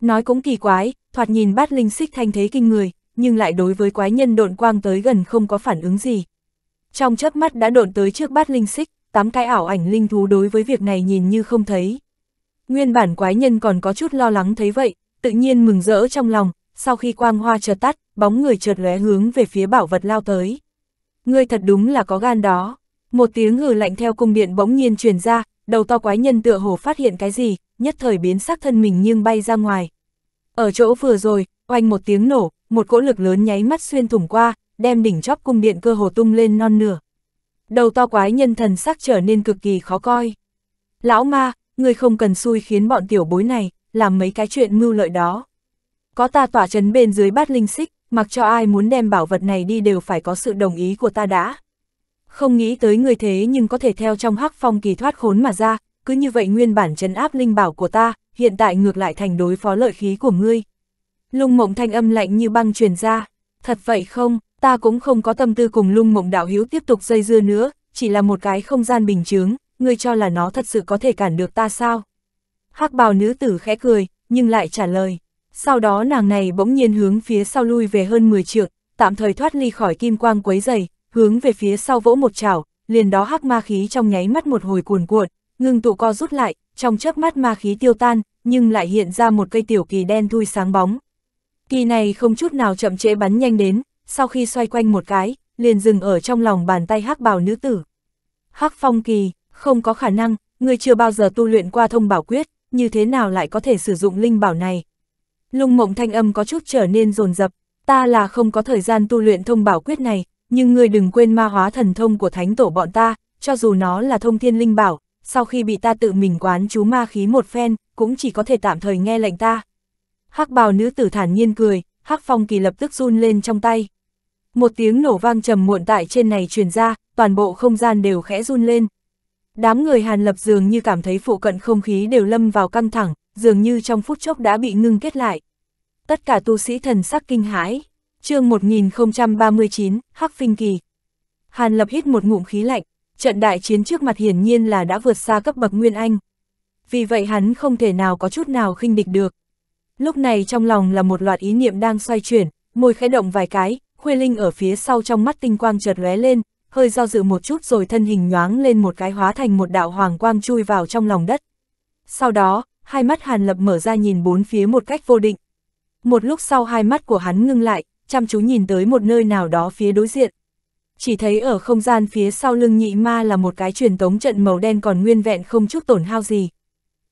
S1: Nói cũng kỳ quái, thoạt nhìn bát linh xích thanh thế kinh người, nhưng lại đối với quái nhân độn quang tới gần không có phản ứng gì. Trong chớp mắt đã độn tới trước bát linh xích, tám cái ảo ảnh linh thú đối với việc này nhìn như không thấy. Nguyên bản quái nhân còn có chút lo lắng thấy vậy, tự nhiên mừng rỡ trong lòng, sau khi quang hoa chợt tắt, bóng người chợt lóe hướng về phía bảo vật lao tới. Ngươi thật đúng là có gan đó. Một tiếng hừ lạnh theo cung điện bỗng nhiên truyền ra, đầu to quái nhân tựa hồ phát hiện cái gì, nhất thời biến sắc thân mình nhưng bay ra ngoài. Ở chỗ vừa rồi, oanh một tiếng nổ, một cỗ lực lớn nháy mắt xuyên thủng qua, đem đỉnh chóp cung điện cơ hồ tung lên non nửa đầu to quái nhân thần sắc trở nên cực kỳ khó coi. Lão ma, ngươi không cần xui khiến bọn tiểu bối này, làm mấy cái chuyện mưu lợi đó. Có ta tỏa chấn bên dưới bát linh xích, mặc cho ai muốn đem bảo vật này đi đều phải có sự đồng ý của ta đã. Không nghĩ tới người thế nhưng có thể theo trong hắc phong kỳ thoát khốn mà ra, cứ như vậy nguyên bản chấn áp linh bảo của ta, hiện tại ngược lại thành đối phó lợi khí của ngươi. Lung mộng thanh âm lạnh như băng truyền ra, thật vậy không, ta cũng không có tâm tư cùng lung mộng đạo hiếu tiếp tục dây dưa nữa, chỉ là một cái không gian bình chướng, ngươi cho là nó thật sự có thể cản được ta sao? hắc bào nữ tử khẽ cười, nhưng lại trả lời. Sau đó nàng này bỗng nhiên hướng phía sau lui về hơn 10 trượng, tạm thời thoát ly khỏi kim quang quấy dày, hướng về phía sau vỗ một chảo, liền đó hắc ma khí trong nháy mắt một hồi cuồn cuộn, ngưng tụ co rút lại, trong chớp mắt ma khí tiêu tan, nhưng lại hiện ra một cây tiểu kỳ đen thui sáng bóng. Kỳ này không chút nào chậm trễ bắn nhanh đến, sau khi xoay quanh một cái, liền dừng ở trong lòng bàn tay hắc bào nữ tử. Hắc phong kỳ, không có khả năng, người chưa bao giờ tu luyện qua thông bảo quyết, như thế nào lại có thể sử dụng linh bảo này. Lung mộng thanh âm có chút trở nên rồn rập, ta là không có thời gian tu luyện thông bảo quyết này, nhưng người đừng quên ma hóa thần thông của thánh tổ bọn ta, cho dù nó là thông thiên linh bảo, sau khi bị ta tự mình quán chú ma khí một phen, cũng chỉ có thể tạm thời nghe lệnh ta. Hắc bào nữ tử thản nhiên cười, hắc phong kỳ lập tức run lên trong tay một tiếng nổ vang trầm muộn tại trên này truyền ra, toàn bộ không gian đều khẽ run lên. Đám người Hàn Lập dường như cảm thấy phụ cận không khí đều lâm vào căng thẳng, dường như trong phút chốc đã bị ngưng kết lại. Tất cả tu sĩ thần sắc kinh hãi. chương 1039, Hắc Phinh Kỳ. Hàn Lập hít một ngụm khí lạnh, trận đại chiến trước mặt hiển nhiên là đã vượt xa cấp bậc Nguyên Anh. Vì vậy hắn không thể nào có chút nào khinh địch được. Lúc này trong lòng là một loạt ý niệm đang xoay chuyển, môi khẽ động vài cái, Khuê Linh ở phía sau trong mắt tinh quang chợt lóe lên, hơi do dự một chút rồi thân hình nhoáng lên một cái hóa thành một đạo hoàng quang chui vào trong lòng đất. Sau đó, hai mắt Hàn Lập mở ra nhìn bốn phía một cách vô định. Một lúc sau hai mắt của hắn ngưng lại, chăm chú nhìn tới một nơi nào đó phía đối diện. Chỉ thấy ở không gian phía sau lưng nhị ma là một cái truyền tống trận màu đen còn nguyên vẹn không chút tổn hao gì.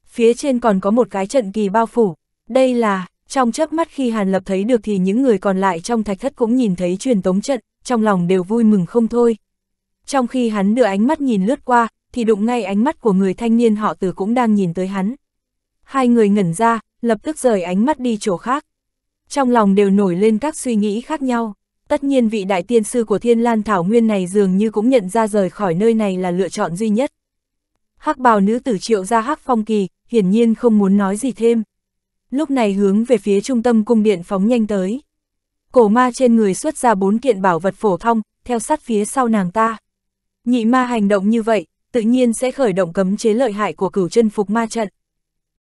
S1: Phía trên còn có một cái trận kỳ bao phủ, đây là, trong chớp mắt khi Hàn Lập thấy được thì những người còn lại trong thạch thất cũng nhìn thấy truyền tống trận, trong lòng đều vui mừng không thôi. Trong khi hắn đưa ánh mắt nhìn lướt qua, thì đụng ngay ánh mắt của người thanh niên họ từ cũng đang nhìn tới hắn. Hai người ngẩn ra, lập tức rời ánh mắt đi chỗ khác. Trong lòng đều nổi lên các suy nghĩ khác nhau. Tất nhiên vị đại tiên sư của thiên lan thảo nguyên này dường như cũng nhận ra rời khỏi nơi này là lựa chọn duy nhất. Hắc bào nữ tử triệu ra hắc phong kỳ, hiển nhiên không muốn nói gì thêm lúc này hướng về phía trung tâm cung điện phóng nhanh tới. Cổ ma trên người xuất ra bốn kiện bảo vật phổ thông, theo sát phía sau nàng ta. Nhị ma hành động như vậy, tự nhiên sẽ khởi động cấm chế lợi hại của cửu chân phục ma trận.